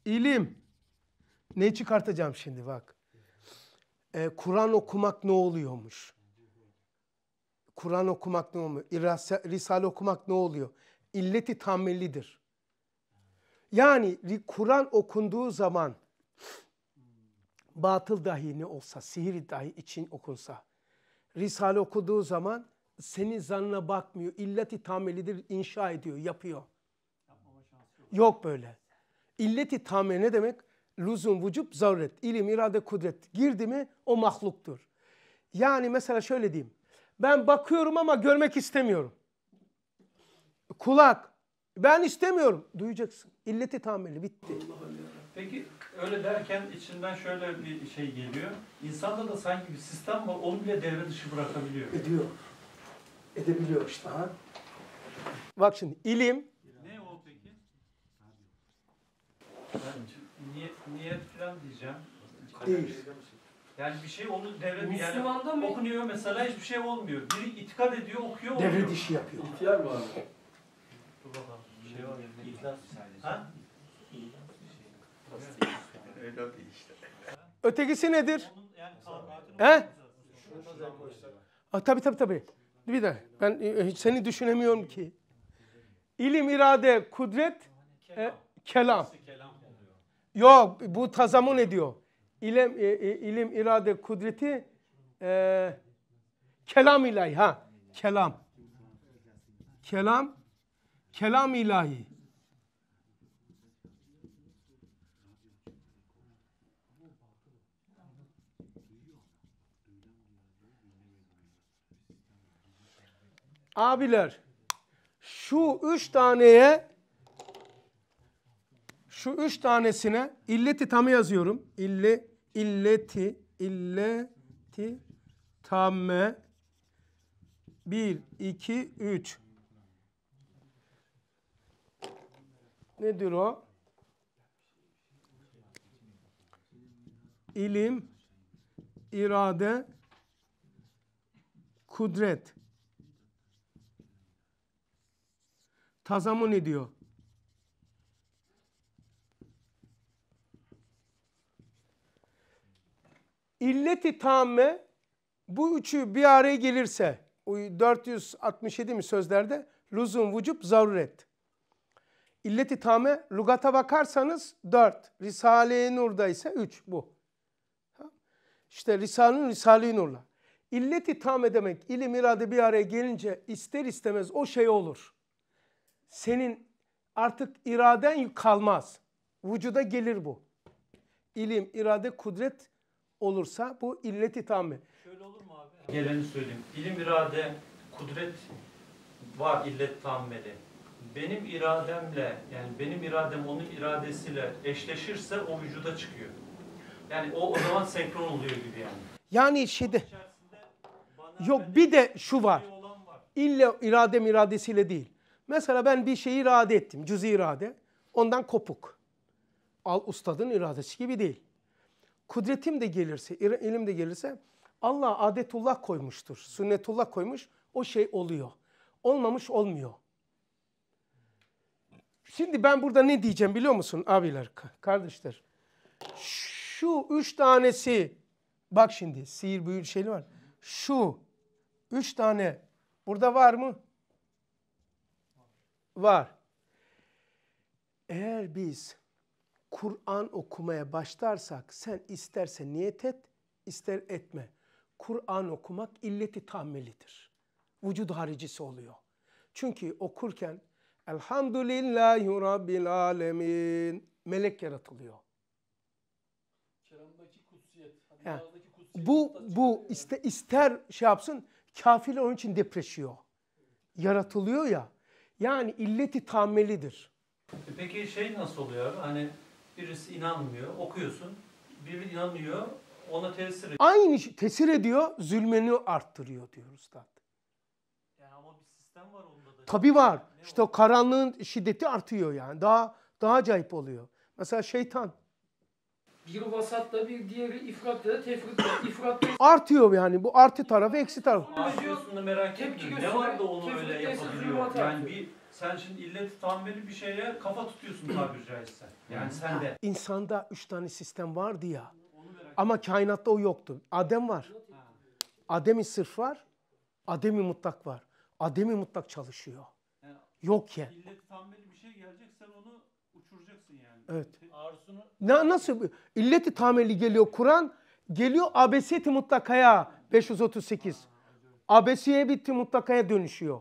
Speaker 1: İlim. Ne çıkartacağım şimdi bak. Ee, Kur'an okumak ne oluyormuş? Kur'an okumak ne oluyor? İrasa, Risale okumak ne oluyor? İlleti tahammüllidir. Yani Kur'an okunduğu zaman batıl dahi ne olsa, sihir dahi için okunsa, Risale okuduğu zaman senin zanına bakmıyor. İlleti tahammülidir, inşa ediyor, yapıyor. Yok böyle. İlleti tamel ne demek? lüzum, vücub, zaruret, ilim, irade, kudret girdi mi o mahluktur. Yani mesela şöyle diyeyim. Ben bakıyorum ama görmek istemiyorum. Kulak. Ben istemiyorum. Duyacaksın. İlleti tahammülü bitti.
Speaker 5: Peki öyle derken içinden şöyle bir şey geliyor. İnsanda da sanki bir sistem var. Onu bile devre dışı bırakabiliyor. Ediyor.
Speaker 1: Edebiliyor işte. Ha? Bak şimdi ilim.
Speaker 5: Ne o peki? niyet, niyet falan diyeceğim. Değil. Yani bir şey onu devre Müslümanda yani mı? okunuyor mesela hiçbir şey olmuyor. Biri itikad ediyor, okuyor, oluyor. Devre dışı yapıyor. İhtiyar var. Dur bakalım. şey var.
Speaker 3: İhlas sadece. Ha? Öyle değil işte.
Speaker 1: Ötekisi nedir? He? Ah, tabii tabii tabii. Bir de ben e, e, seni düşünemiyorum ki. İlim, irade, kudret, kelam. E, kelam. Yok bu tazamun ediyor. İlim, e, e, ilim irade, kudreti e, kelam ilahi ha. Kelam. Kelam. Kelam ilahi. Abiler şu üç taneye şu üç tanesine illeti tamı yazıyorum. İlle, illeti, illeti tamme. Bir, iki, üç. Nedir o? İlim, irade, kudret. Tazamun ediyor. illeti tamme bu üçü bir araya gelirse 467 mi sözlerde lüzum vücub zaruret. İlleti tame lugata bakarsanız 4. Risale-i Nur'da ise 3 bu. İşte Risale'nin Risale-i Nur'la. İlleti tame demek ilim irade bir araya gelince ister istemez o şey olur. Senin artık iraden kalmaz. Vücuda gelir bu. İlim, irade, kudret olursa bu illeti tamme. Şöyle olur mu abi?
Speaker 5: Geleni söyleyeyim. İlim irade, kudret var illet tammeli. Benim irademle yani benim iradem onun iradesiyle eşleşirse o vücuda çıkıyor. Yani o o zaman senkron oluyor gibi yani.
Speaker 1: Yani şeyde yok bir de şu şey var. İlle iradem iradesiyle değil. Mesela ben bir şeyi irade ettim. Cüz irade. Ondan kopuk. Al ustadın iradesi gibi değil kudretim de gelirse, ilim de gelirse Allah adetullah koymuştur. Sünnetullah koymuş. O şey oluyor. Olmamış olmuyor. Şimdi ben burada ne diyeceğim biliyor musun abiler, kardeşler? Şu üç tanesi, bak şimdi sihir büyül şeyli var. Şu üç tane burada var mı? Var. Eğer biz Kur'an okumaya başlarsak sen isterse niyet et, ister etme. Kur'an okumak illeti tahammülidir. Vücud haricisi oluyor. Çünkü okurken Elhamdülillahi Rabbil Alemin melek yaratılıyor.
Speaker 7: Kelamdaki kutsiyet,
Speaker 1: hadilerdeki hani Bu, bu iste, ister şey yapsın, kafirler onun için depreşiyor. Yaratılıyor ya, yani illeti tahammelidir.
Speaker 5: E peki şey nasıl oluyor? Hani Birisi inanmıyor, okuyorsun. Biri inanıyor, ona tesir ediyor. Aynı
Speaker 1: şey, tesir ediyor, zulmeni arttırıyor diyor Üstad. Yani ama bir sistem var onda da. Tabii var. Ne işte o karanlığın şiddeti artıyor yani. Daha daha acayip oluyor. Mesela şeytan.
Speaker 6: Bir vasatta bir diğeri ifratta da tefritte. İfratta
Speaker 1: artıyor yani bu artı tarafı eksi tarafı.
Speaker 6: Artıyorsun da
Speaker 5: merak etme. Ne var da onu öyle yapabiliyor? Yani bir sen şimdi illet tahammülü bir şeye kafa tutuyorsun tabiri caizse. Yani sen de.
Speaker 1: İnsanda üç tane sistem vardı ya. Ama kainatta o yoktu. Adem var. Adem'i sırf var. Adem'i mutlak var. Adem'i mutlak çalışıyor. Yani Yok ya.
Speaker 5: İllet tahammülü bir şey gelecek sen onu
Speaker 1: uçuracaksın yani. Evet. Arzunu... Ne, nasıl? İlleti tameli geliyor Kur'an. Geliyor abesiyeti mutlakaya 538. Aa, abesiye bitti mutlakaya dönüşüyor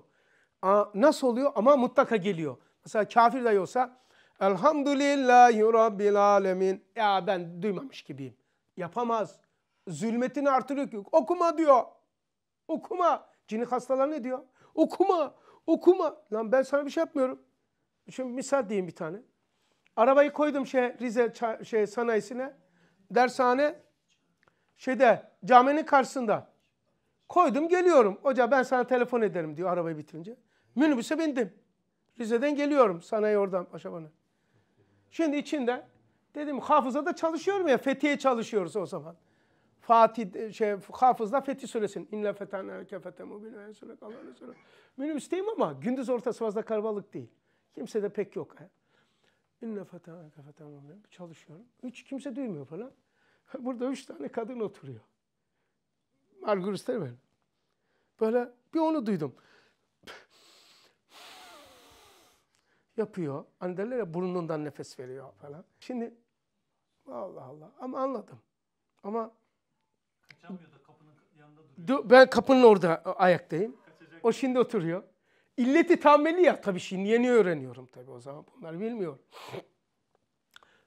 Speaker 1: nasıl oluyor? Ama mutlaka geliyor. Mesela kafir de olsa Elhamdülillahi Rabbil Alemin. Ya ben duymamış gibiyim. Yapamaz. Zulmetini artırıyor ki. Okuma diyor. Okuma. Cini hastalar ne diyor? Okuma. Okuma. Lan ben sana bir şey yapmıyorum. Şimdi misal diyeyim bir tane. Arabayı koydum şey Rize şey sanayisine. Dershane şeyde caminin karşısında. Koydum geliyorum. Hoca ben sana telefon ederim diyor arabayı bitirince. Minibüse bindim. Rize'den geliyorum sanayi oradan Paşaban'a. Şimdi içinde dedim hafızada çalışıyorum ya Fethiye çalışıyoruz o zaman. Fatih e, şey hafızda Fethi suresinin inle fetane kefete mubine en sure kalanı sure. Minibüsteyim ama gündüz ortası fazla kalabalık değil. Kimse de pek yok. İnne fetane kefete mubine çalışıyorum. Hiç kimse duymuyor falan. Burada üç tane kadın oturuyor. Marguristan böyle. Böyle bir onu duydum. yapıyor. Hani derler ya burnundan nefes veriyor falan. Şimdi Allah Allah ama anladım. Ama kaçamıyor da kapının yanında duruyor. Ben kapının orada ayaktayım. Kaçacak o şimdi oturuyor. İlleti tameli ya tabii şimdi yeni öğreniyorum tabii o zaman bunlar bilmiyorum.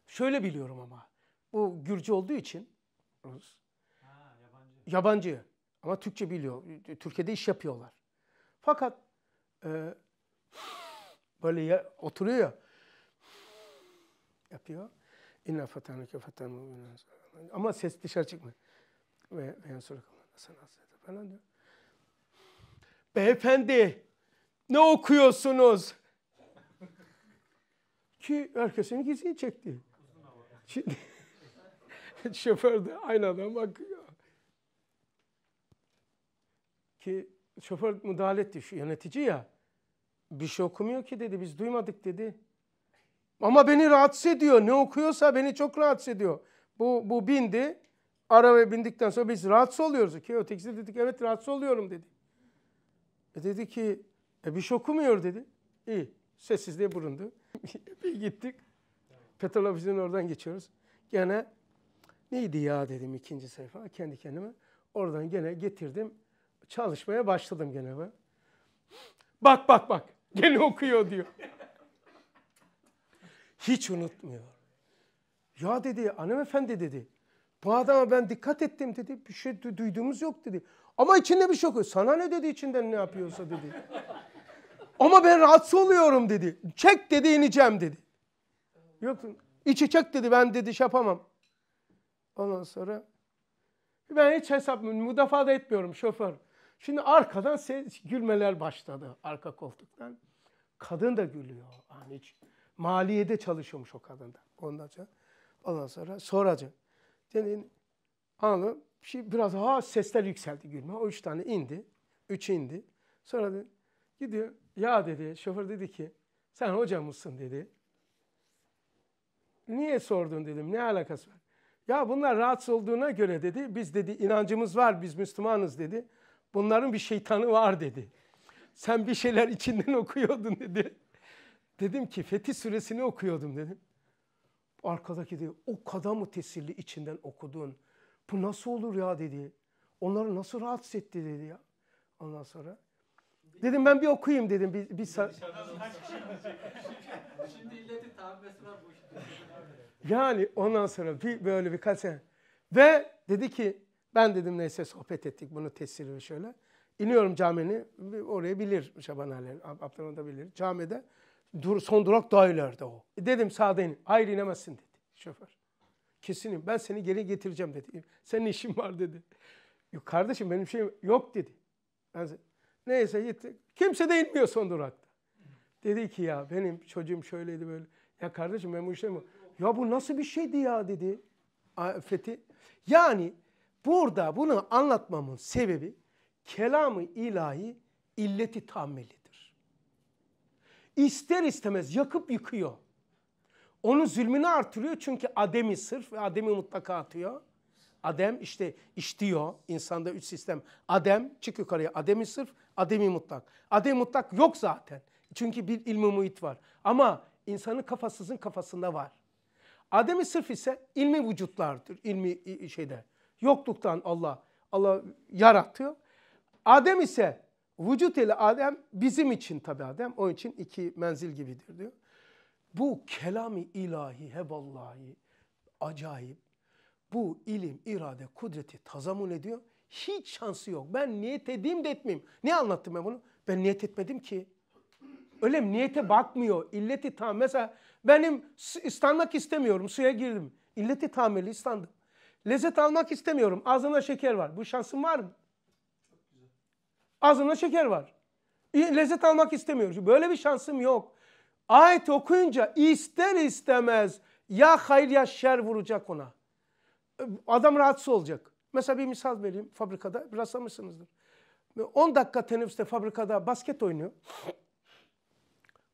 Speaker 1: Şöyle biliyorum ama bu Gürcü olduğu için Rus. Ha, yabancı. yabancı ama Türkçe biliyor. Türkiye'de iş yapıyorlar. Fakat e, böyle ya, oturuyor Yapıyor. İnna fetanike ki mubinen. Ama ses dışarı çıkmıyor. Ve yansuruk Hasan Hazretleri falan diyor. Beyefendi ne okuyorsunuz? Ki herkesin gizini çekti. Şimdi şoför de aynı adam bakıyor. Ki şoför müdahale etti şu yönetici ya bir şey okumuyor ki dedi biz duymadık dedi. Ama beni rahatsız ediyor. Ne okuyorsa beni çok rahatsız ediyor. Bu, bu bindi. Arabaya bindikten sonra biz rahatsız oluyoruz ki. Ötekisi de dedik evet rahatsız oluyorum dedi. E dedi ki e bir şey okumuyor dedi. İyi sessizliğe burundu. bir gittik. Petrol ofisinin oradan geçiyoruz. Gene neydi ya dedim ikinci sayfa kendi kendime. Oradan gene getirdim. Çalışmaya başladım gene. Bak bak bak. Gene okuyor diyor. Hiç unutmuyor. Ya dedi hanımefendi dedi. Bu adama ben dikkat ettim dedi. Bir şey du duyduğumuz yok dedi. Ama içinde bir şey yok. Sana ne dedi içinden ne yapıyorsa dedi. Ama ben rahatsız oluyorum dedi. Çek dedi ineceğim dedi. Yok içi çek dedi ben dedi şey yapamam. Ondan sonra ben hiç hesap müdafaa da etmiyorum şoför. Şimdi arkadan ses, gülmeler başladı arka koltuktan. Kadın da gülüyor hiç. Maliyede çalışıyormuş o kadın da. Ondan sonra, ondan sonra soracı. Yani anladım. Şey, biraz ha sesler yükseldi gülme. O üç tane indi. Üç indi. Sonra dedi, gidiyor. Ya dedi şoför dedi ki sen hoca mısın dedi. Niye sordun dedim. Ne alakası var? Ya bunlar rahatsız olduğuna göre dedi. Biz dedi inancımız var. Biz Müslümanız dedi. Bunların bir şeytanı var dedi. Sen bir şeyler içinden okuyordun dedi. Dedim ki Fetih Suresini okuyordum dedim. Arkadaki dedi o kadar mı tesirli içinden okudun? Bu nasıl olur ya dedi. Onları nasıl rahatsız etti dedi ya. Ondan sonra dedim ben bir okuyayım dedim. Bir, bir
Speaker 6: Şimdi illeti tahammesi var
Speaker 1: Yani ondan sonra bir böyle bir sene. Ve dedi ki ben dedim neyse sohbet ettik bunu tesiri şöyle. İniyorum camini oraya bilir Şaban Ali Abdurrahman da bilir. Camide dur, son durak daha o. E dedim sağda in. Hayır inemezsin dedi şoför. Kesinim ben seni geri getireceğim dedi. Senin işin var dedi. Yok kardeşim benim şeyim yok dedi. Ben, neyse gittik Kimse de inmiyor son durakta. Dedi ki ya benim çocuğum şöyleydi böyle. Ya kardeşim ben bu işe mi? Ya bu nasıl bir şeydi ya dedi Fethi. Yani Burada bunu anlatmamın sebebi kelamı ilahi illeti tahammelidir. İster istemez yakıp yıkıyor. Onun zulmünü artırıyor çünkü Adem'i sırf ve Adem'i mutlaka atıyor. Adem işte iştiyor. insanda üç sistem. Adem çık yukarıya. Adem'i sırf, Adem'i mutlak. Adem mutlak yok zaten. Çünkü bir ilmi muhit var. Ama insanın kafasızın kafasında var. Adem'i sırf ise ilmi vücutlardır. ilmi şeyde. Yokluktan Allah Allah yarattı. Adem ise vücut ile Adem bizim için tabi Adem. Onun için iki menzil gibidir diyor. Bu kelami ilahi he acayip. Bu ilim, irade, kudreti tazamun ediyor. Hiç şansı yok. Ben niyet edeyim de etmeyeyim. Ne anlattım ben bunu? Ben niyet etmedim ki. Öyle mi? Niyete bakmıyor. İlleti tam. Mesela benim ıslanmak istemiyorum. Suya girdim. İlleti tameli ıslandım. Lezzet almak istemiyorum. Ağzımda şeker var. Bu şansım var mı? Ağzımda şeker var. Lezzet almak istemiyorum. Böyle bir şansım yok. Ayet okuyunca ister istemez ya hayır ya şer vuracak ona. Adam rahatsız olacak. Mesela bir misal vereyim fabrikada rastlamışsınızdır. 10 dakika teneffüste fabrikada basket oynuyor.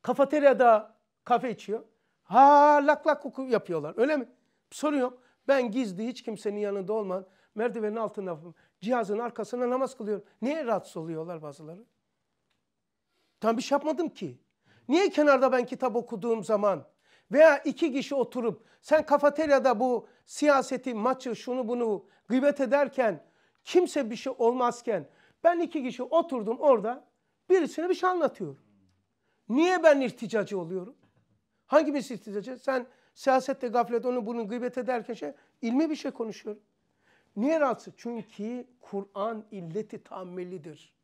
Speaker 1: kafeteryada kafe içiyor. Ha lak lak koku yapıyorlar öyle mi? Sorun yok. Ben gizli hiç kimsenin yanında olmam. merdivenin altında cihazın arkasında namaz kılıyorum. Niye rahatsız oluyorlar bazıları? Tam bir şey yapmadım ki. Niye kenarda ben kitap okuduğum zaman veya iki kişi oturup sen kafeteryada bu siyaseti, maçı, şunu bunu gıybet ederken kimse bir şey olmazken ben iki kişi oturdum orada birisine bir şey anlatıyorum. Niye ben irticacı oluyorum? Hangimiz irticacı? Sen Siyasette gaflet onu bunu gıybet ederken şey, ilmi bir şey konuşuyor. Niye rahatsız? Çünkü Kur'an illeti tammelidir.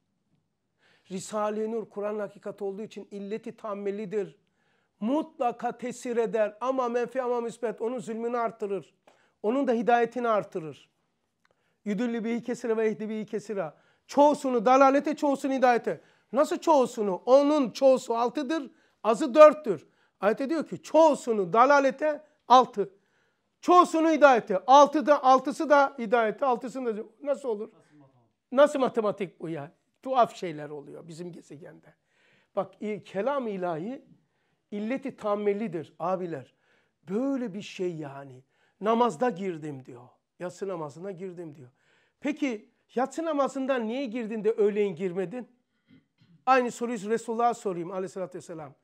Speaker 1: Risale-i Nur Kur'an hakikat olduğu için illeti tammelidir. Mutlaka tesir eder ama menfi ama müsbet onun zulmünü artırır. Onun da hidayetini artırır. Yüdüllü bihi kesire ve ehdi bihi kesira. Çoğusunu dalalete, çoğusunu hidayete. Nasıl çoğusunu? Onun çoğusu altıdır, azı dörttür. Ayette diyor ki çoğusunu dalalete altı. Çoğusunu hidayete. Altı da, altısı da hidayete. Altısını da nasıl olur? Nasıl matematik, bu ya Tuhaf şeyler oluyor bizim gezegende. Bak e, kelam ilahi illeti tammelidir abiler. Böyle bir şey yani. Namazda girdim diyor. Yatsı namazına girdim diyor. Peki yatsı namazından niye girdin de öğleyin girmedin? Aynı soruyu Resulullah'a sorayım aleyhissalatü vesselam.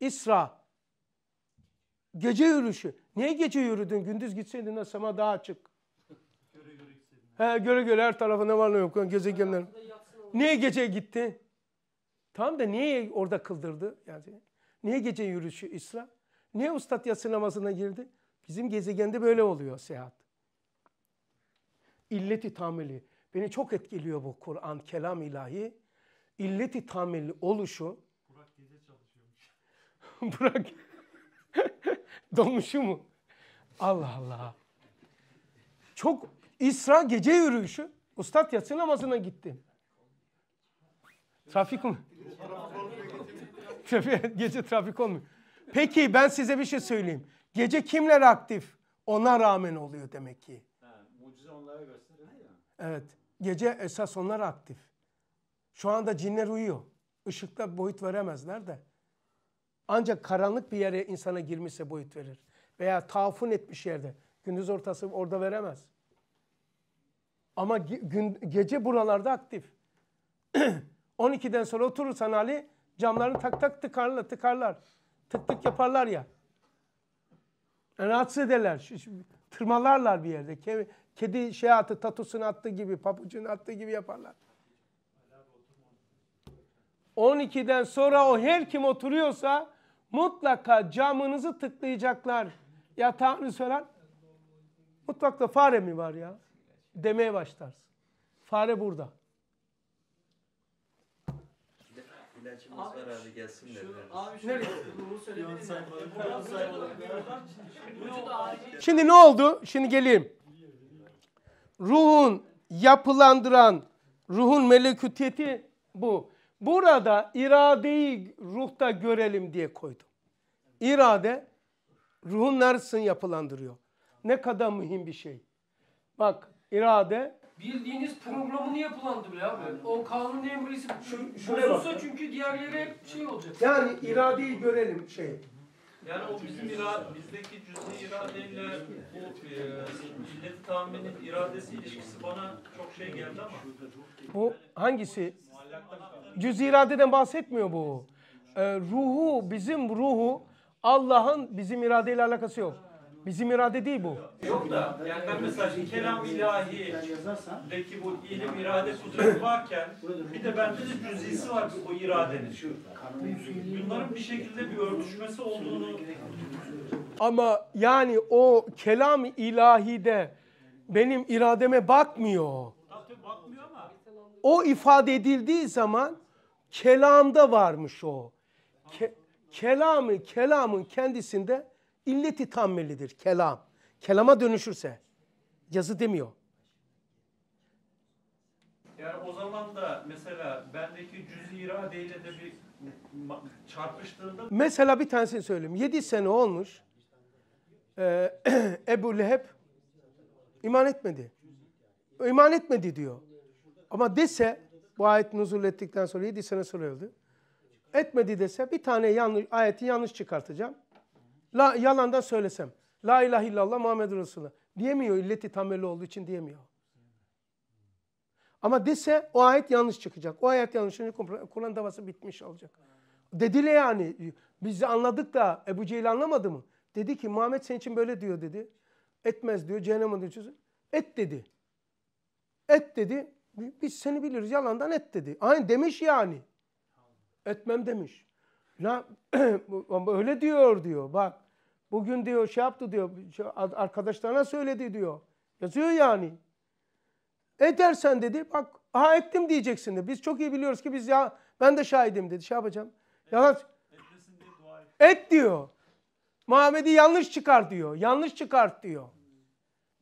Speaker 1: İsra. Gece yürüyüşü. Niye gece yürüdün? Gündüz gitseydin sama daha açık. Göre göre He, göre göre her tarafı ne var ne yok. Gezegenler. Niye gece gitti? tam da niye orada kıldırdı? Yani niye gece yürüyüşü İsra? Niye ustat yatsı namazına girdi? Bizim gezegende böyle oluyor seyahat. İlleti tamili. Beni çok etkiliyor bu Kur'an, kelam ilahi. İlleti tamili oluşu Bırak. Donmuşu mu? Allah Allah. Çok İsra gece yürüyüşü. Ustad yatsı namazına gitti. Trafik mi? gece trafik olmuyor. Peki ben size bir şey söyleyeyim. Gece kimler aktif? Ona rağmen oluyor demek ki. Ha, mucize onlara gösteriyor ya. Evet. Gece esas onlar aktif. Şu anda cinler uyuyor. Işıkta boyut veremezler de. Ancak karanlık bir yere insana girmişse boyut verir. Veya tafun etmiş yerde. Gündüz ortası orada veremez. Ama gün, gece buralarda aktif. 12'den sonra oturursan Ali camlarını tak tak tıkarla tıkarlar. Tık tık yaparlar ya. Yani rahatsız ederler. Tırmalarlar bir yerde. Kedi, kedi şey attı, tatusunu attığı gibi, papucunu attığı gibi yaparlar. 12'den sonra o her kim oturuyorsa Mutlaka camınızı tıklayacaklar. Ya Tanrı söyler. Mutlaka fare mi var ya? Demeye başlarsın. Fare burada. Şimdi ne oldu? Şimdi geleyim. Ruhun yapılandıran, ruhun melekutiyeti bu. Burada iradeyi ruhta görelim diye koydu. İrade ruhun neresini yapılandırıyor. Ne kadar mühim bir şey. Bak irade
Speaker 6: Bildiğiniz programını yapılandırıyor abi. O kanun emrisi şu, şuraya bak. çünkü diğerleri hep şey olacak. Yani iradeyi
Speaker 1: görelim şey.
Speaker 7: Yani o bizim ira, bizdeki cüz'i iradeyle bu e, milleti
Speaker 6: tahminin
Speaker 5: iradesi ilişkisi bana çok şey geldi ama. Bu
Speaker 1: hangisi? Cüz i iradeden bahsetmiyor bu. Ee, ruhu, bizim ruhu Allah'ın bizim iradeyle alakası yok. Bizim irade değil bu. Yok da
Speaker 5: yani ben mesela kelam ilahi deki bu ilim irade kudreti varken bir de bende de cüzisi var o iradenin. Bunların bir şekilde bir örtüşmesi olduğunu
Speaker 1: ama yani o kelam ilahide benim irademe bakmıyor. Bakmıyor O ifade edildiği zaman kelamda varmış o. Ke kelamı kelamın kendisinde illeti tammelidir kelam. Kelama dönüşürse yazı demiyor.
Speaker 5: Yani o zaman da mesela bendeki cüz iradeyle de bir çarpıştığında...
Speaker 1: Mesela bir tanesini söyleyeyim. Yedi sene olmuş. Ee, Ebu Leheb iman etmedi. İman etmedi diyor. Ama dese bu ayet nuzul ettikten sonra yedi sene sonra öldü. Etmedi dese bir tane yanlış ayeti yanlış çıkartacağım. La, yalandan söylesem. La ilahe illallah Muhammed Resulullah. Diyemiyor illeti tameli olduğu için diyemiyor. Ama dese o ayet yanlış çıkacak. O ayet yanlış çıkacak. Kur'an davası bitmiş olacak. Dedile yani. Biz de anladık da Ebu Cehil anlamadı mı? Dedi ki Muhammed senin için böyle diyor dedi. Etmez diyor. Cehennem diyor. Et dedi. Et dedi. Biz seni biliriz. Yalandan et dedi. Aynı demiş yani etmem demiş. Ya öyle diyor diyor bak. Bugün diyor şey yaptı diyor arkadaşlarına söyledi diyor. Yazıyor yani. Edersen dedi bak aha ettim diyeceksin de. Biz çok iyi biliyoruz ki biz ya ben de şahidim dedi. Şey yapacağım. Et, Yalan. et. et diyor. Muhammed'i yanlış çıkar diyor. Yanlış çıkart diyor.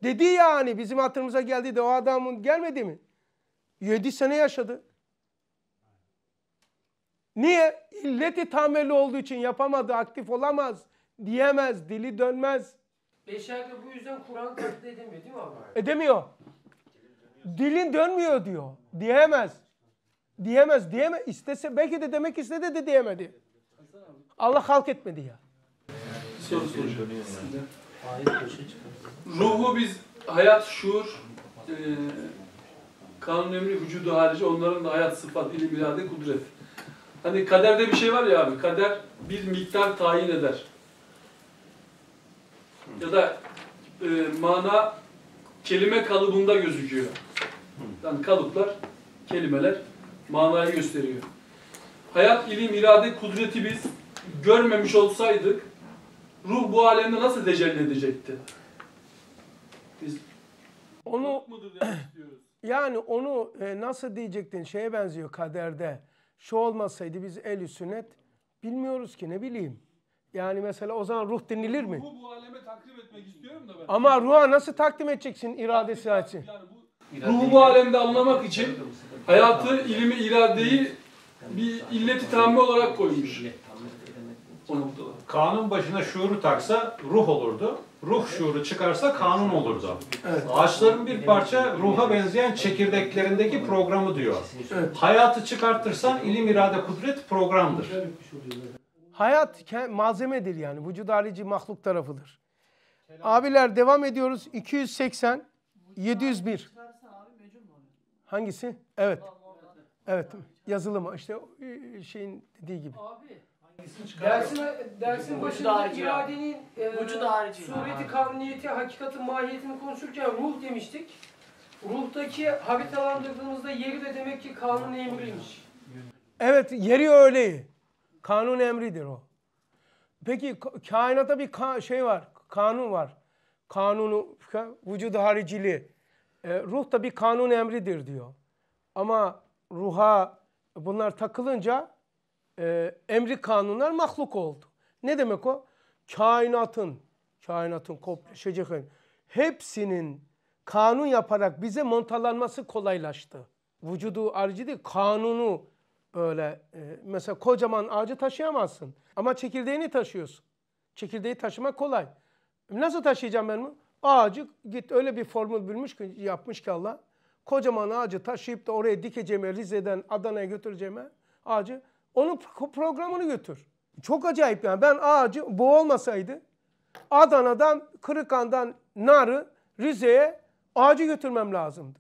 Speaker 1: Dedi yani bizim hatırımıza geldi de o adamın gelmedi mi? Yedi sene yaşadı. Niye? İlleti tameli olduğu için yapamadı, aktif olamaz, diyemez, dili dönmez.
Speaker 6: Beşerde bu yüzden Kur'an taklit edemiyor değil mi abi?
Speaker 1: Edemiyor. Dilin dönmüyor diyor. Diyemez. Diyemez, diyeme istese belki de demek istedi de diyemedi. Allah halk etmedi ya.
Speaker 7: Soru soruyor. Ruhu biz hayat, şuur, e, kanun emri, vücudu harici onların da hayat, sıfat, ilim, irade, kudret. Hani kaderde bir şey var ya abi, kader bir miktar tayin eder. Ya da e, mana kelime kalıbında gözüküyor. Yani kalıplar, kelimeler manayı gösteriyor. Hayat, ilim, irade, kudreti biz görmemiş olsaydık ruh bu alemde nasıl tecelli edecekti? Biz
Speaker 1: onu yani onu e, nasıl diyecektin şeye benziyor kaderde. Şu olmasaydı biz el sünnet bilmiyoruz ki ne bileyim. Yani mesela o zaman ruh dinilir mi? Ruhu bu aleme takdim etmek istiyorum da ben. Ama ruha nasıl takdim edeceksin iradesi açı? Yani bu, ruhu bu alemde anlamak
Speaker 7: için hayatı, ilimi, iradeyi bir illeti tamme olarak koymuş. Kanun başına
Speaker 2: şuuru taksa ruh olurdu ruh şuuru çıkarsa kanun olurdu.
Speaker 7: Evet. Ağaçların
Speaker 2: bir parça ruha benzeyen çekirdeklerindeki programı diyor. Evet. Hayatı çıkartırsan ilim, irade, kudret programdır.
Speaker 1: Hayat malzemedir yani. Vücud harici mahluk tarafıdır. Abiler devam ediyoruz. 280, 701. Hangisi? Evet. Evet. Yazılımı işte e, şeyin dediği gibi. Abi Dersin, dersin başında iradenin
Speaker 6: e, sureti, kavniyeti, hakikatin mahiyetini konuşurken ruh demiştik. Ruhtaki haritalandırdığımızda yeri de demek ki kanun emriymiş.
Speaker 1: Evet yeri öyle. Kanun emridir o. Peki kainata bir ka şey var, kanun var. Kanunu, vücudu hariciliği. E, ruh da bir kanun emridir diyor. Ama ruha bunlar takılınca e, emri kanunlar mahluk oldu. Ne demek o? Kainatın, kainatın kopleşecek hepsinin kanun yaparak bize montalanması kolaylaştı. Vücudu arıcı değil, kanunu böyle e, mesela kocaman ağacı taşıyamazsın ama çekirdeğini taşıyorsun. Çekirdeği taşımak kolay. E, nasıl taşıyacağım ben bunu? Ağacı git öyle bir formül bilmiş ki yapmış ki Allah. Kocaman ağacı taşıyıp da oraya dikeceğime, Rize'den Adana'ya götüreceğime ağacı onun programını götür. Çok acayip yani. Ben ağacı bu olmasaydı Adana'dan, Kırıkan'dan Narı, Rize'ye ağacı götürmem lazımdı.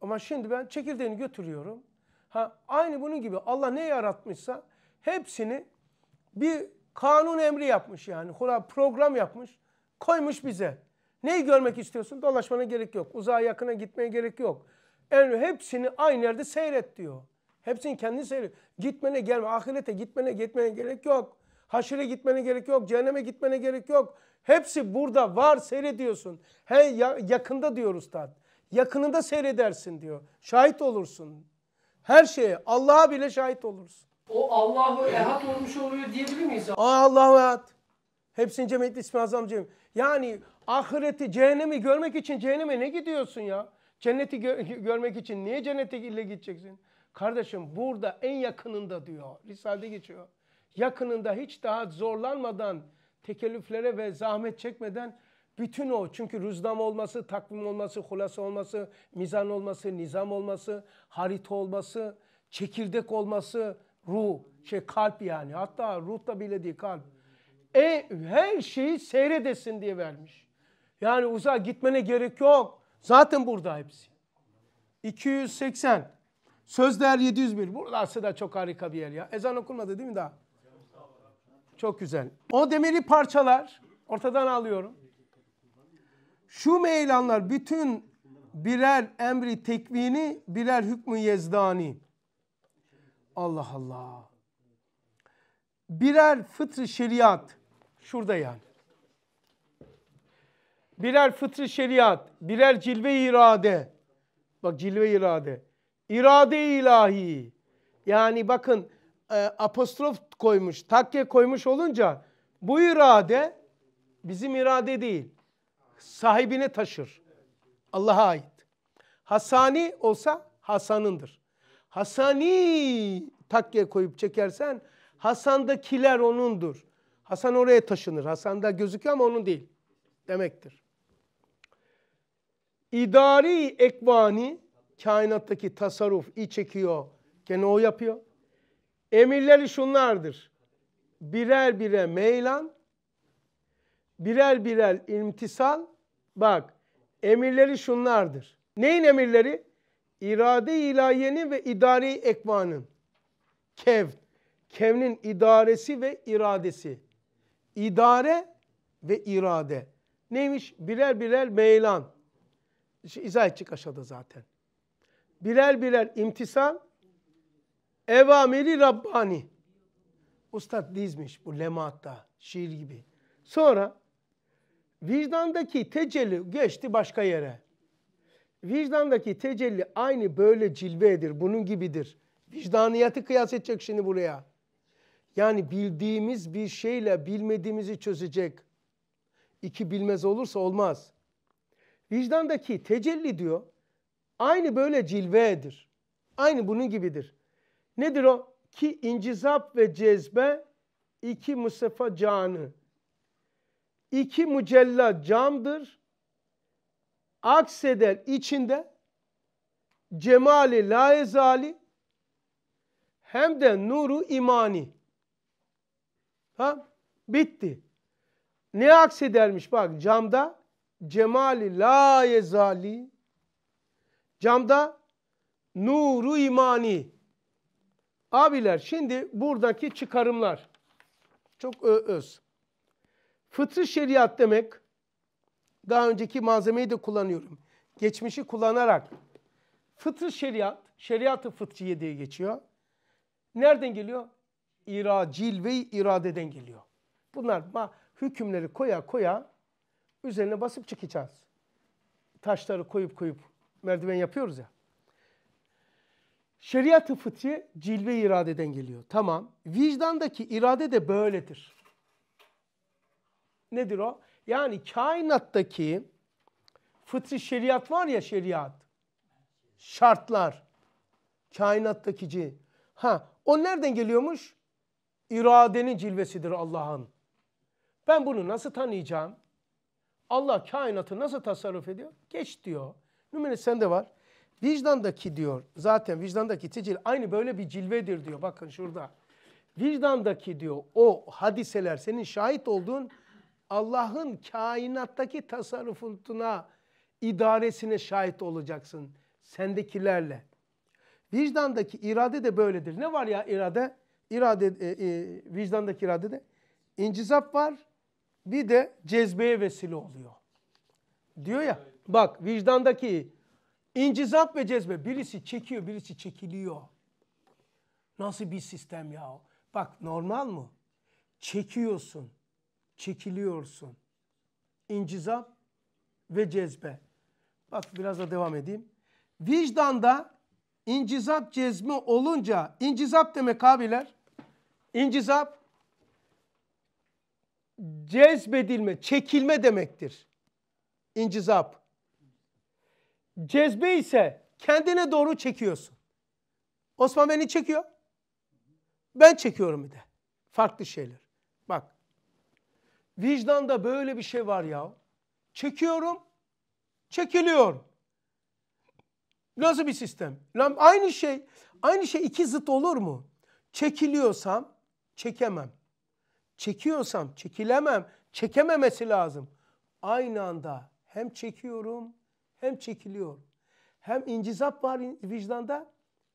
Speaker 1: Ama şimdi ben çekirdeğini götürüyorum. Ha, aynı bunun gibi Allah ne yaratmışsa hepsini bir kanun emri yapmış yani. Kula Program yapmış, koymuş bize. Neyi görmek istiyorsun? Dolaşmana gerek yok. Uzağa yakına gitmeye gerek yok. Yani hepsini aynı yerde seyret diyor. Hepsini kendin seyir. Gitmene gelme, ahirete gitmene gitmene gerek yok. Haşire gitmene gerek yok, cehenneme gitmene gerek yok. Hepsi burada var seyrediyorsun. He yakında diyor ustad. Yakınında seyredersin diyor. Şahit olursun. Her şeye Allah'a bile şahit olursun.
Speaker 6: O Allahu Ehad
Speaker 1: olmuş oluyor diyebilir miyiz? Aa Allahu Ehad. Hepsini cemiyet ismi azam cemiyet. Yani ahireti, cehennemi görmek için cehenneme ne gidiyorsun ya? Cenneti gö görmek için niye cennete ile gideceksin? Kardeşim burada en yakınında diyor. Risale'de geçiyor. Yakınında hiç daha zorlanmadan, tekellüflere ve zahmet çekmeden bütün o. Çünkü rüzdam olması, takvim olması, hulasa olması, mizan olması, nizam olması, harita olması, çekirdek olması, ruh, şey kalp yani. Hatta ruh da bile değil kalp. E, her şeyi seyredesin diye vermiş. Yani uzağa gitmene gerek yok. Zaten burada hepsi. 280. Sözler 701. Burası da çok harika bir yer ya. Ezan okunmadı değil mi daha? Çok güzel. O demiri parçalar ortadan alıyorum. Şu meylanlar bütün birer emri tekvini, birer hükmü yezdani. Allah Allah. Birer fıtrı şeriat. Şurada yani. Birer fıtrı şeriat, birer cilve irade. Bak cilve irade irade ilahi. Yani bakın e, apostrof koymuş, takke koymuş olunca bu irade bizim irade değil. Sahibine taşır. Allah'a ait. Hasani olsa Hasan'ındır. Hasani takke koyup çekersen Hasan'dakiler onundur. Hasan oraya taşınır. Hasan'da gözüküyor ama onun değil demektir. İdari ekvani kainattaki tasarruf i çekiyor. Gene o yapıyor. Emirleri şunlardır. Birer bire meylan, birer birer imtisal. Bak, emirleri şunlardır. Neyin emirleri? İrade ilahiyenin ve idari ekvanın. Kev. Kevnin idaresi ve iradesi. İdare ve irade. Neymiş? Birer birer meylan. İşte izah edecek aşağıda zaten birer birer imtisal evamiri Rabbani. Ustad dizmiş bu lematta şiir gibi. Sonra vicdandaki tecelli geçti başka yere. Vicdandaki tecelli aynı böyle cilvedir, bunun gibidir. Vicdaniyatı kıyas edecek şimdi buraya. Yani bildiğimiz bir şeyle bilmediğimizi çözecek. İki bilmez olursa olmaz. Vicdandaki tecelli diyor, Aynı böyle cilvedir. Aynı bunun gibidir. Nedir o? Ki incizap ve cezbe iki musafa canı. İki mücella camdır. Akseder içinde cemali laezali hem de nuru imani. Ha? Bitti. Ne aksedermiş bak camda? Cemali la Camda nuru imani. Abiler şimdi buradaki çıkarımlar çok öz. Fıtri şeriat demek daha önceki malzemeyi de kullanıyorum. Geçmişi kullanarak fıtri şeriat, şeriatı fıtriye diye geçiyor. Nereden geliyor? İracil ve iradeden geliyor. Bunlar hükümleri koya koya üzerine basıp çıkacağız. Taşları koyup koyup merdiven yapıyoruz ya. Şeriatı fıtri cilve iradeden geliyor. Tamam. Vicdandaki irade de böyledir. Nedir o? Yani kainattaki fıtri şeriat var ya şeriat. Şartlar. Kainattaki cin. Ha, o nereden geliyormuş? İradenin cilvesidir Allah'ın. Ben bunu nasıl tanıyacağım? Allah kainatı nasıl tasarruf ediyor? Geç diyor. Numarası sende var. Vicdandaki diyor zaten vicdandaki tecil aynı böyle bir cilvedir diyor. Bakın şurada. Vicdandaki diyor o hadiseler senin şahit olduğun Allah'ın kainattaki tasarrufuna, idaresine şahit olacaksın sendekilerle. Vicdandaki irade de böyledir. Ne var ya irade? İrade e, e, vicdandaki irade de incizap var. Bir de cezbeye vesile oluyor. Diyor ya. Bak vicdandaki incizap ve cezbe birisi çekiyor birisi çekiliyor. Nasıl bir sistem ya? Bak normal mı? Çekiyorsun, çekiliyorsun. İncizap ve cezbe. Bak biraz da devam edeyim. Vicdanda incizap cezmi olunca incizap demek abiler. İncizap cezbedilme, çekilme demektir. İncizap. Cezbe ise kendine doğru çekiyorsun. Osman beni çekiyor. Ben çekiyorum bir de. Farklı şeyler. Bak. Vicdanda böyle bir şey var ya. Çekiyorum. Çekiliyor. Nasıl bir sistem? Lan aynı şey. Aynı şey iki zıt olur mu? Çekiliyorsam çekemem. Çekiyorsam çekilemem. Çekememesi lazım. Aynı anda hem çekiyorum hem çekiliyor. Hem incizap var vicdanda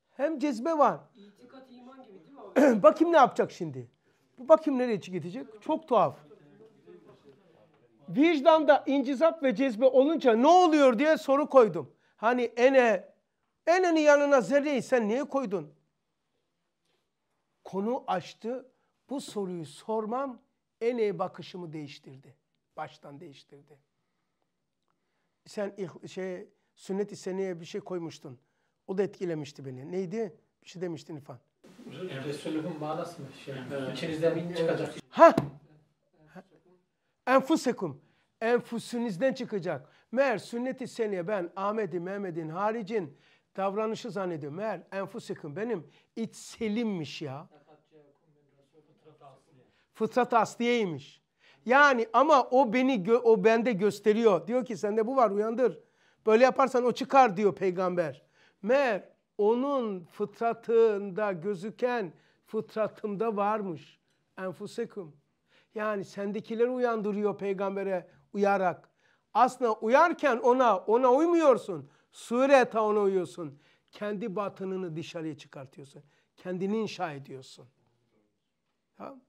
Speaker 1: hem cezbe var. İtikat iman gibi değil mi? Bakayım ne yapacak şimdi? Bakayım nereye gidecek? Çok tuhaf. Vicdanda incizap ve cezbe olunca ne oluyor diye soru koydum. Hani ene, enenin yanına zerreyi sen niye koydun? Konu açtı. Bu soruyu sormam ene bakışımı değiştirdi. Baştan değiştirdi sen şey sünnet-i seneye bir şey koymuştun. O da etkilemişti beni. Neydi? Bir şey demiştin İrfan.
Speaker 6: Resulühün manası mı? Şey, içinizden min çıkacak. Ha!
Speaker 1: Enfusekum. Enfusunizden çıkacak. Meğer sünnet-i seneye ben Ahmet'i, Mehmet'in, haricin davranışı zannediyorum. Meğer enfusekum benim iç selimmiş ya. Fıtrat asliyeymiş. Yani ama o beni o bende gösteriyor. Diyor ki sende bu var uyandır. Böyle yaparsan o çıkar diyor peygamber. Meğer onun fıtratında gözüken fıtratımda varmış. Enfusekum. Yani sendekileri uyandırıyor peygambere uyarak. Aslında uyarken ona, ona uymuyorsun. Sureta ona uyuyorsun. Kendi batınını dışarıya çıkartıyorsun. Kendini inşa ediyorsun. Tamam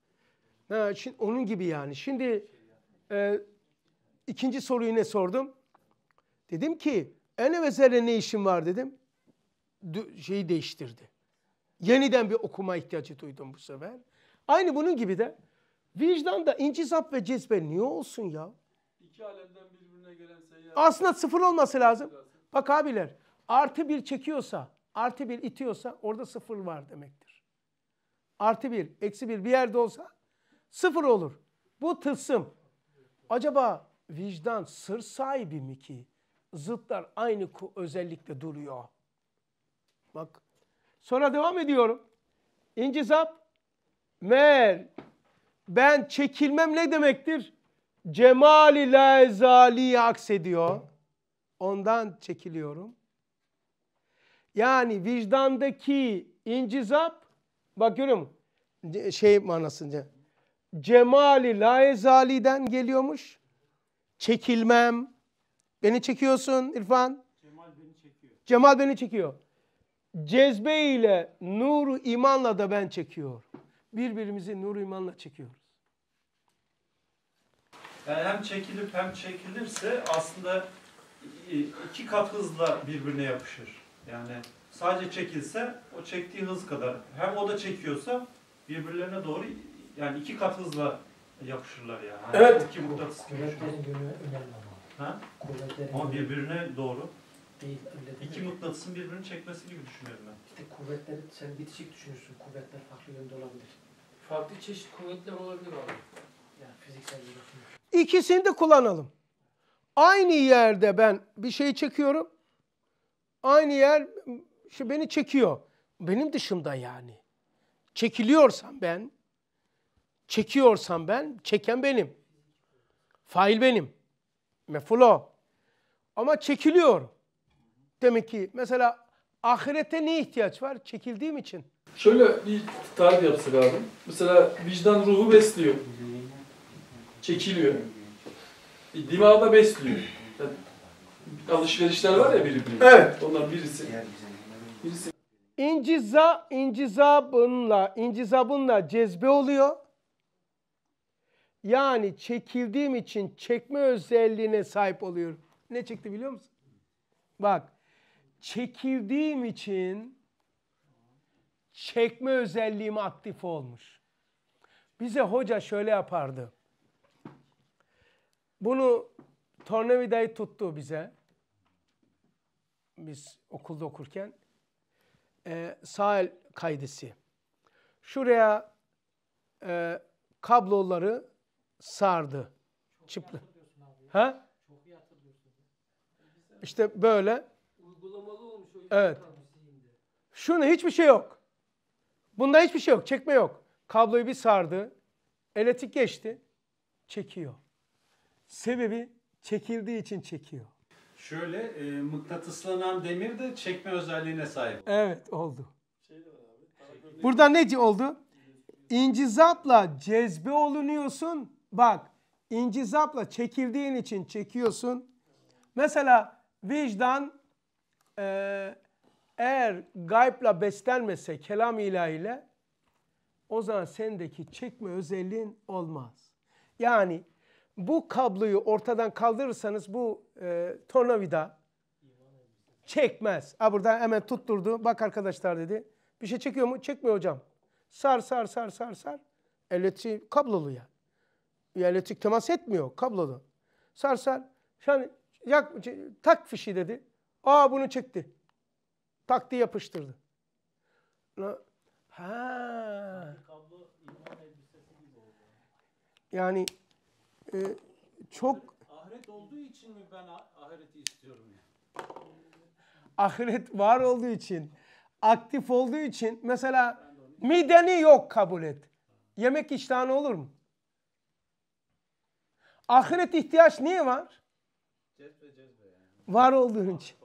Speaker 1: Ha, şimdi, onun gibi yani. Şimdi e, ikinci soruyu ne sordum? Dedim ki ene vezele ne işin var dedim. D- şeyi değiştirdi. Yeniden bir okuma ihtiyacı duydum bu sefer. Aynı bunun gibi de vicdan da incisap ve cezbe niye olsun ya?
Speaker 7: İki alemden birbirine
Speaker 1: gelen seyyar. Aslında sıfır olması lazım. Bak abiler artı bir çekiyorsa, artı bir itiyorsa orada sıfır var demektir. Artı bir, eksi bir bir yerde olsa Sıfır olur. Bu tılsım. Acaba vicdan sır sahibi mi ki? Zıtlar aynı özellikle duruyor. Bak. Sonra devam ediyorum. İncizap. Mer. Ben çekilmem ne demektir? Cemali lezali aksediyor. Ondan çekiliyorum. Yani vicdandaki incizap bak görüyor musun? Şey manasınca cemali laezaliden geliyormuş. Çekilmem. Beni çekiyorsun İrfan. Cemal beni çekiyor. Cemal beni çekiyor. Cezbe ile nuru imanla da ben çekiyor. Birbirimizi nuru imanla çekiyoruz.
Speaker 5: Yani hem çekilip hem çekilirse aslında iki kat hızla birbirine yapışır. Yani sadece çekilse o çektiği hız kadar hem o da çekiyorsa birbirlerine doğru yani iki kat hızla yapışırlar yani. Hani evet. İki mıknatıs gibi. Kuvvetlerin göre önemli ama. Ha? Kuvvetlerin ama birbirine doğru.
Speaker 4: Değil. Öyle
Speaker 6: iki mıknatısın birbirini çekmesi gibi düşünüyorum ben. İşte kuvvetleri sen bitişik düşünürsün. Kuvvetler farklı yönde olabilir. Farklı çeşit kuvvetler olabilir abi. Yani fiziksel bir
Speaker 1: İkisini de kullanalım. Aynı yerde ben bir şeyi çekiyorum. Aynı yer beni çekiyor. Benim dışımda yani. Çekiliyorsam ben Çekiyorsam ben, çeken benim. Fail benim. Meful o. Ama çekiliyor. Demek ki mesela ahirete ne ihtiyaç var? Çekildiğim için.
Speaker 7: Şöyle bir tarif yapsak abi. Mesela vicdan ruhu besliyor. Çekiliyor. E, da besliyor. Yani alışverişler var ya birbirine. Evet. Onlar birisi.
Speaker 1: Birisi. İnciza, incizabınla, incizabınla cezbe oluyor. Yani çekildiğim için çekme özelliğine sahip oluyorum. Ne çekti biliyor musun? Bak çekildiğim için çekme özelliğim aktif olmuş. Bize hoca şöyle yapardı. Bunu tornavidayı tuttu bize. Biz okulda okurken. Ee, sağ el kaydısı. Şuraya e, kabloları sardı. Çok Çıplı. Ha? İşte böyle. evet. Şunu hiçbir şey yok. Bunda hiçbir şey yok. Çekme yok. Kabloyu bir sardı. Elektrik geçti. Çekiyor. Sebebi çekildiği için çekiyor.
Speaker 2: Şöyle e, mıknatıslanan demir de çekme özelliğine sahip.
Speaker 1: Evet oldu. Şey Burada ne oldu? İncizapla cezbe olunuyorsun. Bak incizapla çekildiğin için çekiyorsun. Mesela vicdan e, eğer gaypla beslenmese kelam ilahiyle o zaman sendeki çekme özelliğin olmaz. Yani bu kabloyu ortadan kaldırırsanız bu e, tornavida çekmez. Ha burada hemen tutturdu. Bak arkadaşlar dedi. Bir şey çekiyor mu? Çekmiyor hocam. Sar sar sar sar sar. Elektriği kablolu ya. Yani. Elektrik temas etmiyor kabloda. Sar sar. Yani yak, şey, tak fişi dedi. Aa bunu çekti. Tak diye yapıştırdı. Ha. Yani e, çok
Speaker 2: ahiret olduğu için mi ben ahireti istiyorum
Speaker 1: Ahiret var olduğu için, aktif olduğu için mesela mideni yok kabul et. Yemek iştahın olur mu? Ahiret ihtiyaç niye var? Var olduğun için.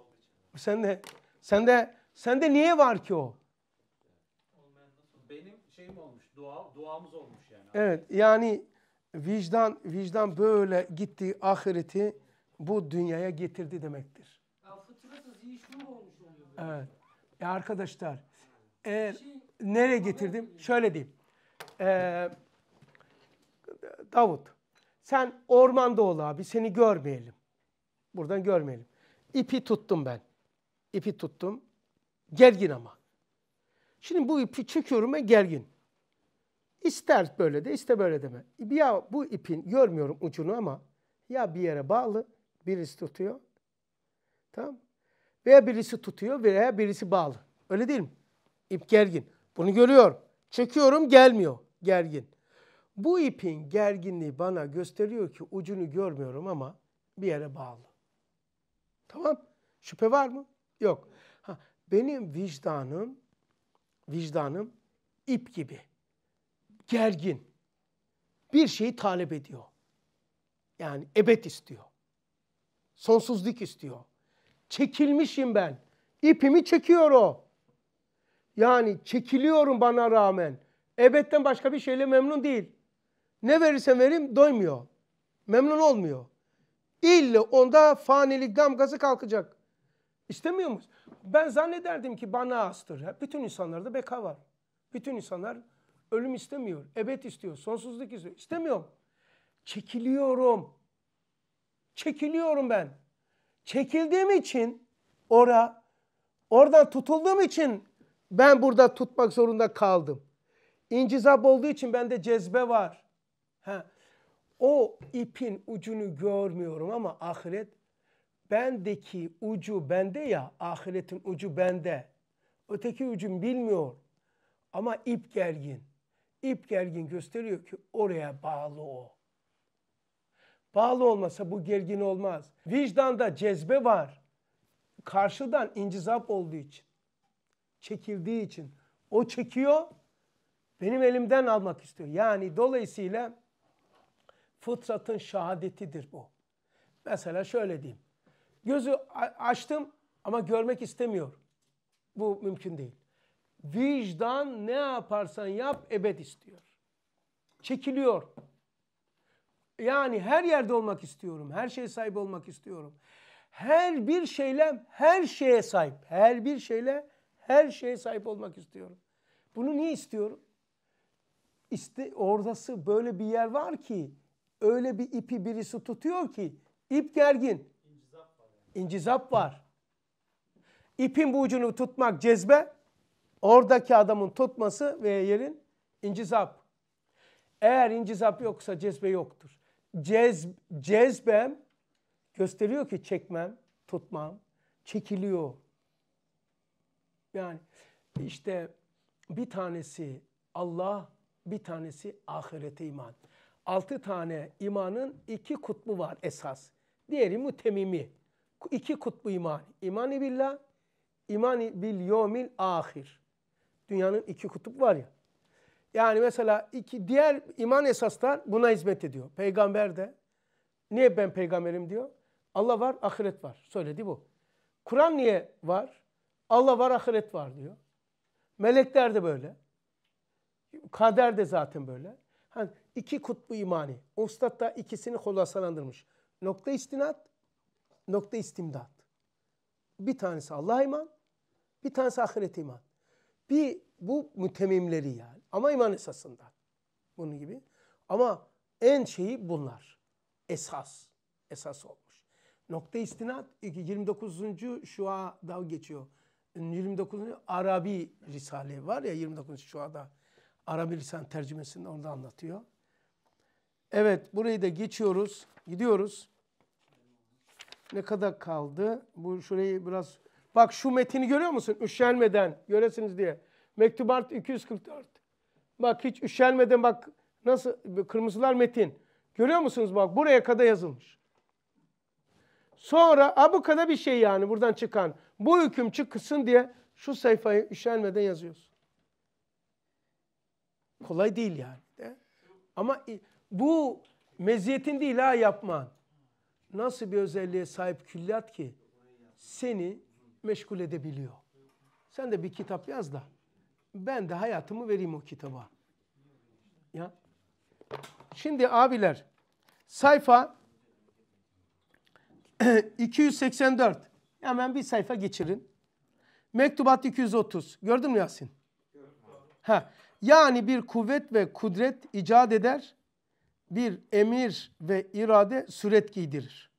Speaker 1: Sen de sen de sen de niye var ki o?
Speaker 2: Benim şeyim olmuş. Dua, duamız olmuş yani.
Speaker 1: Evet. Yani vicdan vicdan böyle gitti ahireti bu dünyaya getirdi demektir. Evet. E arkadaşlar eğer şey, nereye getirdim? Şöyle diyeyim. Ee, Davut sen ormanda ol abi seni görmeyelim. Buradan görmeyelim. İpi tuttum ben. İpi tuttum. Gergin ama. Şimdi bu ipi çekiyorum ve gergin. İster böyle de iste böyle deme. Ya bu ipin görmüyorum ucunu ama ya bir yere bağlı birisi tutuyor. Tamam Veya birisi tutuyor veya birisi bağlı. Öyle değil mi? İp gergin. Bunu görüyorum. Çekiyorum gelmiyor. Gergin. Bu ipin gerginliği bana gösteriyor ki ucunu görmüyorum ama bir yere bağlı. Tamam? Şüphe var mı? Yok. Ha, benim vicdanım, vicdanım ip gibi. Gergin. Bir şeyi talep ediyor. Yani ebed istiyor. Sonsuzluk istiyor. Çekilmişim ben. İpimi çekiyor o. Yani çekiliyorum bana rağmen. Ebetten başka bir şeyle memnun değil. Ne verirsem vereyim doymuyor. Memnun olmuyor. İlle onda fanilik damgası kalkacak. İstemiyor muyuz? Ben zannederdim ki bana astır. Bütün insanlarda beka var. Bütün insanlar ölüm istemiyor. Ebed istiyor. Sonsuzluk istiyor. İstemiyorum. Çekiliyorum. Çekiliyorum ben. Çekildiğim için ora, oradan tutulduğum için ben burada tutmak zorunda kaldım. İncizap olduğu için bende cezbe var. Ha. O ipin ucunu görmüyorum ama ahiret bendeki ucu bende ya ahiretin ucu bende. Öteki ucum bilmiyor. Ama ip gergin. İp gergin gösteriyor ki oraya bağlı o. Bağlı olmasa bu gergin olmaz. Vicdanda cezbe var. Karşıdan incizap olduğu için. Çekildiği için. O çekiyor. Benim elimden almak istiyor. Yani dolayısıyla Fıtratın şahadetidir bu. Mesela şöyle diyeyim. Gözü açtım ama görmek istemiyor. Bu mümkün değil. Vicdan ne yaparsan yap ebed istiyor. Çekiliyor. Yani her yerde olmak istiyorum. Her şeye sahip olmak istiyorum. Her bir şeyle her şeye sahip. Her bir şeyle her şeye sahip olmak istiyorum. Bunu niye istiyorum? İşte oradası böyle bir yer var ki öyle bir ipi birisi tutuyor ki ip gergin. İncizap var. İpin bu ucunu tutmak cezbe. Oradaki adamın tutması ve yerin incizap. Eğer incizap yoksa cezbe yoktur. Cez, cezbem gösteriyor ki çekmem, tutmam çekiliyor. Yani işte bir tanesi Allah, bir tanesi ahirete iman. Altı tane imanın iki kutbu var esas. Diğeri mütemimi. İki kutbu iman. İmani billah, imani bil yomil ahir. Dünyanın iki kutup var ya. Yani mesela iki diğer iman esaslar buna hizmet ediyor. Peygamber de niye ben peygamberim diyor. Allah var, ahiret var. Söyledi bu. Kur'an niye var? Allah var, ahiret var diyor. Melekler de böyle. Kader de zaten böyle. Hani iki kutbu imani. Ustad da ikisini hulasalandırmış. Nokta istinat, nokta istimdat. Bir tanesi Allah'a iman, bir tanesi ahirete iman. Bir bu mütemimleri yani. Ama iman esasında. Bunun gibi. Ama en şeyi bunlar. Esas. Esas olmuş. Nokta istinat 29. şuada geçiyor. 29. Arabi Risale var ya 29. şuada Arabi lisan tercümesinde orada anlatıyor. Evet burayı da geçiyoruz. Gidiyoruz. Ne kadar kaldı? Bu şurayı biraz... Bak şu metini görüyor musun? Üşelmeden göresiniz diye. Mektubat 244. Bak hiç üşelmeden bak nasıl kırmızılar metin. Görüyor musunuz bak buraya kadar yazılmış. Sonra abukada bir şey yani buradan çıkan. Bu hüküm çıksın diye şu sayfayı üşenmeden yazıyorsun. Kolay değil yani. De. Ama bu meziyetin değil ha yapman. Nasıl bir özelliğe sahip külliyat ki seni meşgul edebiliyor. Sen de bir kitap yaz da ben de hayatımı vereyim o kitaba. Ya. Şimdi abiler sayfa 284. Hemen bir sayfa geçirin. Mektubat 230. Gördün mü Yasin? Ha. Yani bir kuvvet ve kudret icat eder, bir emir ve irade suret giydirir.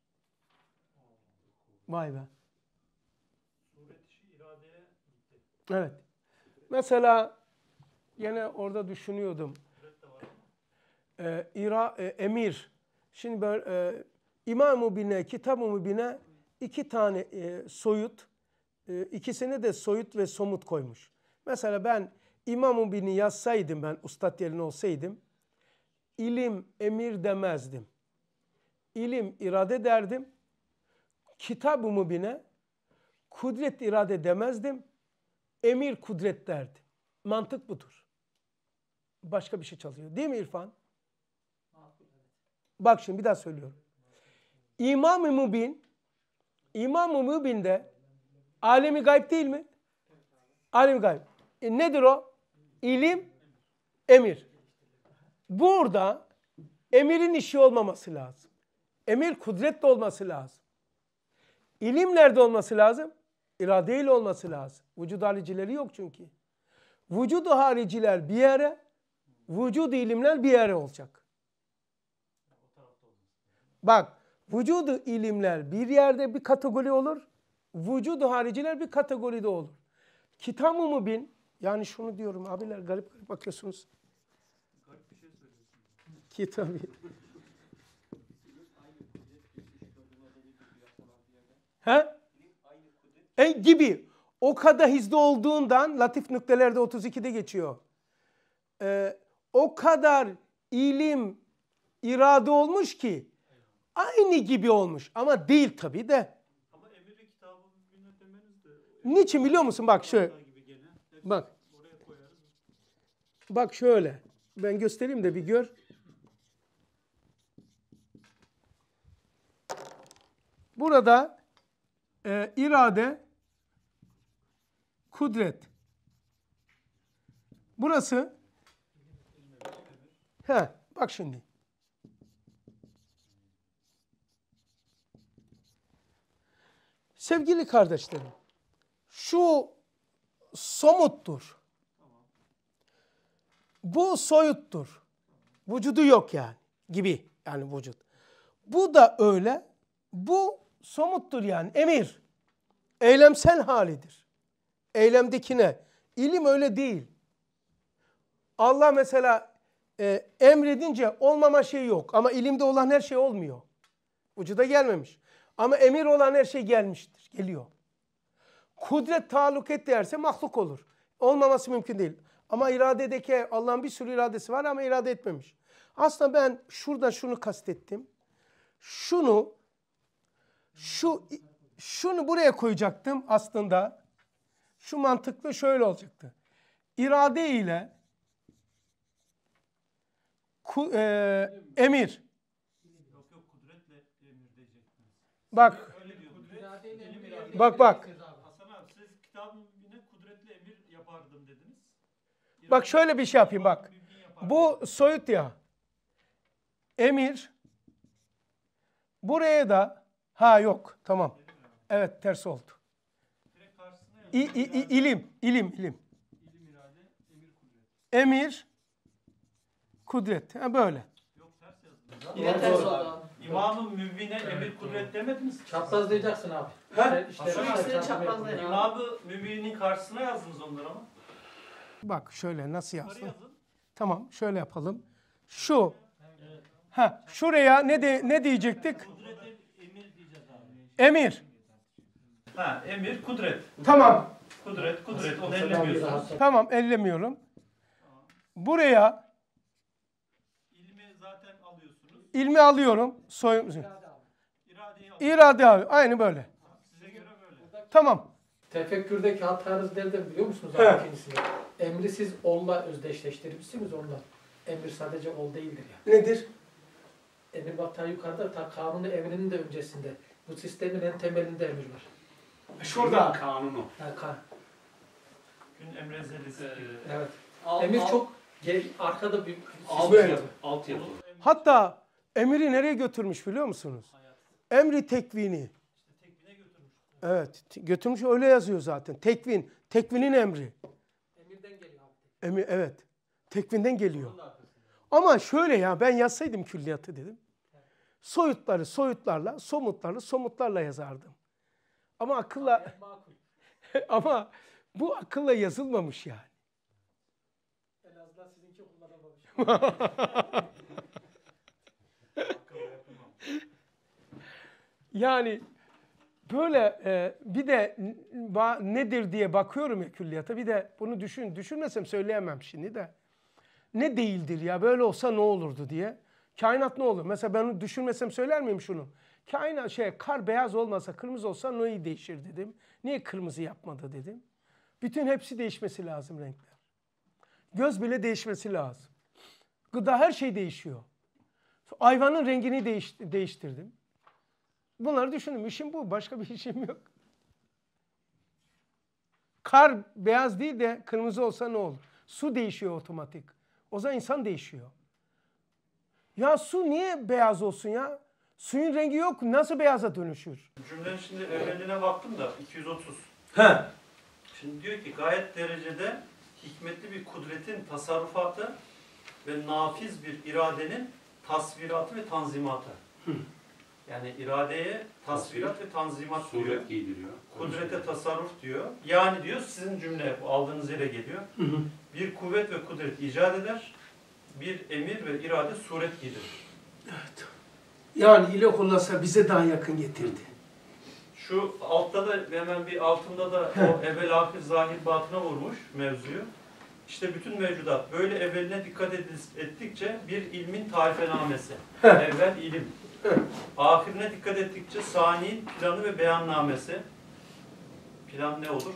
Speaker 1: Vay be. Evet. Mesela yine orada düşünüyordum. Ee, ira, e, emir. Şimdi böyle e, İmam-ı Bine, kitab Mübine iki tane e, soyut, e, ikisini de soyut ve somut koymuş. Mesela ben İmam-ı Bin'i yazsaydım ben ustad yerine olsaydım ilim emir demezdim. İlim irade derdim. Kitab-ı Mubin'e kudret irade demezdim. Emir kudret derdi Mantık budur. Başka bir şey çalışıyor. Değil mi İrfan? Bak şimdi bir daha söylüyorum. İmam-ı Mubin İmam-ı Mubin'de alemi gayb değil mi? Alemi gayb. E nedir o? ilim, emir. Burada emirin işi olmaması lazım. Emir kudretli olması lazım. İlim nerede olması lazım? İradeyle olması lazım. Vücud haricileri yok çünkü. Vücudu hariciler bir yere, vücudu ilimler bir yere olacak. Bak, vücudu ilimler bir yerde bir kategori olur, vücudu hariciler bir kategoride olur. kitab bin yani şunu diyorum abiler garip garip bakıyorsunuz. Garip bir şey söylüyorsun. Ki tabii. He? E, gibi. O kadar hızlı olduğundan latif nüktelerde 32'de geçiyor. Ee, o kadar ilim irade olmuş ki aynı gibi olmuş ama değil tabi de. Ama emir kitabı de. Niçin biliyor musun? Bak şu Bak Bak şöyle. Ben göstereyim de bir gör. Burada e, irade, kudret. Burası he, bak şimdi. Sevgili kardeşlerim, şu somuttur. Bu soyuttur. Vücudu yok yani gibi yani vücut. Bu da öyle. Bu somuttur yani emir. Eylemsel halidir. Eylemdekine. İlim öyle değil. Allah mesela e, emredince olmama şey yok. Ama ilimde olan her şey olmuyor. Vücuda gelmemiş. Ama emir olan her şey gelmiştir. Geliyor. Kudret taluk et derse mahluk olur. Olmaması mümkün değil. Ama iradedeki Allah'ın bir sürü iradesi var ama irade etmemiş. Aslında ben şurada şunu kastettim. Şunu şu şunu buraya koyacaktım aslında. Şu mantıklı şöyle olacaktı. İrade ile ku, e, emir. Bak. Bak bak. Bak şöyle bir şey yapayım bak. Bu soyut ya. Emir. Buraya da ha yok tamam. Evet ters oldu. İ, i, i, ilim, ilim, ilim. Emir, kudret. Ha böyle. Yine ters oldu.
Speaker 5: İmamın mübine emir kudret demediniz mi? Çaprazlayacaksın abi. Ha? İşte, işte, Şu ikisini çaprazlayın. İmamı mübinin karşısına yazdınız onları ama.
Speaker 1: Bak şöyle nasıl yazsın? Tamam şöyle yapalım. Şu. Ha şuraya ne de, ne diyecektik? Emir.
Speaker 5: Ha emir kudret. Tamam.
Speaker 1: Kudret kudret onu ellemiyorsun. Tamam ellemiyorum. Buraya ilmi zaten alıyorsunuz. İlmi alıyorum. Soyum. İrade abi. İrade abi. Aynı böyle. Size göre böyle. Tamam.
Speaker 6: Tefekkürdeki hatanız nerede biliyor musunuz? Evet. İkincisini. Emri siz olla özdeşleştirmişsiniz onunla. Emir sadece ol değildir yani. Nedir? Emir bak yukarıda, ta kanunu emrinin de öncesinde. Bu sistemin en temelinde emir var. E, şurada kanunu.
Speaker 5: Ha, kan. Gün emrezelisi. Ee, evet. Al, emir al. çok gel,
Speaker 2: arkada bir alt yapı. Alt yapı.
Speaker 1: Hatta emiri nereye götürmüş biliyor musunuz? Hayat. Emri tekvini. Evet. Götürmüş öyle yazıyor zaten. Tekvin. Tekvinin emri. Emirden geliyor. Emir, evet. Tekvinden geliyor. Ama şöyle ya ben yazsaydım külliyatı dedim. Soyutları soyutlarla, somutları somutlarla yazardım. Ama akılla ama bu akılla yazılmamış yani.
Speaker 2: En azından sizinki
Speaker 1: kullanamamış. yani böyle e, bir de nedir diye bakıyorum ya külliyata bir de bunu düşün düşünmesem söyleyemem şimdi de. Ne değildir ya böyle olsa ne olurdu diye. Kainat ne olur? Mesela ben düşünmesem söyler miyim şunu? Kainat şey kar beyaz olmasa kırmızı olsa ne değişir dedim. Niye kırmızı yapmadı dedim. Bütün hepsi değişmesi lazım renkler. Göz bile değişmesi lazım. Gıda her şey değişiyor. Ayvanın rengini değiş, değiştirdim. Bunları düşündüm. İşim bu. Başka bir işim yok. Kar beyaz değil de kırmızı olsa ne olur? Su değişiyor otomatik. O zaman insan değişiyor. Ya su niye beyaz olsun ya? Suyun rengi yok. Nasıl beyaza dönüşür?
Speaker 5: Cümlenin şimdi evreline baktım da 230. He. Şimdi diyor ki gayet derecede hikmetli bir kudretin tasarrufatı ve nafiz bir iradenin tasviratı ve tanzimatı. Hı. Yani iradeye tasvirat ve tanzimat Suret diyor. giydiriyor. Kudrete tasarruf diyor. Yani diyor sizin cümle bu aldığınız yere geliyor. Hı hı. Bir kuvvet ve kudret icat eder. Bir emir ve irade suret giydirir.
Speaker 6: Evet.
Speaker 1: Yani ile kullasa bize daha yakın getirdi.
Speaker 5: Şu altta da hemen bir altında da o evvel ahir zahir batına vurmuş mevzuyu. İşte bütün mevcudat böyle evveline dikkat edil- ettikçe bir ilmin tarifelamesi. Heh. Evvel ilim, Evet. Ahirine dikkat ettikçe saniyin planı ve beyannamesi. Plan ne olur?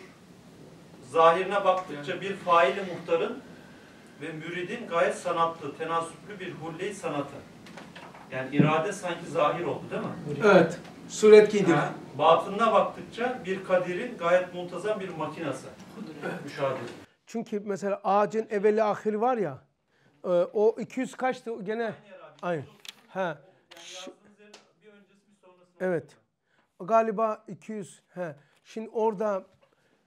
Speaker 5: Zahirine baktıkça bir faili muhtarın ve müridin gayet sanatlı, tenasüplü bir hulley sanatı. Yani irade sanki zahir oldu değil mi? Evet.
Speaker 1: Suret giydir. Ha,
Speaker 5: batınına baktıkça bir kadirin gayet muntazam bir makinası. Evet. Müşahede.
Speaker 1: Çünkü mesela ağacın evveli ahir var ya. E, o 200 kaçtı gene? Aynı. He. Evet. Galiba 200. He. Şimdi orada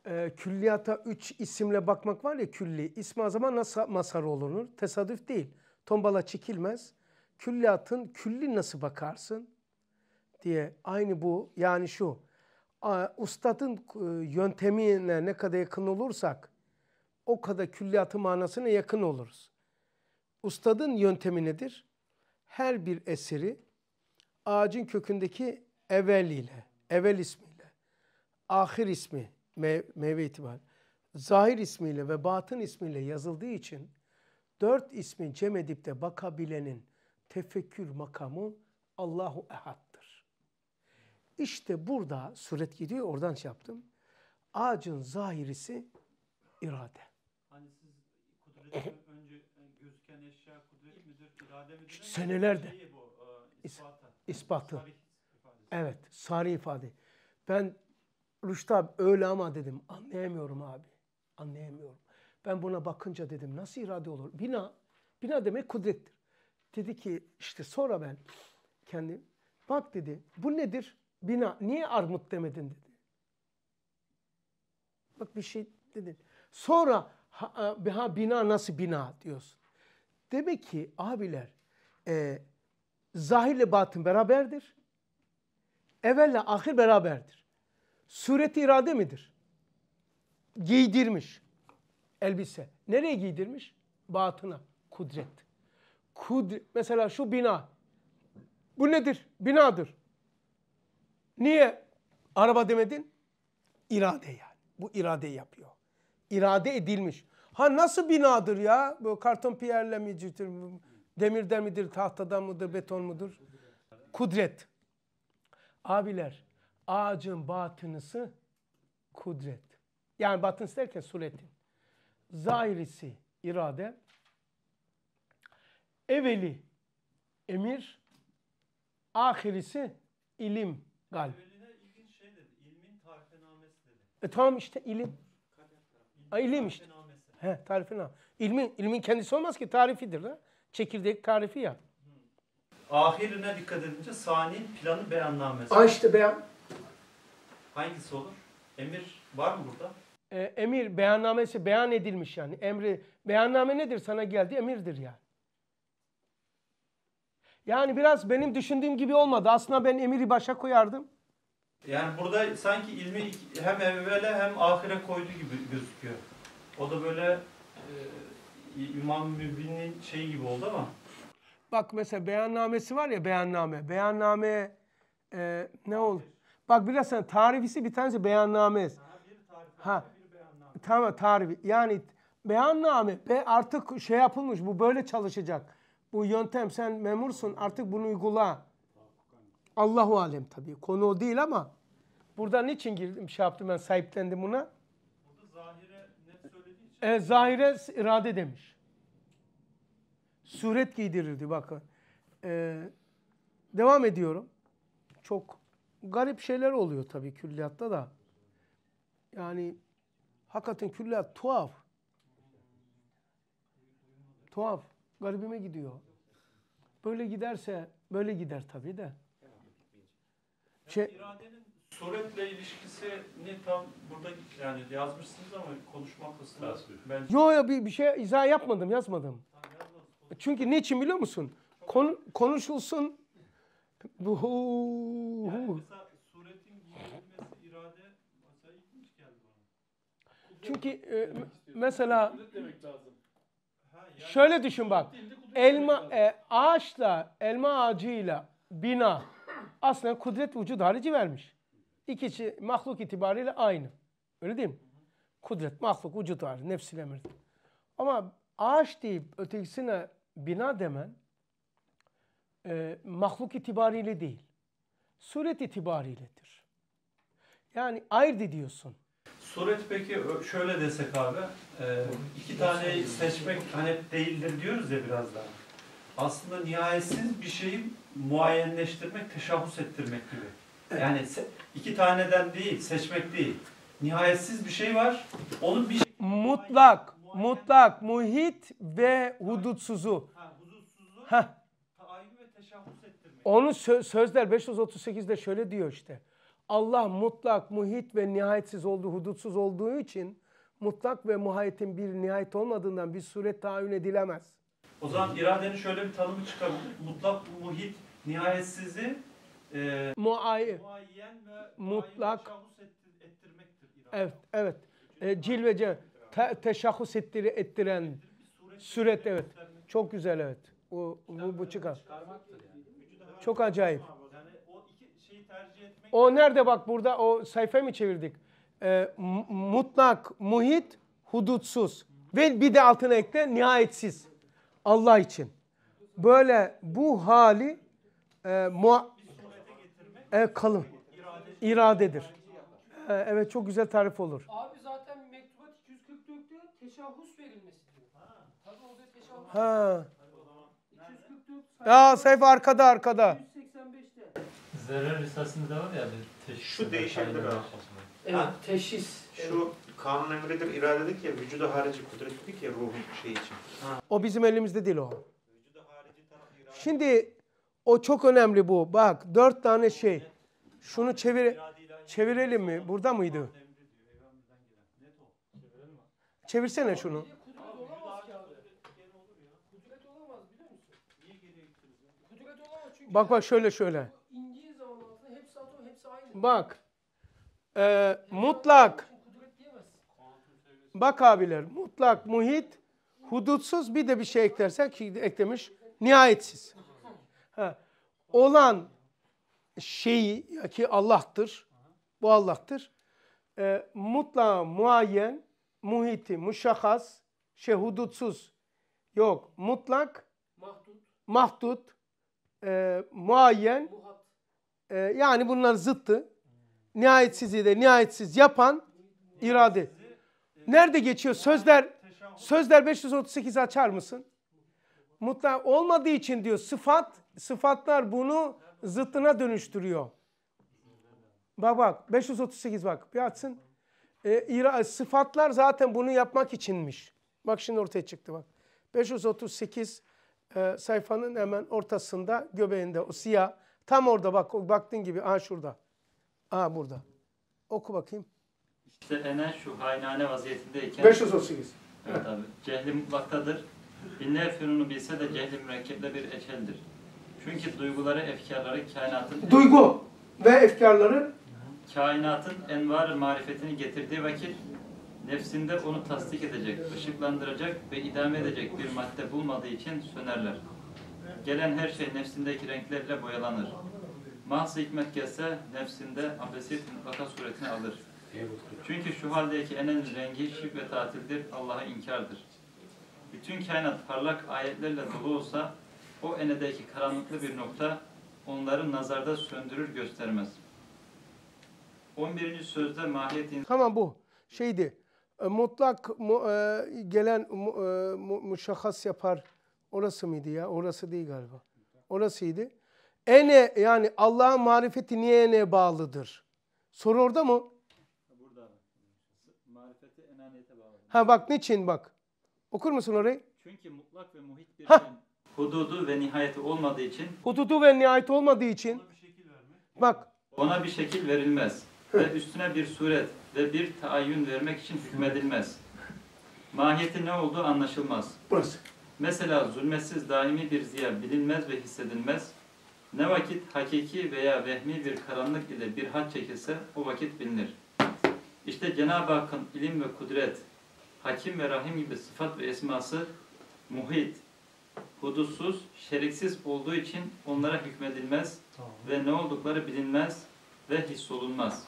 Speaker 1: e, külliyata 3 isimle bakmak var ya külli. İsmi azama nasıl masar olunur? Tesadüf değil. Tombala çekilmez. Külliyatın külli nasıl bakarsın diye aynı bu yani şu. ustadın e, yöntemine ne kadar yakın olursak o kadar külliyatı manasına yakın oluruz. Ustadın yöntemi nedir? Her bir eseri ağacın kökündeki evveliyle, evvel ismiyle, ahir ismi meyve itibar, zahir ismiyle ve batın ismiyle yazıldığı için dört ismi cem edip de bakabilenin tefekkür makamı Allahu Ehad'dır. İşte burada suret gidiyor oradan şey yaptım. Ağacın zahirisi irade. Hani siz kudret önce gözüken eşya kudret midir, irade midir? Senelerde. Şey bu, e, ispatı. evet, sari ifade. Ben Rüştü abi öyle ama dedim. Anlayamıyorum abi. Anlayamıyorum. Ben buna bakınca dedim nasıl irade olur? Bina, bina demek kudrettir. Dedi ki işte sonra ben kendim bak dedi bu nedir? Bina niye armut demedin dedi. Bak bir şey dedin. Sonra ha, ha bina nasıl bina diyorsun. Demek ki abiler e, Zahirle batın beraberdir. Evvelle ahir beraberdir. Sureti irade midir? Giydirmiş elbise. Nereye giydirmiş? Batına. Kudret. Kudret. Mesela şu bina. Bu nedir? Binadır. Niye araba demedin? İrade yani. Bu irade yapıyor. İrade edilmiş. Ha nasıl binadır ya? Bu karton piyerle mi Demirden midir, tahtadan mıdır, beton mudur? Kudret. Abiler, ağacın batınısı kudret. Yani batınısı derken suretin. Zahirisi irade. Eveli emir. Ahirisi ilim galb. Şey dedi, e tamam işte ilim. Kader, ilim, ilim işte. He, tarifname. İlmin, ilmin kendisi olmaz ki tarifidir. Ha? çekirdek tarifi ya.
Speaker 5: Ahirine dikkat edince saniyin planı beyannamesi. Aa işte beyan. Hangisi olur? Emir var mı
Speaker 7: burada?
Speaker 1: E, emir beyannamesi beyan edilmiş yani. Emri beyanname nedir? Sana geldi emirdir yani. Yani biraz benim düşündüğüm gibi olmadı. Aslında ben emiri başa koyardım.
Speaker 5: Yani burada sanki ilmi hem evvele hem ahire koydu gibi gözüküyor. O da böyle e, İmam Mübin'in şey gibi oldu ama.
Speaker 1: Bak mesela beyannamesi var ya beyanname. Beyanname e, ne oldu? Bak biraz sen tarifisi bir tanesi beyanname. Ha. Tamam tarifi. Yani beyanname be artık şey yapılmış bu böyle çalışacak. Bu yöntem sen memursun artık bunu uygula. Allahu alem tabii. Konu o değil ama buradan niçin girdim şey yaptım ben sahiplendim buna. E, zahire irade demiş. Suret giydirirdi bakın. E, devam ediyorum. Çok garip şeyler oluyor tabii külliyatta da. Yani hakikaten külliyat tuhaf. Tuhaf. Garibime gidiyor. Böyle giderse, böyle gider tabii de. Şey,
Speaker 5: suretle ilişkisini tam burada yani yazmışsınız ama konuşmaktasınız. Bence... Yo yo bir,
Speaker 1: bir şey izah yapmadım, yazmadım. Çünkü ne için biliyor musun? Kon, konuşulsun. Bu. Yani mesela suretin giyilmesi irade mesela ilginç geldi bana. Çünkü e, mesela şöyle düşün bak. Elma e, ağaçla elma ağacıyla bina aslında kudret vücudu harici vermiş. İkisi mahluk itibariyle aynı. Öyle değil mi? Kudret, mahluk, vücut var, nefsil emir. Ama ağaç deyip ötekisine bina demen e, mahluk itibariyle değil. Suret itibariyledir. Yani ayrı diyorsun. Suret
Speaker 5: peki şöyle desek abi, e, iki tane seçmek hani değildir diyoruz ya biraz daha. Aslında nihayetsiz bir şeyi muayenleştirmek, teşahhus ettirmek gibi. Yani iki taneden değil, seçmek değil. Nihayetsiz bir
Speaker 1: şey var. Onun bir şekilde mutlak, muayene, mutlak, muhit ve hudutsuzu. Ha, hudutsuzu. Ha. Taayyü ve teşahhus ettirmek. Onun sö sözler 538'de şöyle diyor işte. Allah mutlak, muhit ve nihayetsiz olduğu, hudutsuz olduğu için mutlak ve muhayetin bir nihayet olmadığından bir suret tahayyül edilemez.
Speaker 5: O zaman iradenin şöyle bir tanımı çıkabilir. Mutlak, muhit, nihayetsizliği
Speaker 1: e, muayyen, muayyen ve mutlak ettir, ettirmektir. İrade. Evet, evet. E, ee, ve te, teşahhus ettir, ettiren suret, evet. Çok güzel evet. O, bu, bu çıkar. Çok acayip. O nerede bak burada o sayfayı mı çevirdik? E, mutlak, muhit, hudutsuz. Ve bir de altına ekle nihayetsiz. Allah için. Böyle bu hali e, mua, e kalın. İradedir. Ee, evet çok güzel tarif olur.
Speaker 6: Abi zaten mektubat 244'te teşahhus verilmesi diyor. Ha. Tabii orada teşahhus. Ha. 244 sayfa. Ya sayfa arkada arkada. 185'te.
Speaker 3: Zerre Risalesi'nde var ya bir teşhis. Şu değişebilir abi. Evet teşhis. Şu
Speaker 5: kanun emridir irade dedik ya vücuda harici kudret dedik ya ruhun şey için.
Speaker 1: Ha. O bizim elimizde değil o. Vücuda harici taraf irade. Şimdi o çok önemli bu. Bak dört tane şey. Şunu çevir çevirelim mi? Burada mıydı? Çevirsene şunu. Bak bak şöyle şöyle. Bak. E, mutlak. Bak abiler mutlak muhit hudutsuz bir de bir şey eklersek eklemiş nihayetsiz olan şeyi ki Allah'tır. Bu Allah'tır. E, ee, mutla muayyen, muhiti, muşahhas, şey hudutsuz. Yok. Mutlak, mahdut, e, muayyen, e, yani bunlar zıttı. Hmm. de nihayetsiz yapan irade. Nerede geçiyor? Sözler, sözler 538 açar mısın? mutlak olmadığı için diyor sıfat sıfatlar bunu zıttına dönüştürüyor. Bak bak 538 bak bir atsın. E, sıfatlar zaten bunu yapmak içinmiş. Bak şimdi ortaya çıktı bak. 538 e, sayfanın hemen ortasında göbeğinde o siyah. Tam orada bak baktığın gibi aha şurada. Aha burada. Oku bakayım.
Speaker 3: İşte enen şu haynane vaziyetindeyken. 538. Evet abi. Cehli mutlaktadır. Binler fünunu bilse de cehli mürekkeple bir eşeldir. Çünkü duyguları, efkarları kainatın...
Speaker 1: Duygu ve efkarları
Speaker 3: kainatın envar marifetini getirdiği vakit nefsinde onu tasdik edecek, ışıklandıracak ve idame edecek bir madde bulmadığı için sönerler. Gelen her şey nefsindeki renklerle boyalanır. Mahz hikmet gelse nefsinde abesit mutlaka suretini alır. Çünkü şu haldeki enen rengi şirk ve tatildir, Allah'a inkardır. Bütün kainat parlak ayetlerle dolu olsa o enedeki karanlıklı bir nokta onların nazarda söndürür göstermez. 11. sözde mahiyet
Speaker 1: Tamam bu şeydi. E, mutlak mu, e, gelen mu, e, muşahhas yapar. Orası mıydı ya? Orası değil galiba. Orasıydı. Ene yani Allah'ın marifeti niye ene bağlıdır? Soru orada mı? Burada. Marifeti enaniyete bağlı. Ha bak niçin bak. Okur musun orayı? Çünkü mutlak ve muhit bir Hah.
Speaker 3: hududu ve nihayeti olmadığı için
Speaker 1: Hududu ve nihayeti olmadığı için bak ona bir şekil
Speaker 3: verilmez ve üstüne bir suret ve bir taayyün vermek için hükmedilmez. Mahiyeti ne olduğu anlaşılmaz. Burası. Mesela zulmetsiz daimi bir ziya bilinmez ve hissedilmez. Ne vakit hakiki veya vehmi bir karanlık ile bir hat çekilse o vakit bilinir. İşte Cenab-ı Hakk'ın ilim ve kudret Hakim ve Rahim gibi sıfat ve esması muhit, hudutsuz, şeriksiz olduğu için onlara hükmedilmez tamam. ve ne oldukları bilinmez ve hissolunmaz.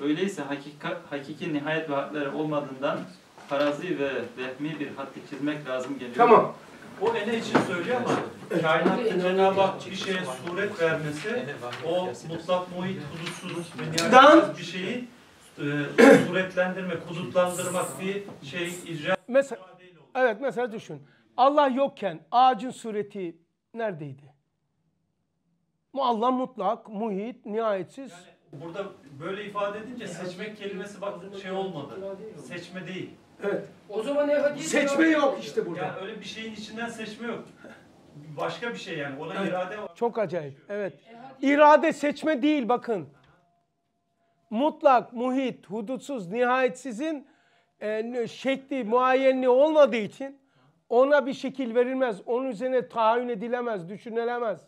Speaker 3: Öyleyse hakika, hakiki nihayet ve hadleri olmadığından farazi ve vehmi bir hattı çizmek lazım geliyor. Tamam. O ene için söylüyor ama kainatta Cenab-ı Hak bir şeye suret vermesi
Speaker 5: o
Speaker 1: mutlak muhit, hudutsuz, bir şeyi e, suretlendirme, kudutlandırmak bir şey icra mesela, Evet mesela düşün. Allah yokken ağacın sureti neredeydi? Allah mutlak, muhit, nihayetsiz. Yani
Speaker 5: burada böyle ifade edince seçmek kelimesi bak şey olmadı.
Speaker 1: Seçme değil. Evet.
Speaker 5: O zaman ne Seçme yok işte burada. Yani öyle bir şeyin içinden seçme yok. Başka bir şey yani. Ona evet. irade
Speaker 1: var. Çok acayip. Evet. İrade seçme değil bakın mutlak, muhit, hudutsuz, nihayetsizin e, şekli, muayenli olmadığı için ona bir şekil verilmez. Onun üzerine tahayyül edilemez, düşünülemez.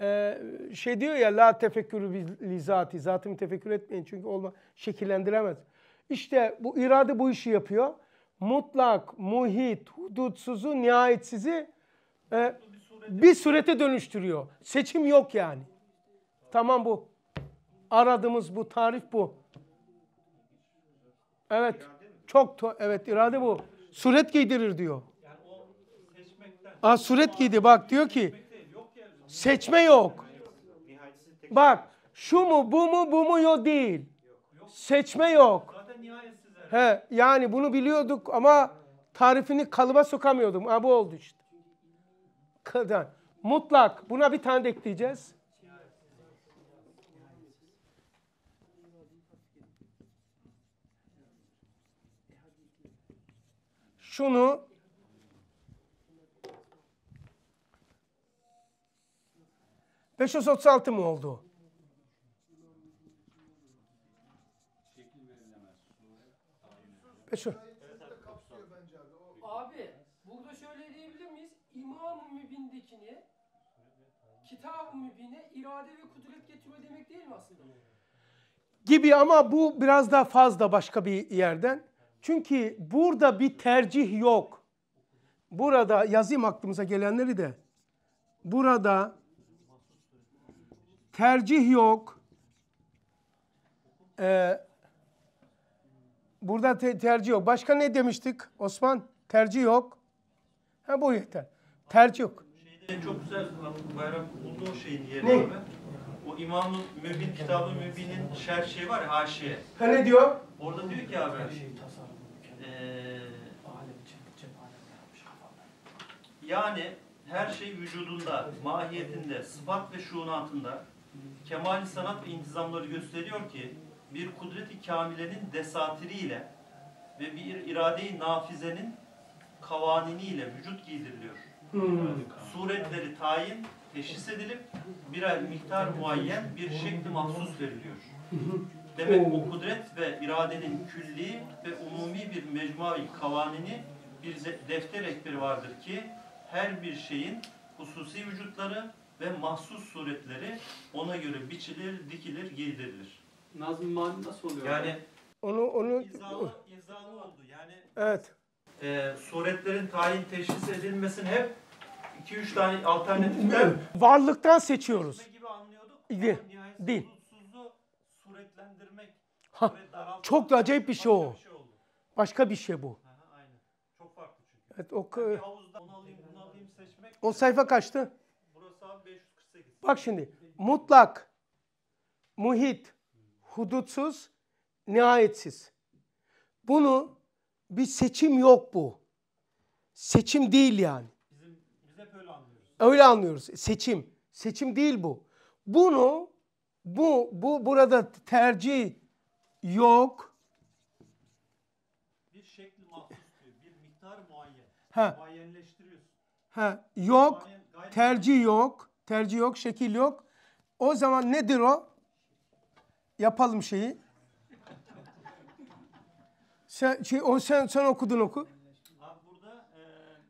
Speaker 1: Ee, şey diyor ya la tefekkürü lizati. Zatımı tefekkür etmeyin çünkü olma şekillendiremez. İşte bu irade bu işi yapıyor. Mutlak, muhit, hudutsuzu, nihayetsizi e, bir surete dönüştürüyor. Seçim yok yani. Tamam bu. Aradığımız bu tarif bu. Evet. Çok to evet irade bu. Suret giydirir diyor. Aa, suret giydi bak diyor ki seçme yok. Bak şu mu bu mu bu mu yok değil. Seçme yok. He, yani bunu biliyorduk ama tarifini kalıba sokamıyordum. Ha, bu oldu işte. Kadar. Mutlak. Buna bir tane de ekleyeceğiz. şunu ...536 mı oldu? Beşo.
Speaker 4: Abi
Speaker 6: burada şöyle diyebilir miyiz? İmam-ı Mübin'dekini kitab-ı mübine irade ve kudret getiriyor demek değil mi aslında?
Speaker 1: Gibi ama bu biraz daha fazla başka bir yerden. Çünkü burada bir tercih yok. Burada yazayım aklımıza gelenleri de. Burada tercih yok. Ee, burada te tercih yok. Başka ne demiştik Osman? Tercih yok. Ha bu yeter. Tercih yok.
Speaker 5: Şeyde çok güzel bayrak buldu o şeyin yerine. Ne? O İmam-ı Mübin, kitab Mübin'in şer şeyi var ya haşiye. Ha ne diyor? Orada diyor ki abi ee, yani her şey vücudunda, mahiyetinde, sıfat ve şuunatında kemali sanat ve intizamları gösteriyor ki bir kudreti kamilenin desatiriyle ve bir irade-i nafizenin kavaniniyle vücut giydiriliyor. Hmm. Suretleri tayin, teşhis edilip birer miktar muayyen bir şekli mahsus veriliyor. Demek bu kudret ve iradenin külli ve umumi bir mecmuai kavanini bir defter ekberi vardır ki her bir şeyin hususi vücutları ve mahsus suretleri ona göre biçilir, dikilir, giydirilir. Nazım mani nasıl oluyor? Yani
Speaker 1: onu onu izalı, izalı oldu. Yani Evet.
Speaker 5: E, suretlerin tayin teşhis edilmesini hep 2-3 tane alternatiften
Speaker 1: varlıktan seçiyoruz. Gibi anlıyorduk. Değil. Ha, çok da acayip bir şey o. Şey Başka bir şey bu. Çok farklı çünkü. Evet, o, yani havuzdan onu alayım bunu alayım seçmek. O sayfa kaçtı? Burası abi 548. Bak şimdi mutlak, muhit, hudutsuz, nihayetsiz. Bunu bir seçim yok bu. Seçim değil yani. Bizim, biz hep öyle anlıyoruz. Öyle anlıyoruz. Seçim. Seçim değil bu. Bunu bu bu burada tercih Yok.
Speaker 5: Bir şekli mahsus diyor. Bir miktar muayyen. He. Muayyenleştiriyorsun.
Speaker 1: He. Yok. Muayyen, tercih yok. Tercih yok. Şekil yok. O zaman nedir o? Yapalım şeyi. sen, şey, o sen, sen okudun oku. Abi burada e,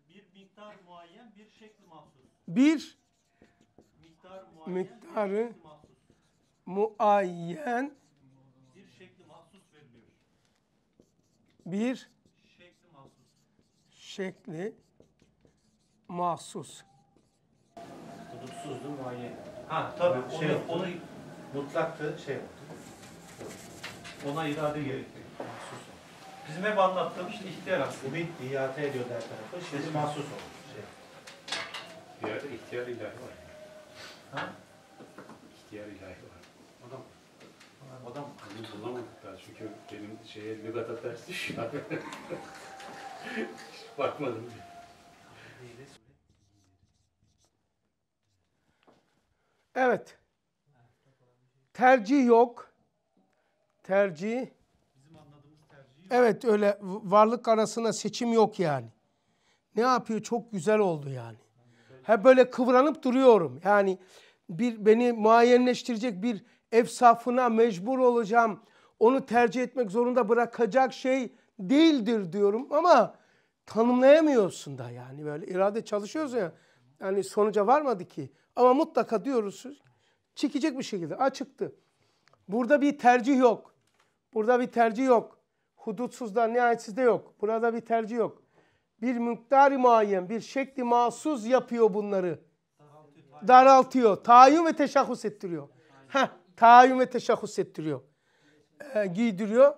Speaker 1: bir miktar muayyen bir şekli mahsus. Bir miktar muayyen, miktarı muayyen bir şekli mahsus. Şekli muayyen.
Speaker 5: Ha tabii yani şey onu, onu mutlaktı şey oldu. Ona irade gerekti. Mahsus oldu. Bizim hep anlattığımız işte ihtiyar aslında. Bir iate ediyor her tarafı. Şimdi mahsus oldu.
Speaker 2: Şey. Bir ihtiyar ilahi var. Ha? İhtiyar ilahi var. Adam bunu bulamadık daha çünkü benim şeye lügata ters düşüyor. Hiç bakmadım.
Speaker 1: Evet. Tercih yok. Tercih. Evet öyle varlık arasına seçim yok yani. Ne yapıyor? Çok güzel oldu yani. Hep böyle kıvranıp duruyorum. Yani bir beni muayenleştirecek bir efsafına mecbur olacağım. Onu tercih etmek zorunda bırakacak şey değildir diyorum ama tanımlayamıyorsun da yani böyle irade çalışıyoruz ya. Yani sonuca varmadı ki. Ama mutlaka diyoruz çekecek bir şekilde açıktı. Burada bir tercih yok. Burada bir tercih yok. Hudutsuzda, de yok. Burada bir tercih yok. Bir miktar muayyen, bir şekli mahsus yapıyor bunları. Daraltıyor. Tayin ve teşahhus ettiriyor. Heh, Tahayyüm ve teşahhus ettiriyor. E, giydiriyor.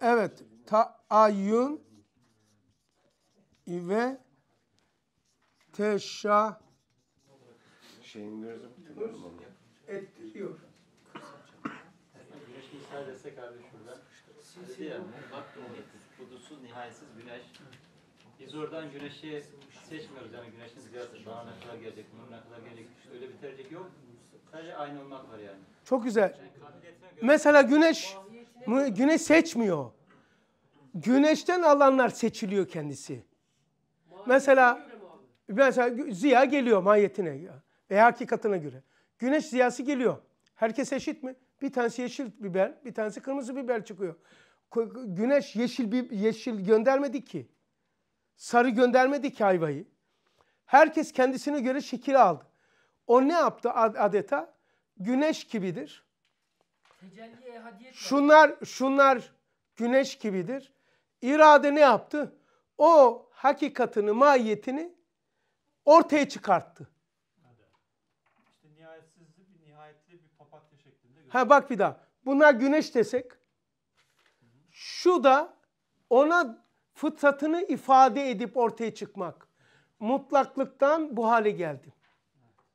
Speaker 1: Evet. Taayyün ve teşah
Speaker 4: şeyin gözü
Speaker 3: ettiriyor. Güneş misal desek abi şurada. Hani dedi ya mutlak doğru, nihayetsiz güneş. Biz oradan güneşi seçmiyoruz yani güneşin ziyası daha ne kadar gelecek, bunun ne kadar gelecek, öyle bir tercih yok. Sadece aynı olmak var yani.
Speaker 1: Çok güzel. Şey, mesela güneş güneş seçmiyor. Güneşten alanlar seçiliyor kendisi. Mesela mesela ziya geliyor mahiyetine veya hakikatine göre. Güneş ziyası geliyor. Herkes eşit mi? Bir tanesi yeşil biber, bir tanesi kırmızı biber çıkıyor. Güneş yeşil bir yeşil göndermedi ki. Sarı göndermedi ki ayvayı. Herkes kendisine göre şekil aldı. O ne yaptı adeta? Güneş gibidir. Şunlar şunlar güneş gibidir. İrade ne yaptı? O hakikatini, mahiyetini ortaya çıkarttı. İşte nihayetsizlik, nihayetli bir papatya şeklinde. Ha bak bir daha. Buna güneş desek. Şu da ona fıtratını ifade edip ortaya çıkmak. Mutlaklıktan bu hale geldim.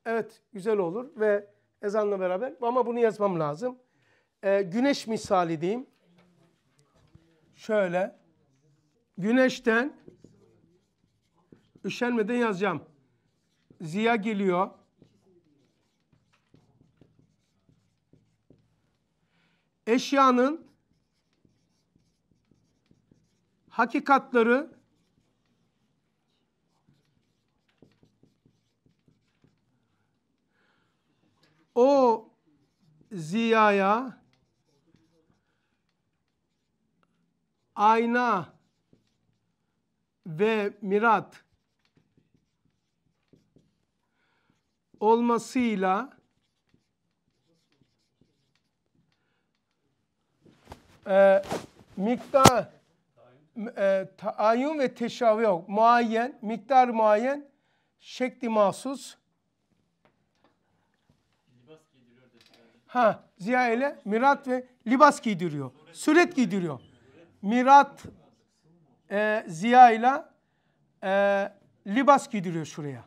Speaker 1: Evet güzel olur ve ezanla beraber ama bunu yazmam lazım. Ee, güneş misali diyeyim. Şöyle. Güneşten üşenmeden yazacağım. Ziya geliyor. Eşyanın hakikatları o ziyaya ayna ve mirat olmasıyla e, miktar e, taayyun ve teşavi yok. Muayyen, miktar muayyen, şekli mahsus Ha, Ziya ile mirat ve libas giydiriyor. Süret giydiriyor. Mirat e, Ziya ile e, libas giydiriyor şuraya.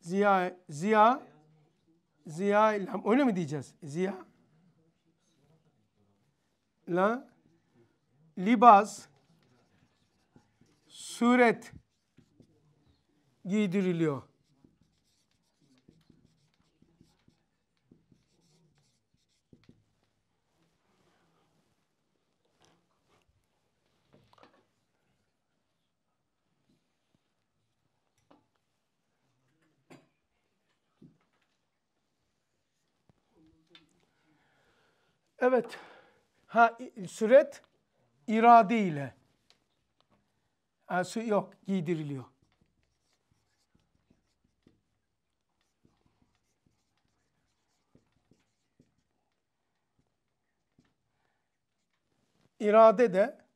Speaker 1: Ziya, Ziya, Ziya ile, öyle mi diyeceğiz? Ziya la libas suret giydiriliyor. Evet. Ha süret irade ile. Ha, su yok giydiriliyor. İrade de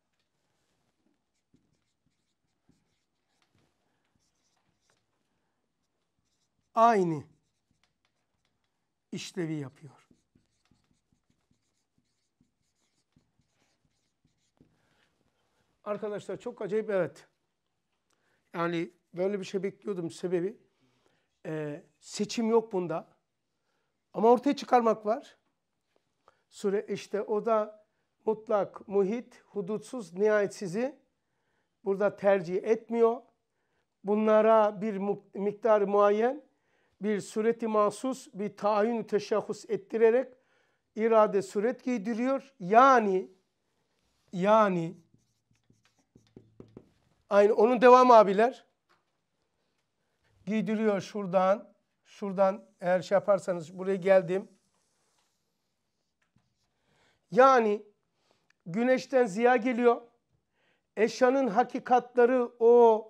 Speaker 1: aynı işlevi yapıyor. Arkadaşlar çok acayip evet. Yani böyle bir şey bekliyordum sebebi. Ee, seçim yok bunda. Ama ortaya çıkarmak var. Sure işte o da mutlak, muhit, hudutsuz, nihayetsizi burada tercih etmiyor. Bunlara bir miktar muayyen, bir sureti mahsus, bir tayin teşahhus ettirerek irade suret giydiriyor. Yani, yani Aynı onun devamı abiler. Giydiriyor şuradan. Şuradan eğer şey yaparsanız buraya geldim. Yani güneşten ziya geliyor. Eşyanın hakikatları o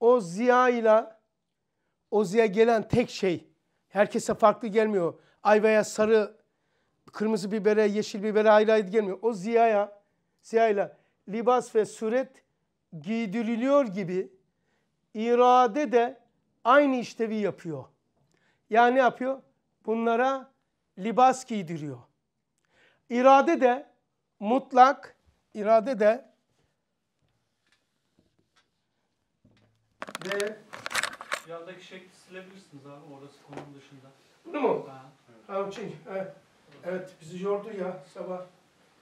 Speaker 1: o ziya ile o ziya gelen tek şey. Herkese farklı gelmiyor. Ayvaya sarı, kırmızı bibere, yeşil bibere ayrı ayrı gelmiyor. O ziyaya, ziyayla libas ve suret giydiriliyor gibi irade de aynı işlevi yapıyor. Yani ne yapıyor? Bunlara libas giydiriyor. İrade de mutlak, irade de
Speaker 5: ve yandaki
Speaker 1: şekli silebilirsiniz abi orası konum dışında. Bunu mu? Ha. Evet. Ha, evet. evet bizi yordu ya sabah.